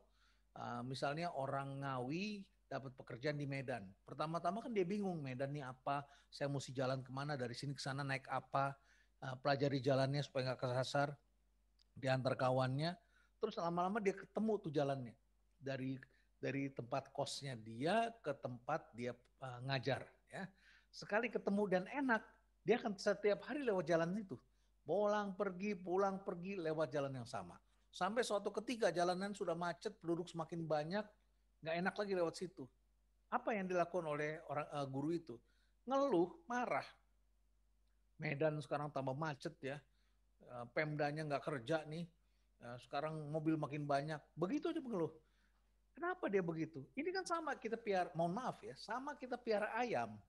Uh, misalnya orang Ngawi dapat pekerjaan di Medan. Pertama-tama kan dia bingung Medan ini apa, saya mesti jalan kemana dari sini ke sana naik apa, uh, pelajari jalannya supaya nggak kesasar, diantar kawannya. Terus lama-lama dia ketemu tuh jalannya dari dari tempat kosnya dia ke tempat dia uh, ngajar ya. Sekali ketemu dan enak, dia akan setiap hari lewat jalan itu. Pulang pergi, pulang pergi lewat jalan yang sama. Sampai suatu ketika jalanan sudah macet, penduduk semakin banyak, nggak enak lagi lewat situ. Apa yang dilakukan oleh orang uh, guru itu? Ngeluh, marah. Medan sekarang tambah macet ya. Eh, pemdanya nggak kerja nih. Eh, sekarang mobil makin banyak. Begitu aja mengeluh. Kenapa dia begitu? Ini kan sama kita piara, mohon maaf ya, sama kita piara ayam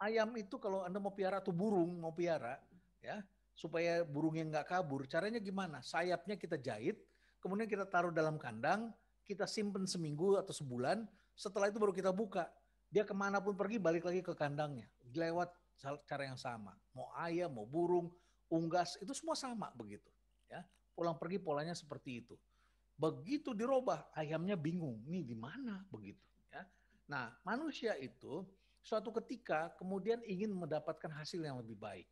ayam itu kalau Anda mau piara atau burung, mau piara ya, supaya burungnya nggak kabur, caranya gimana? Sayapnya kita jahit, kemudian kita taruh dalam kandang, kita simpen seminggu atau sebulan, setelah itu baru kita buka. Dia kemanapun pergi balik lagi ke kandangnya, lewat cara yang sama. Mau ayam, mau burung, unggas, itu semua sama begitu. Ya, pulang pergi polanya seperti itu. Begitu dirubah ayamnya bingung, nih di mana begitu. Ya. Nah, manusia itu suatu ketika kemudian ingin mendapatkan hasil yang lebih baik.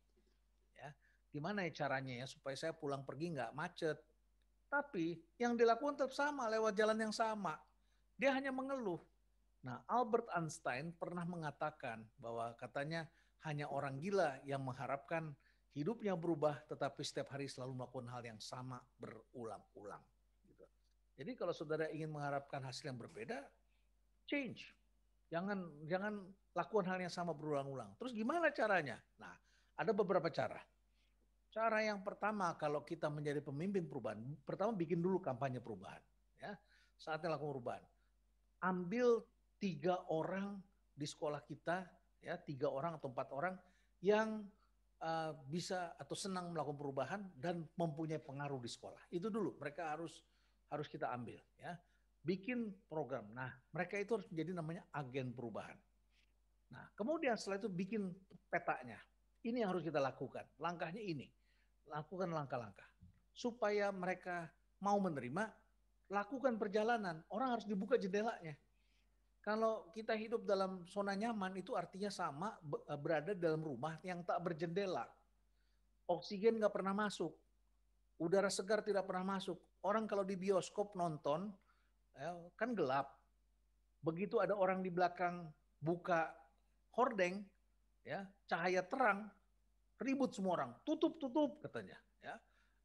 Ya, gimana ya caranya ya supaya saya pulang pergi nggak macet. Tapi yang dilakukan tetap sama lewat jalan yang sama. Dia hanya mengeluh. Nah, Albert Einstein pernah mengatakan bahwa katanya hanya orang gila yang mengharapkan hidupnya berubah tetapi setiap hari selalu melakukan hal yang sama berulang-ulang. Gitu. Jadi kalau saudara ingin mengharapkan hasil yang berbeda, change. Jangan jangan lakukan hal yang sama berulang-ulang. Terus gimana caranya? Nah, ada beberapa cara. Cara yang pertama kalau kita menjadi pemimpin perubahan, pertama bikin dulu kampanye perubahan. Ya, saatnya lakukan perubahan. Ambil tiga orang di sekolah kita, ya tiga orang atau empat orang yang uh, bisa atau senang melakukan perubahan dan mempunyai pengaruh di sekolah. Itu dulu mereka harus harus kita ambil, ya. Bikin program. Nah, mereka itu harus menjadi namanya agen perubahan. Nah, kemudian setelah itu bikin petanya. Ini yang harus kita lakukan. Langkahnya ini. Lakukan langkah-langkah. Supaya mereka mau menerima, lakukan perjalanan. Orang harus dibuka jendelanya. Kalau kita hidup dalam zona nyaman, itu artinya sama eh, berada dalam rumah yang tak berjendela. Oksigen nggak pernah masuk. Udara segar tidak pernah masuk. Orang kalau di bioskop nonton, eh, kan gelap. Begitu ada orang di belakang buka hordeng, ya cahaya terang, ribut semua orang, tutup tutup katanya. Ya.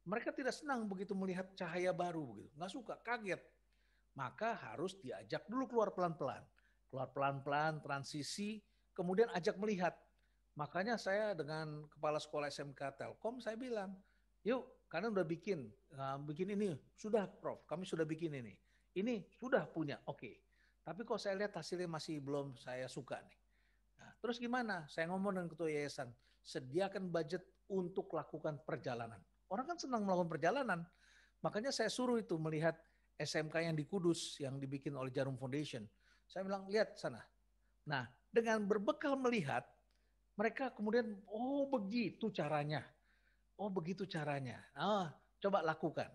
Mereka tidak senang begitu melihat cahaya baru begitu, nggak suka, kaget. Maka harus diajak dulu keluar pelan-pelan, keluar pelan-pelan, transisi, kemudian ajak melihat. Makanya saya dengan kepala sekolah SMK Telkom saya bilang, yuk kalian udah bikin, uh, bikin ini sudah Prof, kami sudah bikin ini, ini sudah punya, oke. Okay. Tapi kok saya lihat hasilnya masih belum saya suka nih. Terus gimana? Saya ngomong dengan ketua yayasan, sediakan budget untuk lakukan perjalanan. Orang kan senang melakukan perjalanan. Makanya saya suruh itu melihat SMK yang di Kudus yang dibikin oleh Jarum Foundation. Saya bilang, lihat sana. Nah, dengan berbekal melihat, mereka kemudian, oh begitu caranya. Oh begitu caranya. Ah, coba lakukan.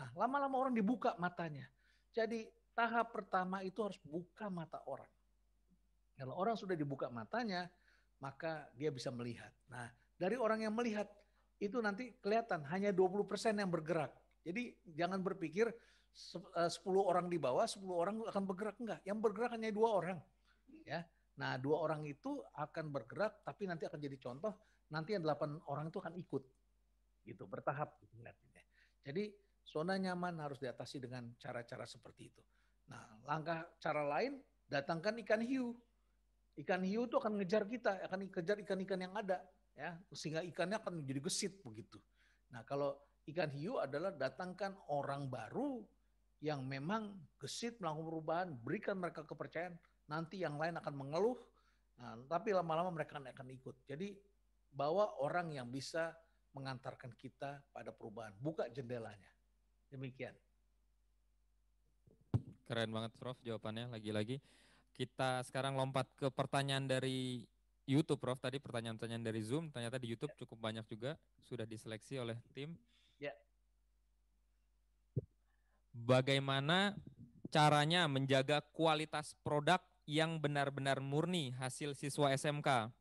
Nah, lama-lama orang dibuka matanya. Jadi tahap pertama itu harus buka mata orang. Kalau orang sudah dibuka matanya, maka dia bisa melihat. Nah, dari orang yang melihat itu nanti kelihatan hanya 20% yang bergerak. Jadi jangan berpikir 10 eh, orang di bawah, 10 orang akan bergerak enggak. Yang bergerak hanya dua orang. Ya. Nah, dua orang itu akan bergerak tapi nanti akan jadi contoh, nanti yang 8 orang itu akan ikut. Gitu, bertahap gitu, Jadi zona nyaman harus diatasi dengan cara-cara seperti itu. Nah, langkah cara lain datangkan ikan hiu ikan hiu itu akan ngejar kita, akan kejar ikan-ikan yang ada, ya sehingga ikannya akan menjadi gesit begitu. Nah kalau ikan hiu adalah datangkan orang baru yang memang gesit melakukan perubahan, berikan mereka kepercayaan, nanti yang lain akan mengeluh, nah, tapi lama-lama mereka akan ikut. Jadi bawa orang yang bisa mengantarkan kita pada perubahan, buka jendelanya. Demikian. Keren banget Prof jawabannya lagi-lagi. Kita sekarang lompat ke pertanyaan dari YouTube, Prof. Tadi pertanyaan-pertanyaan dari Zoom, ternyata di YouTube ya. cukup banyak juga sudah diseleksi oleh tim. Ya. Bagaimana caranya menjaga kualitas produk yang benar-benar murni hasil siswa SMK?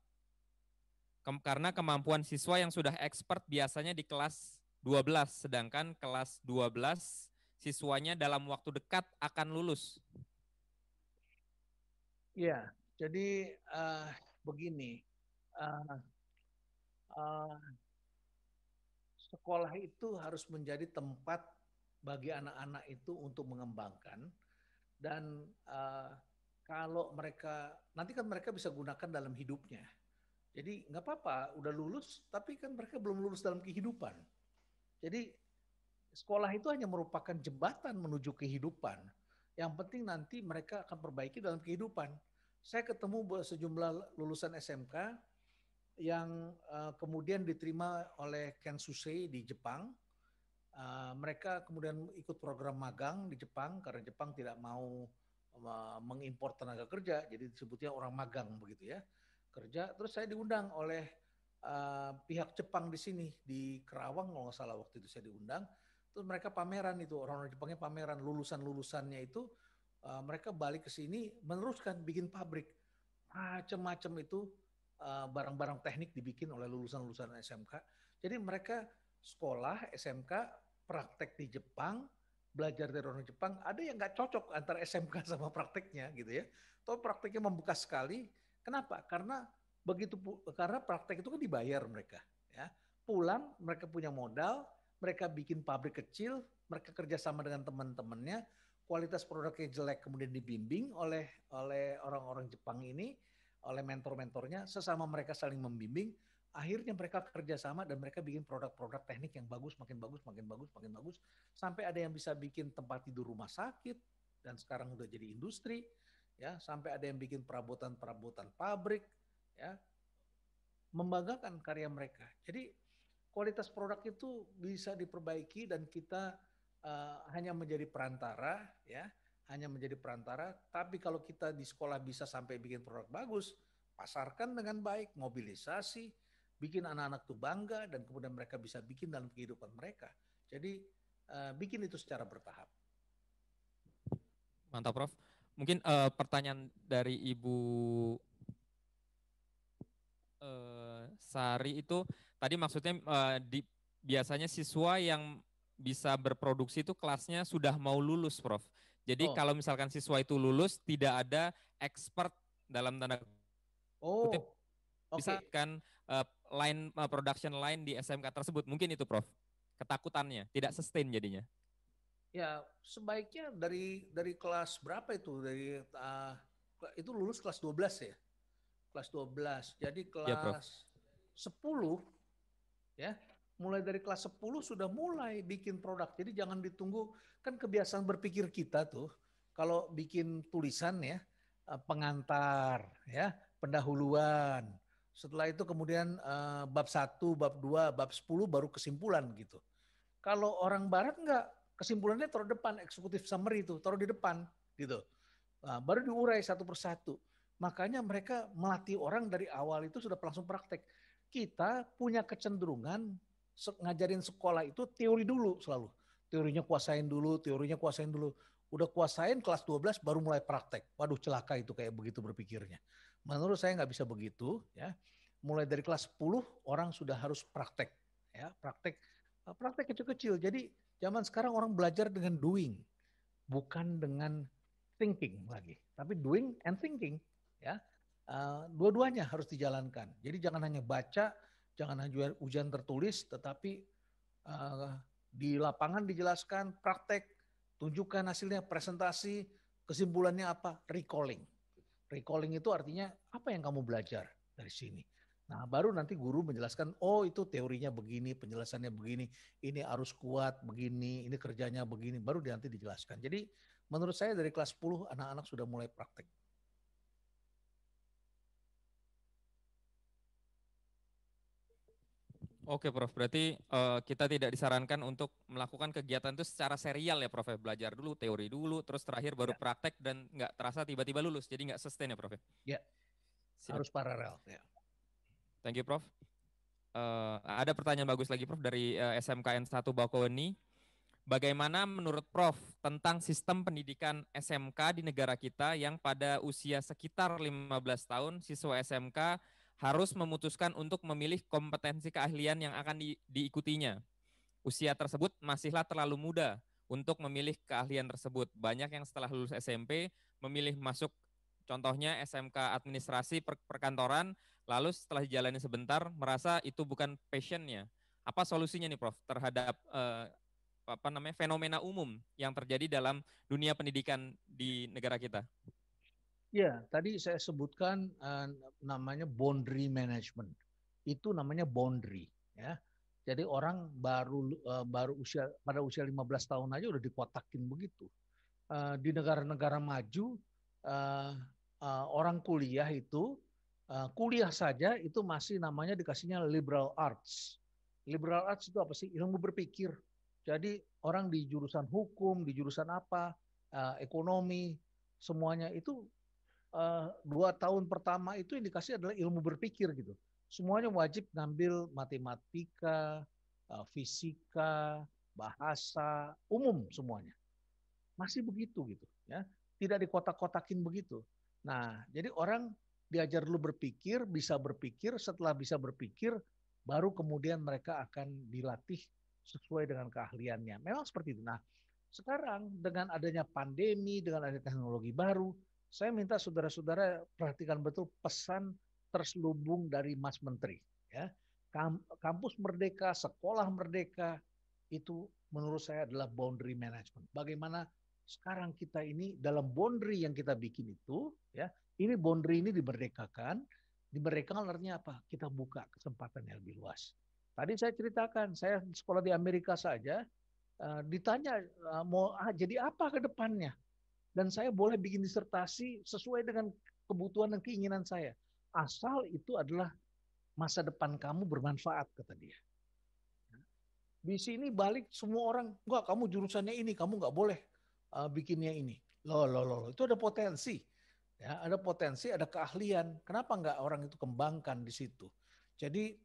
Kem karena kemampuan siswa yang sudah expert biasanya di kelas 12, sedangkan kelas 12 siswanya dalam waktu dekat akan lulus. Ya, jadi uh, begini, uh, uh, sekolah itu harus menjadi tempat bagi anak-anak itu untuk mengembangkan dan uh, kalau mereka nanti kan mereka bisa gunakan dalam hidupnya. Jadi nggak apa-apa, udah lulus, tapi kan mereka belum lulus dalam kehidupan. Jadi sekolah itu hanya merupakan jembatan menuju kehidupan. Yang penting nanti mereka akan perbaiki dalam kehidupan saya ketemu sejumlah lulusan SMK yang uh, kemudian diterima oleh Ken Susei di Jepang. Uh, mereka kemudian ikut program magang di Jepang karena Jepang tidak mau mengimpor tenaga kerja, jadi disebutnya orang magang begitu ya kerja. Terus saya diundang oleh uh, pihak Jepang di sini di Kerawang kalau nggak salah waktu itu saya diundang. Terus mereka pameran itu orang-orang Jepangnya pameran lulusan lulusannya itu Eh, mereka balik ke sini meneruskan bikin pabrik macam-macam itu eh, barang-barang uh, teknik dibikin oleh lulusan-lulusan SMK. Jadi mereka sekolah SMK praktek di Jepang belajar dari orang Jepang ada yang nggak cocok antara SMK sama prakteknya gitu ya. Atau prakteknya membuka sekali. Kenapa? Karena begitu karena praktek itu kan dibayar mereka ya. Pulang mereka punya modal, mereka bikin pabrik kecil, mereka kerjasama dengan teman-temannya, kualitas produknya jelek kemudian dibimbing oleh oleh orang-orang Jepang ini oleh mentor-mentornya sesama mereka saling membimbing akhirnya mereka kerjasama dan mereka bikin produk-produk teknik yang bagus makin bagus makin bagus makin bagus sampai ada yang bisa bikin tempat tidur rumah sakit dan sekarang udah jadi industri ya sampai ada yang bikin perabotan-perabotan pabrik ya membanggakan karya mereka jadi kualitas produk itu bisa diperbaiki dan kita Eh, hanya menjadi perantara ya hanya menjadi perantara tapi kalau kita di sekolah bisa sampai bikin produk bagus pasarkan dengan baik mobilisasi bikin anak-anak tuh bangga dan kemudian mereka bisa bikin dalam kehidupan mereka jadi uh, bikin itu secara bertahap mantap prof mungkin uh, pertanyaan dari ibu uh, Sari itu tadi maksudnya uh, di biasanya siswa yang bisa berproduksi itu kelasnya sudah mau lulus, Prof. Jadi oh. kalau misalkan siswa itu lulus, tidak ada expert dalam tanda oh. kutip. Okay. Bisa kan uh, line uh, production line di SMK tersebut. Mungkin itu, Prof. Ketakutannya tidak sustain jadinya. Ya, sebaiknya dari dari kelas berapa itu? Dari uh, itu lulus kelas 12 ya? Kelas 12. Jadi iya, kelas ya, 10 ya mulai dari kelas 10 sudah mulai bikin produk. Jadi jangan ditunggu kan kebiasaan berpikir kita tuh kalau bikin tulisan ya eh, pengantar ya, pendahuluan. Setelah itu kemudian eh, bab 1, bab 2, bab 10 baru kesimpulan gitu. Kalau orang barat enggak kesimpulannya taruh depan eksekutif summary itu, taruh di depan gitu. Nah, baru diurai satu persatu. Makanya mereka melatih orang dari awal itu sudah langsung praktek. Kita punya kecenderungan ngajarin sekolah itu teori dulu selalu. Teorinya kuasain dulu, teorinya kuasain dulu. Udah kuasain kelas 12 baru mulai praktek. Waduh celaka itu kayak begitu berpikirnya. Menurut saya nggak bisa begitu ya. Mulai dari kelas 10 orang sudah harus praktek ya, praktek eh, praktek kecil-kecil. Jadi zaman sekarang orang belajar dengan doing bukan dengan thinking lagi, tapi doing and thinking ya. Uh, dua-duanya harus dijalankan. Jadi jangan hanya baca jangan hanya ujian tertulis, tetapi uh, di lapangan dijelaskan praktek, tunjukkan hasilnya, presentasi, kesimpulannya apa, recalling. Recalling itu artinya apa yang kamu belajar dari sini. Nah, baru nanti guru menjelaskan, oh itu teorinya begini, penjelasannya begini, ini arus kuat begini, ini kerjanya begini, baru nanti dijelaskan. Jadi menurut saya dari kelas 10 anak-anak sudah mulai praktek. Oke, Prof. Berarti uh, kita tidak disarankan untuk melakukan kegiatan itu secara serial ya, Prof. Ya? Belajar dulu, teori dulu, terus terakhir baru ya. praktek dan nggak terasa tiba-tiba lulus. Jadi nggak sustain ya, Prof. Ya, ya. Siap. harus paralel. Ya. Thank you, Prof. Uh, ada pertanyaan bagus lagi, Prof. Dari uh, eh, SMKN 1 Bakoni. Bagaimana menurut Prof tentang sistem pendidikan SMK di negara kita yang pada usia sekitar 15 tahun siswa SMK harus memutuskan untuk memilih kompetensi keahlian yang akan di, diikutinya. Usia tersebut masihlah terlalu muda untuk memilih keahlian tersebut. Banyak yang setelah lulus SMP memilih masuk contohnya SMK administrasi per perkantoran, lalu setelah dijalani sebentar merasa itu bukan passionnya. Apa solusinya nih Prof terhadap eh, apa namanya fenomena umum yang terjadi dalam dunia pendidikan di negara kita? Ya, tadi saya sebutkan uh, namanya boundary management. Itu namanya boundary, ya. Jadi orang baru uh, baru usia pada usia 15 tahun aja udah dikotakin begitu. Uh, di negara-negara maju uh, uh, orang kuliah itu uh, kuliah saja itu masih namanya dikasihnya liberal arts. Liberal arts itu apa sih? Ilmu berpikir. Jadi orang di jurusan hukum, di jurusan apa, uh, ekonomi, semuanya itu uh, dua tahun pertama itu indikasi adalah ilmu berpikir gitu. Semuanya wajib ngambil matematika, uh, fisika, bahasa, umum semuanya. Masih begitu gitu ya. Tidak dikotak-kotakin begitu. Nah, jadi orang diajar dulu berpikir, bisa berpikir, setelah bisa berpikir baru kemudian mereka akan dilatih sesuai dengan keahliannya. Memang seperti itu. Nah, sekarang dengan adanya pandemi, dengan adanya teknologi baru, saya minta saudara-saudara perhatikan betul pesan terselubung dari Mas Menteri. Ya. Kampus merdeka, sekolah merdeka, itu menurut saya adalah boundary management. Bagaimana sekarang kita ini dalam boundary yang kita bikin itu, ya ini boundary ini diberdekakan, diberdekakan artinya apa? Kita buka kesempatan yang lebih luas. Tadi saya ceritakan, saya sekolah di Amerika saja, eh, ditanya eh, mau ah, jadi apa ke depannya? dan saya boleh bikin disertasi sesuai dengan kebutuhan dan keinginan saya. Asal itu adalah masa depan kamu bermanfaat, kata dia. Di sini balik semua orang, enggak kamu jurusannya ini, kamu nggak boleh uh, bikinnya ini. Loh, loh, loh, itu ada potensi. Ya, ada potensi, ada keahlian. Kenapa nggak orang itu kembangkan di situ? Jadi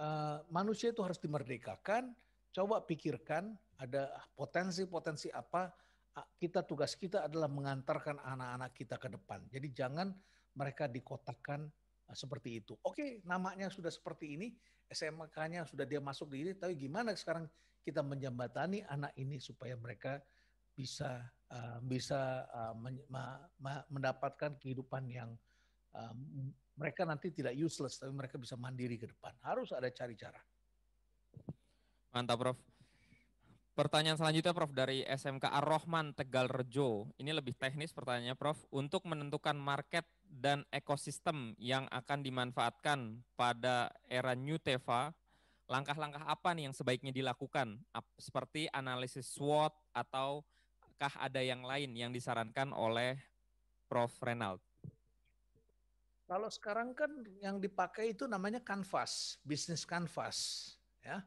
uh, manusia itu harus dimerdekakan. Coba pikirkan ada potensi-potensi apa kita tugas kita adalah mengantarkan anak-anak kita ke depan. Jadi jangan mereka dikotakkan e, seperti itu. Oke, namanya sudah seperti ini, SMK-nya sudah dia masuk di ini, tapi gimana sekarang kita menjembatani anak ini supaya mereka bisa uh, bisa uh, men ma ma mendapatkan kehidupan yang uh, mereka nanti tidak useless, tapi mereka bisa mandiri ke depan. Harus ada cari cara. Mantap, Prof. Pertanyaan selanjutnya Prof dari SMK Ar-Rahman Tegal Rejo. Ini lebih teknis pertanyaannya Prof. Untuk menentukan market dan ekosistem yang akan dimanfaatkan pada era New Teva, langkah-langkah apa nih yang sebaiknya dilakukan? Seperti analisis SWOT ataukah ada yang lain yang disarankan oleh Prof Renald? Kalau sekarang kan yang dipakai itu namanya kanvas, bisnis kanvas, ya.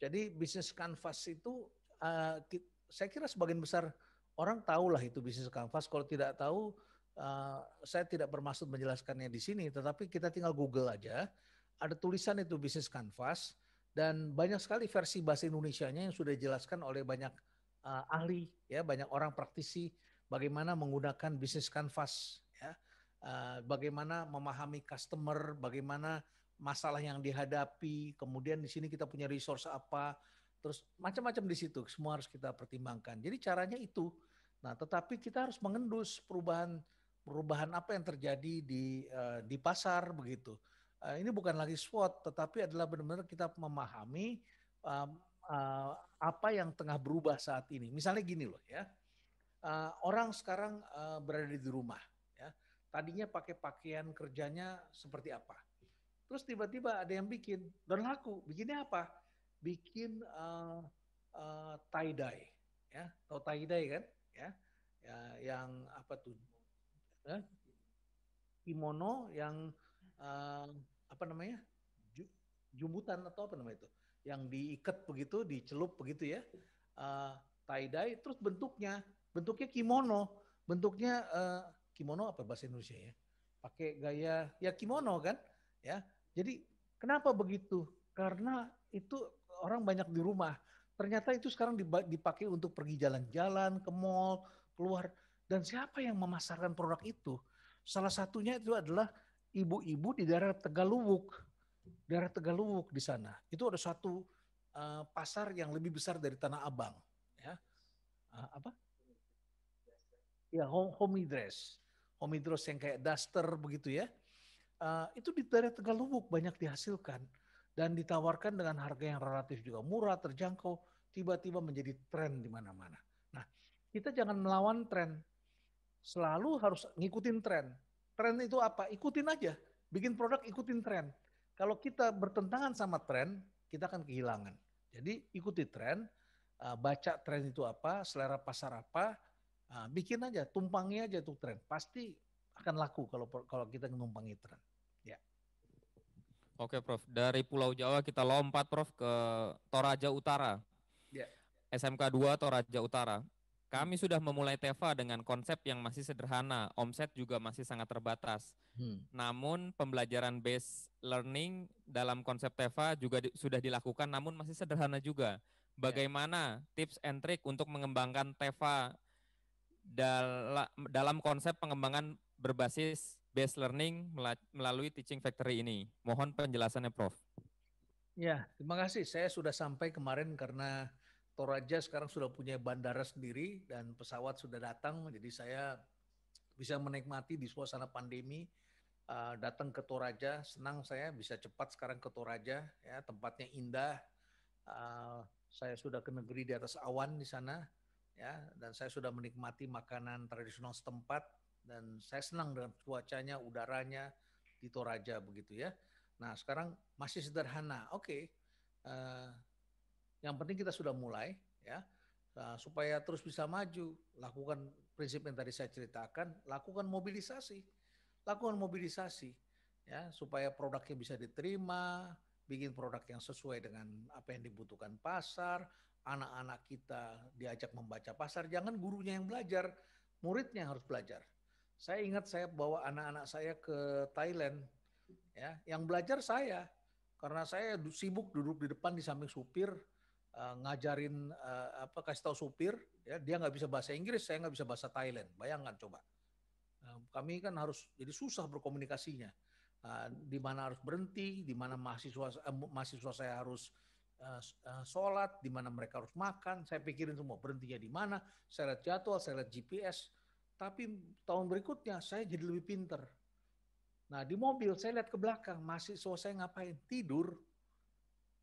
Jadi bisnis kanvas itu uh, saya kira sebagian besar orang tahulah itu bisnis kanvas. Kalau tidak tahu, uh, saya tidak bermaksud menjelaskannya di sini, tetapi kita tinggal Google aja. Ada tulisan itu bisnis kanvas dan banyak sekali versi bahasa Indonesia-nya yang sudah dijelaskan oleh banyak uh, ahli, ya banyak orang praktisi bagaimana menggunakan bisnis kanvas, ya, uh, bagaimana memahami customer, bagaimana masalah yang dihadapi, kemudian di sini kita punya resource apa, Terus macam-macam di situ, semua harus kita pertimbangkan. Jadi caranya itu. Nah, tetapi kita harus mengendus perubahan perubahan apa yang terjadi di uh, di pasar begitu. Uh, ini bukan lagi SWOT, tetapi adalah benar-benar kita memahami um, uh, apa yang tengah berubah saat ini. Misalnya gini loh ya, uh, orang sekarang uh, berada di rumah. Ya. Tadinya pakai pakaian kerjanya seperti apa? Terus tiba-tiba ada yang bikin dan laku. Bikinnya apa? bikin uh, uh, tie dye ya atau tie dye kan ya, ya yang apa tuh ya, kimono yang uh, apa namanya jumbutan atau apa namanya itu yang diikat begitu dicelup begitu ya uh, tie dye terus bentuknya bentuknya kimono bentuknya uh, kimono apa bahasa Indonesia ya pakai gaya ya kimono kan ya jadi kenapa begitu karena itu orang banyak di rumah. Ternyata itu sekarang dipakai untuk pergi jalan-jalan ke mall, keluar. Dan siapa yang memasarkan produk itu? Salah satunya itu adalah ibu-ibu di daerah Tegaluwuk. Daerah Tegaluwuk di sana. Itu ada satu eh, pasar yang lebih besar dari Tanah Abang. Ya. Eh, apa? Ya, home, dress. Home dress yang kayak duster begitu ya. Uh, itu di daerah Tegaluwuk banyak dihasilkan dan ditawarkan dengan harga yang relatif juga murah, terjangkau, tiba-tiba menjadi tren di mana-mana. Nah, kita jangan melawan tren. Selalu harus ngikutin tren. Tren itu apa? Ikutin aja. Bikin produk ikutin tren. Kalau kita bertentangan sama tren, kita akan kehilangan. Jadi ikuti tren, eh, baca tren itu apa, selera pasar apa, eh, bikin aja, tumpangi aja itu tren. Pasti akan laku kalau kalau kita numpangi tren. Oke, Prof. Dari Pulau Jawa kita lompat, Prof, ke Toraja Utara. Ya. SMK 2 Toraja Utara. Kami sudah memulai TEVA dengan konsep yang masih sederhana, omset juga masih sangat terbatas. Hmm. Namun pembelajaran base learning dalam konsep TEVA juga di, sudah dilakukan namun masih sederhana juga. Bagaimana ya. tips and trick untuk mengembangkan TEVA dal dalam konsep pengembangan berbasis Best learning melalui teaching factory ini. Mohon penjelasannya Prof. Ya, terima kasih. Saya sudah sampai kemarin karena Toraja sekarang sudah punya bandara sendiri dan pesawat sudah datang. Jadi saya bisa menikmati di suasana pandemi uh, datang ke Toraja. Senang saya bisa cepat sekarang ke Toraja. Ya, tempatnya indah. Uh, saya sudah ke negeri di atas awan di sana. Ya, dan saya sudah menikmati makanan tradisional setempat dan saya senang dengan cuacanya, udaranya di Toraja begitu ya. Nah sekarang masih sederhana, oke. Okay. Uh, eh, yang penting kita sudah mulai ya uh, supaya terus bisa maju. Lakukan prinsip yang tadi saya ceritakan, lakukan mobilisasi, lakukan mobilisasi ya supaya produknya bisa diterima, bikin produk yang sesuai dengan apa yang dibutuhkan pasar, anak-anak kita diajak membaca pasar, jangan gurunya yang belajar, muridnya yang harus belajar. Saya ingat saya bawa anak-anak saya ke Thailand, ya, yang belajar saya karena saya sibuk duduk di depan di samping supir uh, ngajarin uh, apa kasih tahu supir, ya dia nggak bisa bahasa Inggris, saya nggak bisa bahasa Thailand. Bayangkan coba, uh, kami kan harus jadi susah berkomunikasinya. Uh, di mana harus berhenti, di mana mahasiswa uh, mahasiswa saya harus sholat, di mana mereka harus makan. Saya pikirin semua berhentinya di mana. Saya lihat jadwal, saya lihat GPS. Tapi tahun berikutnya saya jadi lebih pinter. Nah di mobil saya lihat ke belakang, so saya ngapain? Tidur.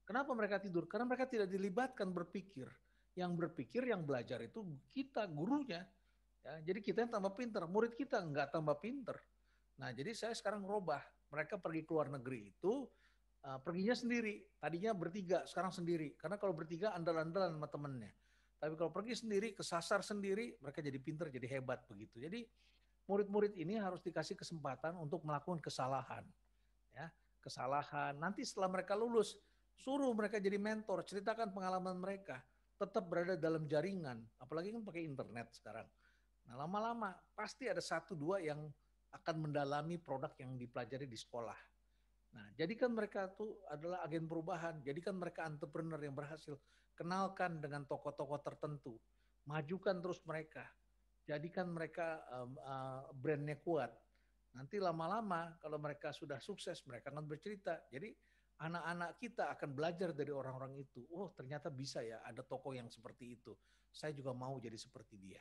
Kenapa mereka tidur? Karena mereka tidak dilibatkan berpikir. Yang berpikir, yang belajar itu kita, gurunya. Ya, jadi kita yang tambah pinter, murid kita nggak tambah pinter. Nah jadi saya sekarang robah. Mereka pergi ke luar negeri itu, uh, perginya sendiri. Tadinya bertiga, sekarang sendiri. Karena kalau bertiga andalan andalan sama temennya. Tapi kalau pergi sendiri, kesasar sendiri, mereka jadi pinter, jadi hebat begitu. Jadi murid-murid ini harus dikasih kesempatan untuk melakukan kesalahan. Ya, kesalahan. Nanti setelah mereka lulus, suruh mereka jadi mentor, ceritakan pengalaman mereka. Tetap berada dalam jaringan, apalagi kan pakai internet sekarang. Nah lama-lama pasti ada satu dua yang akan mendalami produk yang dipelajari di sekolah. Nah, jadikan mereka tuh adalah agen perubahan, jadikan mereka entrepreneur yang berhasil kenalkan dengan tokoh-tokoh tertentu, majukan terus mereka, jadikan mereka um, uh, brandnya kuat. Nanti lama-lama kalau mereka sudah sukses, mereka akan bercerita. Jadi anak-anak kita akan belajar dari orang-orang itu. Oh ternyata bisa ya ada tokoh yang seperti itu. Saya juga mau jadi seperti dia.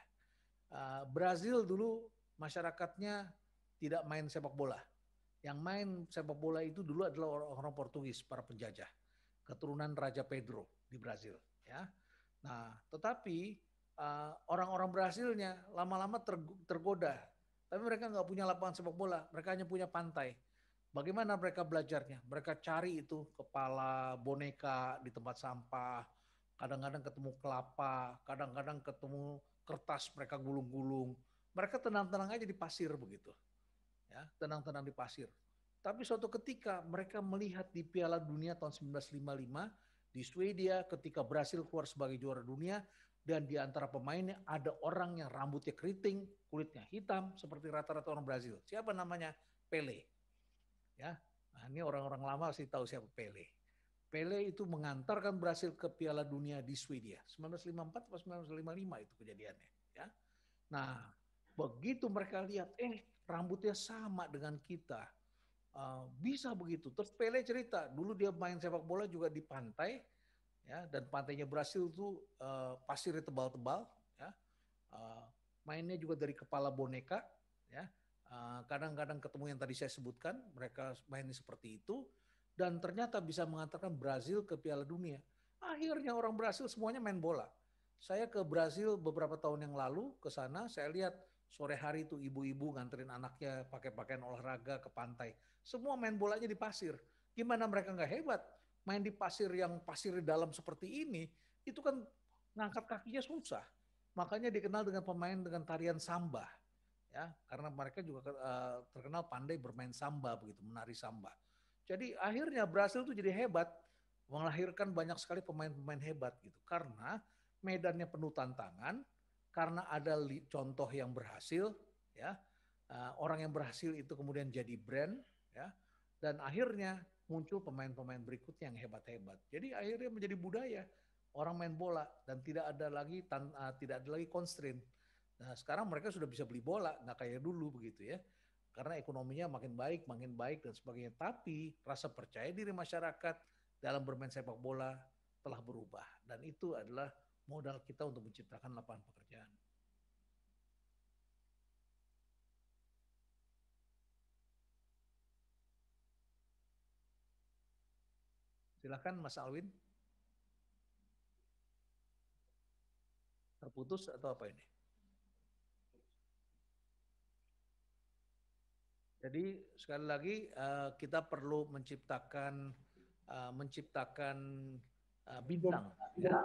Uh, Brazil dulu masyarakatnya tidak main sepak bola. Yang main sepak bola itu dulu adalah orang-orang Portugis, para penjajah. Keturunan Raja Pedro di Brazil ya. Nah, tetapi orang eh, orang-orang berhasilnya lama-lama tergoda. Tapi mereka nggak punya lapangan sepak bola, mereka hanya punya pantai. Bagaimana mereka belajarnya? Mereka cari itu kepala boneka di tempat sampah, kadang-kadang ketemu kelapa, kadang-kadang ketemu kertas mereka gulung-gulung. Mereka tenang-tenang aja di pasir begitu. Ya, tenang-tenang di pasir. Tapi suatu ketika mereka melihat di Piala Dunia tahun 1955 di Swedia ketika Brasil keluar sebagai juara dunia dan di antara pemainnya ada orang yang rambutnya keriting, kulitnya hitam seperti rata-rata orang Brasil. Siapa namanya? Pele. Ya. Nah, ini orang-orang lama sih tahu siapa Pele. Pele itu mengantarkan Brasil ke Piala Dunia di Swedia 1954 atau 1955 itu kejadiannya, ya. Nah, begitu mereka lihat eh rambutnya sama dengan kita Ah, bisa begitu. Terus Pele cerita, dulu dia main sepak bola juga di pantai, ya, dan pantainya Brasil tuh uh, eh, pasirnya tebal-tebal, ya. Uh, mainnya juga dari kepala boneka, ya. kadang ah, kadang-kadang ketemu yang tadi saya sebutkan, mereka mainnya seperti itu, dan ternyata bisa mengantarkan Brazil ke Piala Dunia. Akhirnya orang Brasil semuanya main bola. Saya ke Brazil beberapa tahun yang lalu ke sana, saya lihat Sore hari itu ibu-ibu nganterin anaknya pakai pakaian olahraga ke pantai. Semua main bolanya di pasir. Gimana mereka nggak hebat? Main di pasir yang pasir di dalam seperti ini, itu kan ngangkat kakinya susah. Makanya dikenal dengan pemain dengan tarian samba. Ya, karena mereka juga uh, terkenal pandai bermain samba begitu, menari samba. Jadi akhirnya Brasil itu jadi hebat, melahirkan banyak sekali pemain-pemain hebat gitu. Karena medannya penuh tantangan, karena ada contoh yang berhasil ya eh, orang yang berhasil itu kemudian jadi brand ya dan akhirnya muncul pemain-pemain berikutnya yang hebat-hebat jadi akhirnya menjadi budaya orang main bola dan tidak ada lagi tan uh, tidak ada lagi constraint nah sekarang mereka sudah bisa beli bola nggak kayak dulu begitu ya karena ekonominya makin baik makin baik dan sebagainya tapi rasa percaya diri masyarakat dalam bermain sepak bola telah berubah dan itu adalah modal kita untuk menciptakan lapangan pekerjaan. Silakan Mas Alwin. Terputus atau apa ini? Jadi sekali lagi eh, kita perlu menciptakan eh, menciptakan eh, bintang. Ya.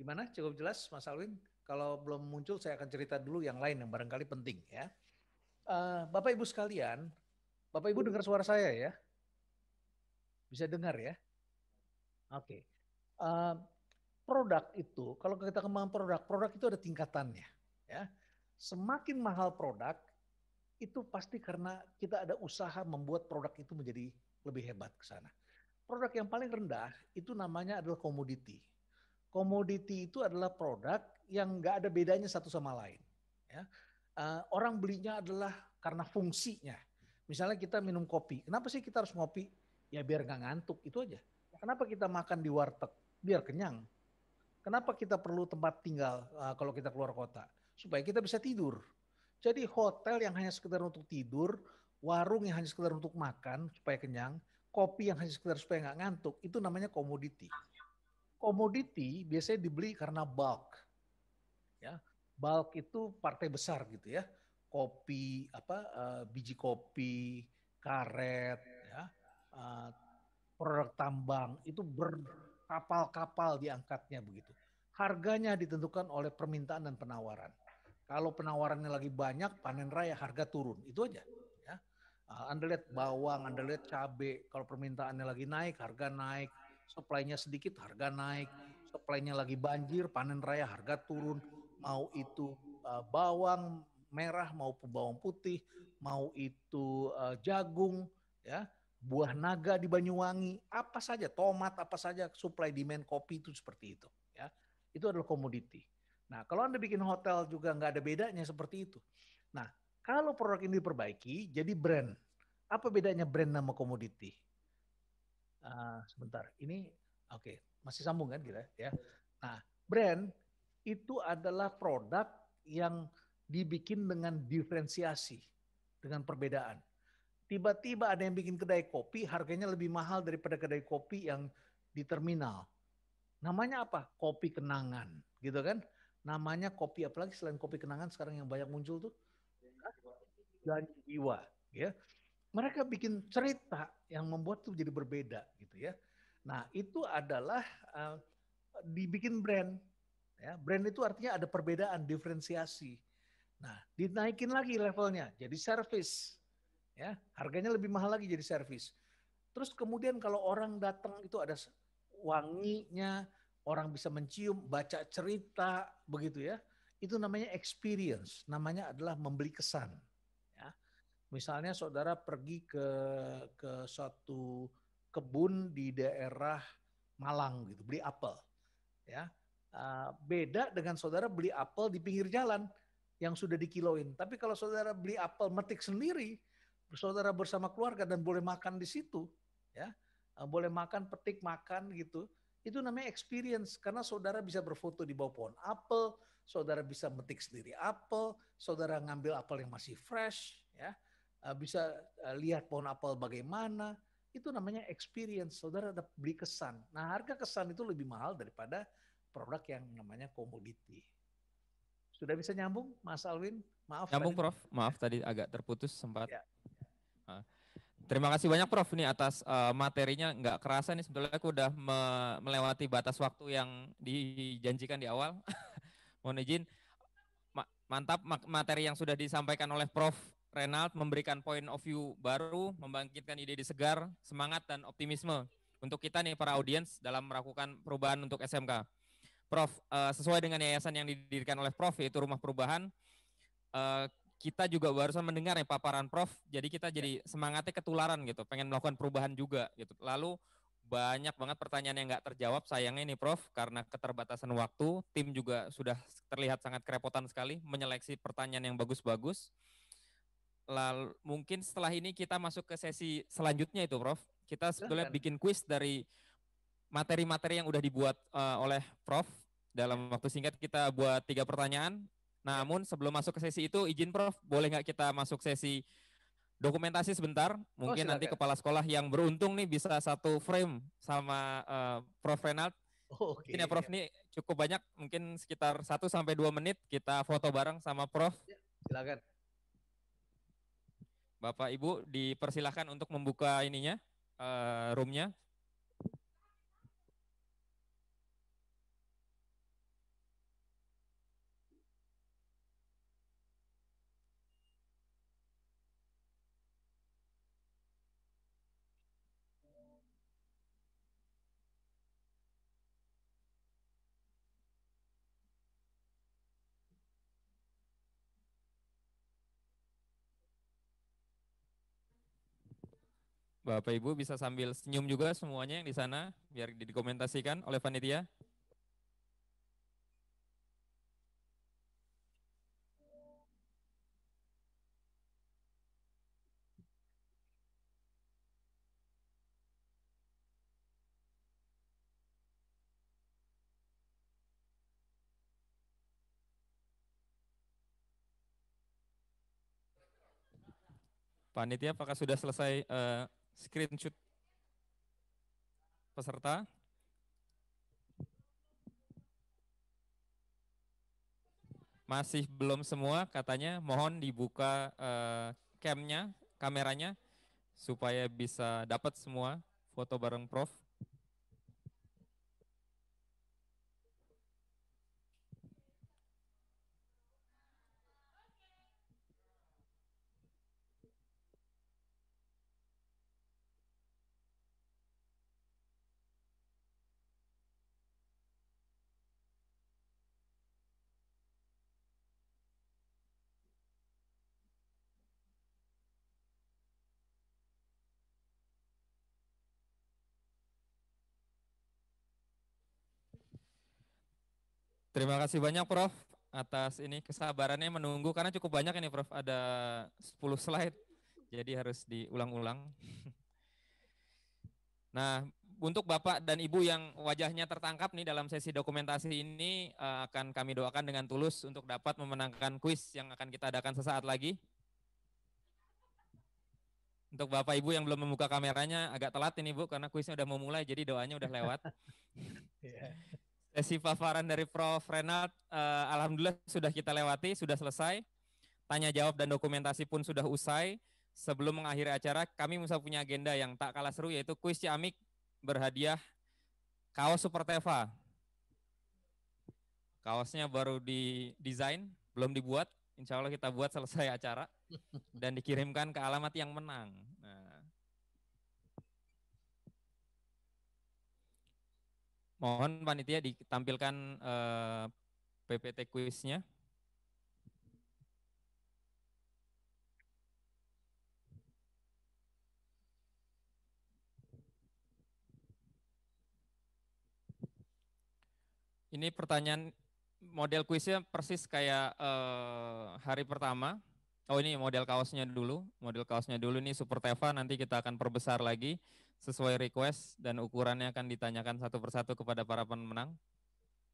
Gimana? Cukup jelas Mas Alwin? Kalau belum muncul saya akan cerita dulu yang lain yang barangkali penting ya. Uh, Bapak Ibu sekalian, Bapak Ibu dengar suara saya ya? Bisa dengar ya? Oke. Okay. Uh, eh, produk itu, kalau kita kemampuan produk, produk itu ada tingkatannya. Ya. Semakin mahal produk, itu pasti karena kita ada usaha membuat produk itu menjadi lebih hebat ke sana. Produk yang paling rendah itu namanya adalah komoditi komoditi itu adalah produk yang nggak ada bedanya satu sama lain. Ya. Uh, orang belinya adalah karena fungsinya. Misalnya kita minum kopi, kenapa sih kita harus ngopi? Ya biar nggak ngantuk, itu aja. Kenapa kita makan di warteg? Biar kenyang. Kenapa kita perlu tempat tinggal uh, kalau kita keluar kota? Supaya kita bisa tidur. Jadi hotel yang hanya sekedar untuk tidur, warung yang hanya sekedar untuk makan supaya kenyang, kopi yang hanya sekedar supaya nggak ngantuk, itu namanya komoditi komoditi biasanya dibeli karena bulk. Ya, bulk itu partai besar gitu ya. Kopi apa uh, biji kopi, karet ya. Uh, produk tambang itu berkapal-kapal diangkatnya begitu. Harganya ditentukan oleh permintaan dan penawaran. Kalau penawarannya lagi banyak, panen raya harga turun. Itu aja. Ya. Eh, anda lihat bawang, Anda lihat cabai. Kalau permintaannya lagi naik, harga naik supply-nya sedikit harga naik, supply-nya lagi banjir, panen raya harga turun, mau itu uh, bawang merah maupun bawang putih, mau itu uh, jagung ya, buah naga di Banyuwangi, apa saja, tomat apa saja, supply demand kopi itu seperti itu ya. Itu adalah komoditi. Nah, kalau Anda bikin hotel juga nggak ada bedanya seperti itu. Nah, kalau produk ini diperbaiki jadi brand. Apa bedanya brand nama komoditi? Ah, sebentar. Ini oke, okay, masih sambung kan kita ya. Nah, brand itu adalah produk yang dibikin dengan diferensiasi, dengan perbedaan. Tiba-tiba ada yang bikin kedai kopi, harganya lebih mahal daripada kedai kopi yang di terminal. Namanya apa? Kopi kenangan, gitu kan? Namanya kopi apalagi selain kopi kenangan sekarang yang banyak muncul tuh? Janji jiwa, ya mereka bikin cerita yang membuat tuh jadi berbeda gitu ya. Nah itu adalah uh, dibikin brand. Ya, brand itu artinya ada perbedaan, diferensiasi. Nah, dinaikin lagi levelnya, jadi service. Ya, harganya lebih mahal lagi jadi service. Terus kemudian kalau orang datang itu ada wanginya, orang bisa mencium, baca cerita, begitu ya. Itu namanya experience, namanya adalah membeli kesan. Misalnya saudara pergi ke ke suatu kebun di daerah Malang gitu, beli apel. Ya. Ah, beda dengan saudara beli apel di pinggir jalan yang sudah dikiloin. Tapi kalau saudara beli apel metik sendiri, saudara bersama keluarga dan boleh makan di situ, ya. Ah, boleh makan, petik, makan gitu. Itu namanya experience karena saudara bisa berfoto di bawah pohon apel, saudara bisa metik sendiri apel, saudara ngambil apel yang masih fresh, ya. Eh, bisa eh, lihat pohon apel bagaimana. Itu namanya experience. Saudara ada beli kesan. Nah harga kesan itu lebih mahal daripada produk yang namanya komoditi. Sudah bisa nyambung Mas Alwin? Maaf. Nyambung tadi. Prof. Maaf tadi agak terputus sempat. Ya. Ah. Terima kasih banyak Prof nih atas uh, materinya nggak kerasa nih sebetulnya aku udah me melewati batas waktu yang dijanjikan di awal. Mohon izin. mantap materi yang sudah disampaikan oleh Prof Renald memberikan point of view baru, membangkitkan ide-ide segar, semangat dan optimisme untuk kita nih para audiens dalam melakukan perubahan untuk SMK. Prof, eh, sesuai dengan yayasan yang didirikan oleh Prof yaitu Rumah Perubahan, eh, kita juga barusan mendengar ya paparan Prof, jadi kita jadi semangatnya ketularan gitu, pengen melakukan perubahan juga gitu. Lalu banyak banget pertanyaan yang nggak terjawab sayangnya nih Prof karena keterbatasan waktu tim juga sudah terlihat sangat kerepotan sekali menyeleksi pertanyaan yang bagus-bagus lalu mungkin setelah ini kita masuk ke sesi selanjutnya itu Prof. Kita sebetulnya bikin kuis dari materi-materi yang udah dibuat uh, oleh Prof. Dalam waktu singkat kita buat tiga pertanyaan. Namun sebelum masuk ke sesi itu izin Prof, boleh nggak kita masuk sesi dokumentasi sebentar? Mungkin oh, nanti kepala sekolah yang beruntung nih bisa satu frame sama uh, Prof Renald. Oh, Okay. Ini ya, Prof ini cukup banyak, mungkin sekitar 1 sampai 2 menit kita foto bareng sama Prof. Ya, silakan. Bapak Ibu dipersilahkan untuk membuka ininya, uh, roomnya. Bapak Ibu bisa sambil senyum juga semuanya yang di sana biar didokumentasikan oleh panitia. Panitia, apakah sudah selesai uh, screenshot peserta. Masih belum semua katanya, mohon dibuka uh, camnya, kameranya supaya bisa dapat semua foto bareng Prof. Terima kasih banyak Prof atas ini kesabarannya menunggu karena cukup banyak ini Prof ada 10 slide jadi harus diulang-ulang. Nah, untuk Bapak dan Ibu yang wajahnya tertangkap nih dalam sesi dokumentasi ini eh, akan kami doakan dengan tulus untuk dapat memenangkan kuis yang akan kita adakan sesaat lagi. Untuk Bapak Ibu yang belum membuka kameranya agak telat ini Bu karena kuisnya udah mau mulai jadi doanya udah lewat. Iya. Sesi eh, paparan dari Prof. Renat, uh, alhamdulillah sudah kita lewati, sudah selesai. Tanya jawab dan dokumentasi pun sudah usai. Sebelum mengakhiri acara, kami bisa punya agenda yang tak kalah seru yaitu kuis Ciamik berhadiah kaos Super Teva. Kaosnya baru di desain, belum dibuat. Insya Allah kita buat selesai acara dan dikirimkan ke alamat yang menang. Mohon panitia ditampilkan eh, PPT kuisnya. Ini pertanyaan model kuisnya persis kayak eh, hari pertama. Oh ini model kaosnya dulu, model kaosnya dulu ini Super Teva nanti kita akan perbesar lagi sesuai request dan ukurannya akan ditanyakan satu persatu kepada para pemenang.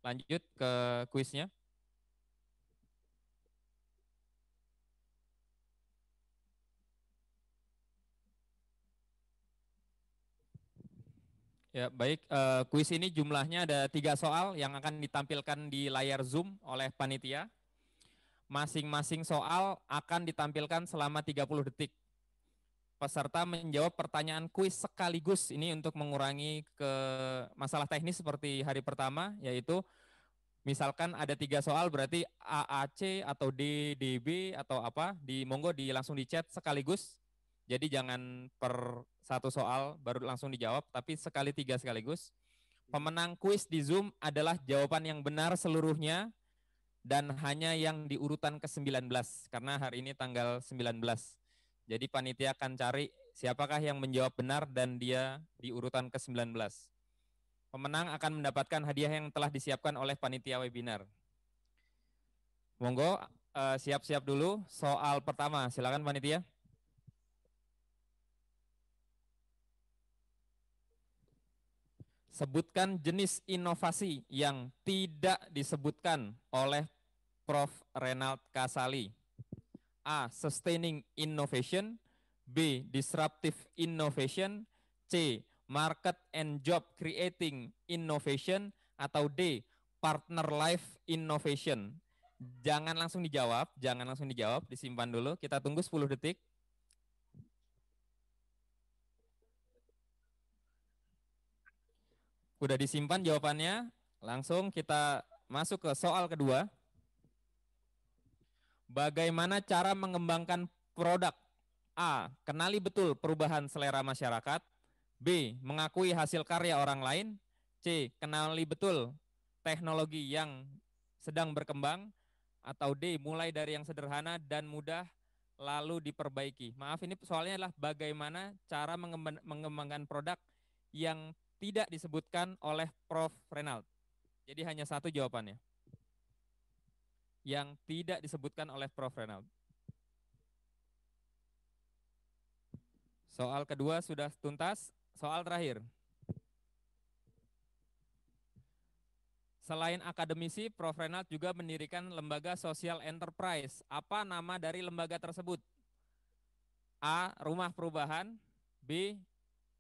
Lanjut ke kuisnya. Ya, baik. Eh, kuis ini jumlahnya ada tiga soal yang akan ditampilkan di layar Zoom oleh panitia. Masing-masing soal akan ditampilkan selama 30 detik peserta menjawab pertanyaan kuis sekaligus. Ini untuk mengurangi ke masalah teknis seperti hari pertama, yaitu misalkan ada tiga soal berarti AAC atau DDB atau apa di monggo di langsung di chat sekaligus. Jadi jangan per satu soal baru langsung dijawab, tapi sekali tiga sekaligus. Pemenang kuis di Zoom adalah jawaban yang benar seluruhnya dan hanya yang diurutan urutan ke-19 karena hari ini tanggal 19. Jadi panitia akan cari siapakah yang menjawab benar dan dia di urutan ke-19. Pemenang akan mendapatkan hadiah yang telah disiapkan oleh panitia webinar. Monggo eh, siap-siap uh, dulu soal pertama, silakan panitia. Sebutkan jenis inovasi yang tidak disebutkan oleh Prof. Renald Kasali. A. Sustaining innovation B. Disruptive innovation C. Market and job creating innovation atau D. Partner life innovation Jangan langsung dijawab, jangan langsung dijawab, disimpan dulu. Kita tunggu 10 detik. Udah disimpan jawabannya, langsung kita masuk ke soal kedua. Bagaimana cara mengembangkan produk? A. Kenali betul perubahan selera masyarakat. B. Mengakui hasil karya orang lain. C. Kenali betul teknologi yang sedang berkembang. Atau D. Mulai dari yang sederhana dan mudah lalu diperbaiki. Maaf, ini soalnya adalah bagaimana cara mengembangkan produk yang tidak disebutkan oleh Prof. Renald. Jadi hanya satu jawabannya yang tidak disebutkan oleh Prof. Renald? Soal kedua sudah tuntas. Soal terakhir. Selain akademisi, Prof. Renald juga mendirikan lembaga sosial enterprise. Apa nama dari lembaga tersebut? A. Rumah Perubahan B.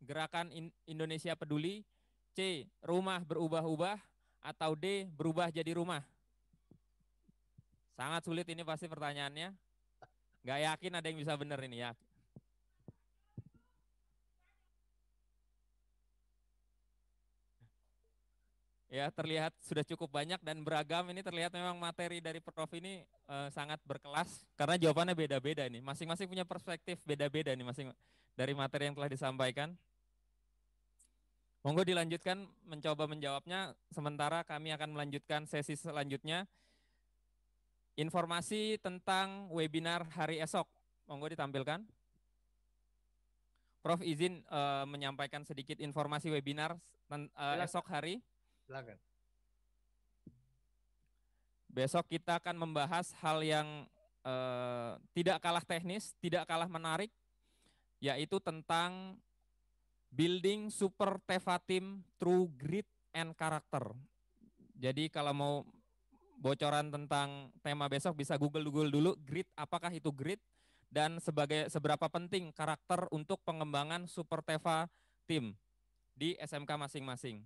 Gerakan Indonesia Peduli C. Rumah Berubah-Ubah atau D. Berubah Jadi Rumah Sangat sulit ini pasti pertanyaannya. Gak yakin ada yang bisa benar ini ya. Ya terlihat sudah cukup banyak dan beragam ini terlihat memang materi dari Prof ini e, sangat berkelas karena jawabannya beda-beda ini, Masing-masing punya perspektif beda-beda ini masing dari materi yang telah disampaikan. Monggo dilanjutkan mencoba menjawabnya sementara kami akan melanjutkan sesi selanjutnya. Informasi tentang webinar hari esok, monggo ditampilkan. Prof izin uh, menyampaikan sedikit informasi webinar uh, esok hari. Silakan. Besok kita akan membahas hal yang uh, tidak kalah teknis, tidak kalah menarik, yaitu tentang building super Teva team through grit and character. Jadi kalau mau bocoran tentang tema besok bisa google-google dulu grit apakah itu grit dan sebagai seberapa penting karakter untuk pengembangan Super Teva tim di SMK masing-masing.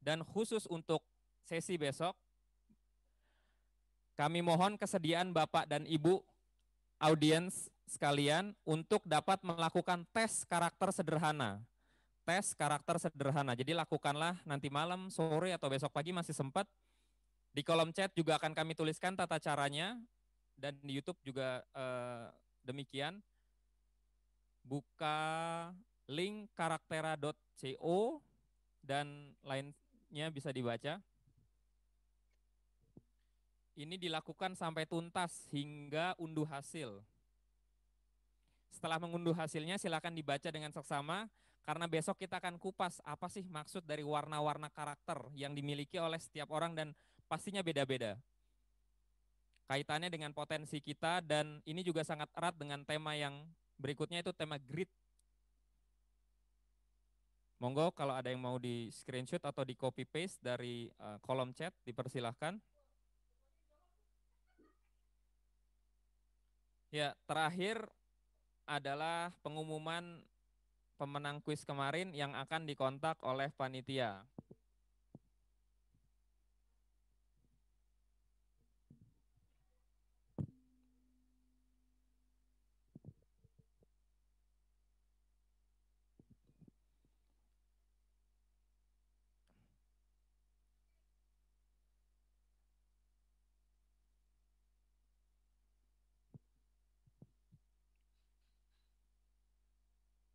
Dan khusus untuk sesi besok kami mohon kesediaan Bapak dan Ibu audiens sekalian untuk dapat melakukan tes karakter sederhana. Tes karakter sederhana. Jadi lakukanlah nanti malam, sore atau besok pagi masih sempat di kolom chat juga akan kami tuliskan tata caranya dan di YouTube juga eh, demikian. Buka link karaktera.co dan lainnya bisa dibaca. Ini dilakukan sampai tuntas hingga unduh hasil. Setelah mengunduh hasilnya, silakan dibaca dengan seksama, karena besok kita akan kupas apa sih maksud dari warna-warna karakter yang dimiliki oleh setiap orang dan pastinya beda-beda. Kaitannya dengan potensi kita dan ini juga sangat erat dengan tema yang berikutnya itu tema grid. Monggo kalau ada yang mau di screenshot atau di copy paste dari eh, kolom chat dipersilahkan. Ya, terakhir adalah pengumuman pemenang kuis kemarin yang akan dikontak oleh panitia.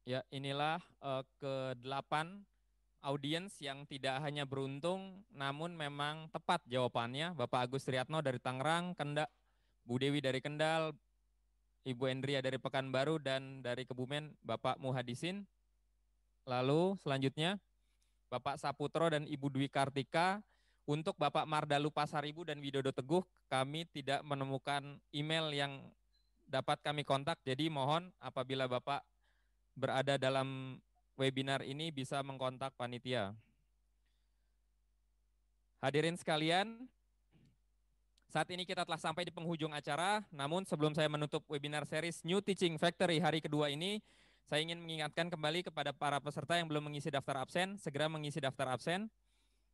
Ya, inilah uh, eh, ke-8 audiens yang tidak hanya beruntung namun memang tepat jawabannya. Bapak Agus Triatno dari Tangerang, Kendak, Bu Dewi dari Kendal, Ibu Endria dari Pekanbaru dan dari Kebumen Bapak Muhadisin. Lalu selanjutnya Bapak Saputro dan Ibu Dwi Kartika. Untuk Bapak Mardalu Pasaribu dan Widodo Teguh, kami tidak menemukan email yang dapat kami kontak. Jadi mohon apabila Bapak berada dalam webinar ini bisa mengkontak panitia. Hadirin sekalian, saat ini kita telah sampai di penghujung acara, namun sebelum saya menutup webinar series New Teaching Factory hari kedua ini, saya ingin mengingatkan kembali kepada para peserta yang belum mengisi daftar absen, segera mengisi daftar absen.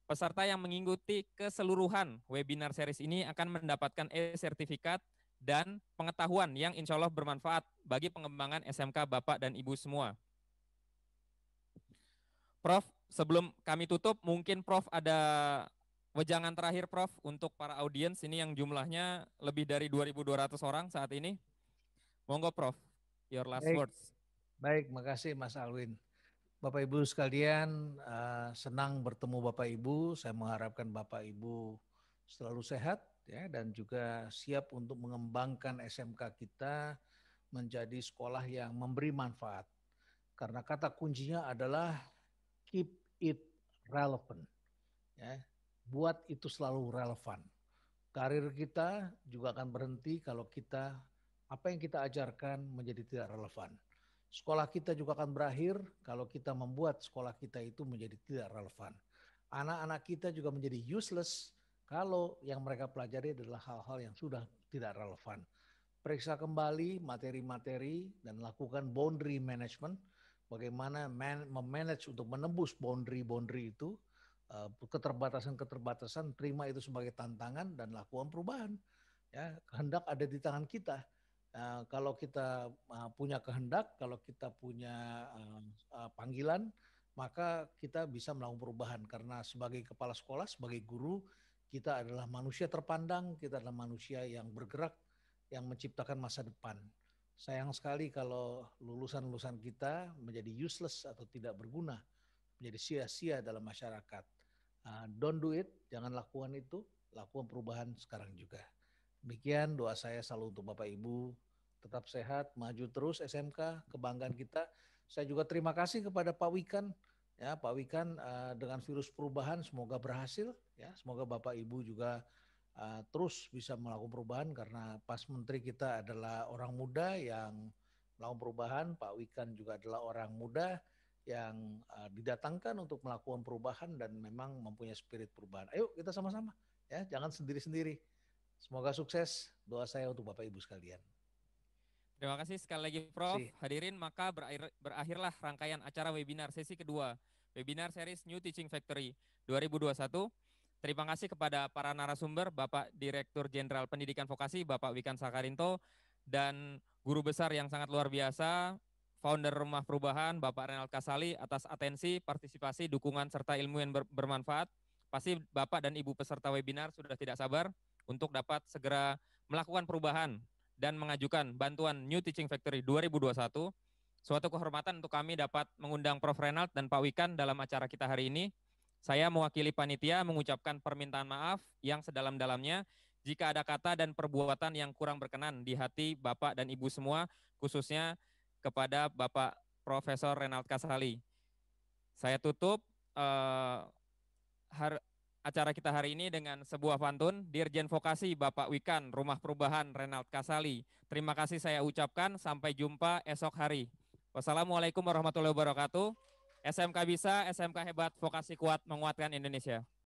Peserta yang mengikuti keseluruhan webinar series ini akan mendapatkan e-sertifikat dan pengetahuan yang insya Allah bermanfaat bagi pengembangan SMK Bapak dan Ibu semua. Prof, sebelum kami tutup, mungkin Prof ada wejangan terakhir Prof untuk para audiens ini yang jumlahnya lebih dari 2.200 orang saat ini. Monggo Prof, your last Baik. words. Baik, makasih Mas Alwin. Bapak Ibu sekalian, uh, senang bertemu Bapak Ibu. Saya mengharapkan Bapak Ibu selalu sehat, ya dan juga siap untuk mengembangkan SMK kita menjadi sekolah yang memberi manfaat. Karena kata kuncinya adalah keep it relevant. Ya, buat itu selalu relevan. Karir kita juga akan berhenti kalau kita apa yang kita ajarkan menjadi tidak relevan. Sekolah kita juga akan berakhir kalau kita membuat sekolah kita itu menjadi tidak relevan. Anak-anak kita juga menjadi useless kalau yang mereka pelajari adalah hal-hal yang sudah tidak relevan. Periksa kembali materi-materi dan lakukan boundary management. Bagaimana man, memanage untuk menembus boundary-boundary itu. Eh, keterbatasan-keterbatasan, terima itu sebagai tantangan dan lakukan perubahan. Ya, kehendak ada di tangan kita. Uh, kalau kita eh, punya kehendak, kalau kita punya panggilan, maka kita bisa melakukan perubahan. Karena sebagai kepala sekolah, sebagai guru, kita adalah manusia terpandang, kita adalah manusia yang bergerak, yang menciptakan masa depan. Sayang sekali kalau lulusan-lulusan kita menjadi useless atau tidak berguna, menjadi sia-sia dalam masyarakat. Ah, don't do it, jangan lakukan itu, lakukan perubahan sekarang juga. Demikian doa saya selalu untuk Bapak Ibu, tetap sehat, maju terus SMK, kebanggaan kita. Saya juga terima kasih kepada Pak Wikan, Ya, Pak Wikan uh, dengan virus perubahan semoga berhasil ya. Semoga Bapak Ibu juga uh, terus bisa melakukan perubahan karena pas menteri kita adalah orang muda yang melakukan perubahan, Pak Wikan juga adalah orang muda yang uh, didatangkan untuk melakukan perubahan dan memang mempunyai spirit perubahan. Ayo kita sama-sama ya, jangan sendiri-sendiri. Semoga sukses. Doa saya untuk Bapak Ibu sekalian. Terima kasih sekali lagi Prof. Si. Hadirin, maka berakhir, berakhirlah rangkaian acara webinar sesi kedua, webinar series New Teaching Factory 2021. Terima kasih kepada para narasumber, Bapak Direktur Jenderal Pendidikan Vokasi, Bapak Wikan Sakarinto, dan guru besar yang sangat luar biasa, founder Rumah Perubahan, Bapak Renal Kasali, atas atensi, partisipasi, dukungan, serta ilmu yang ber bermanfaat. Pasti Bapak dan Ibu peserta webinar sudah tidak sabar untuk dapat segera melakukan perubahan dan mengajukan bantuan New Teaching Factory 2021. Suatu kehormatan untuk kami dapat mengundang Prof. Renald dan Pak Wikan dalam acara kita hari ini. Saya mewakili panitia mengucapkan permintaan maaf yang sedalam-dalamnya jika ada kata dan perbuatan yang kurang berkenan di hati Bapak dan Ibu semua, khususnya kepada Bapak Profesor Renald Kasali. Saya tutup. Uh, acara kita hari ini dengan sebuah pantun Dirjen Vokasi Bapak Wikan Rumah Perubahan Renald Kasali. Terima kasih saya ucapkan sampai jumpa esok hari. Wassalamualaikum warahmatullahi wabarakatuh. SMK bisa, SMK hebat, vokasi kuat menguatkan Indonesia.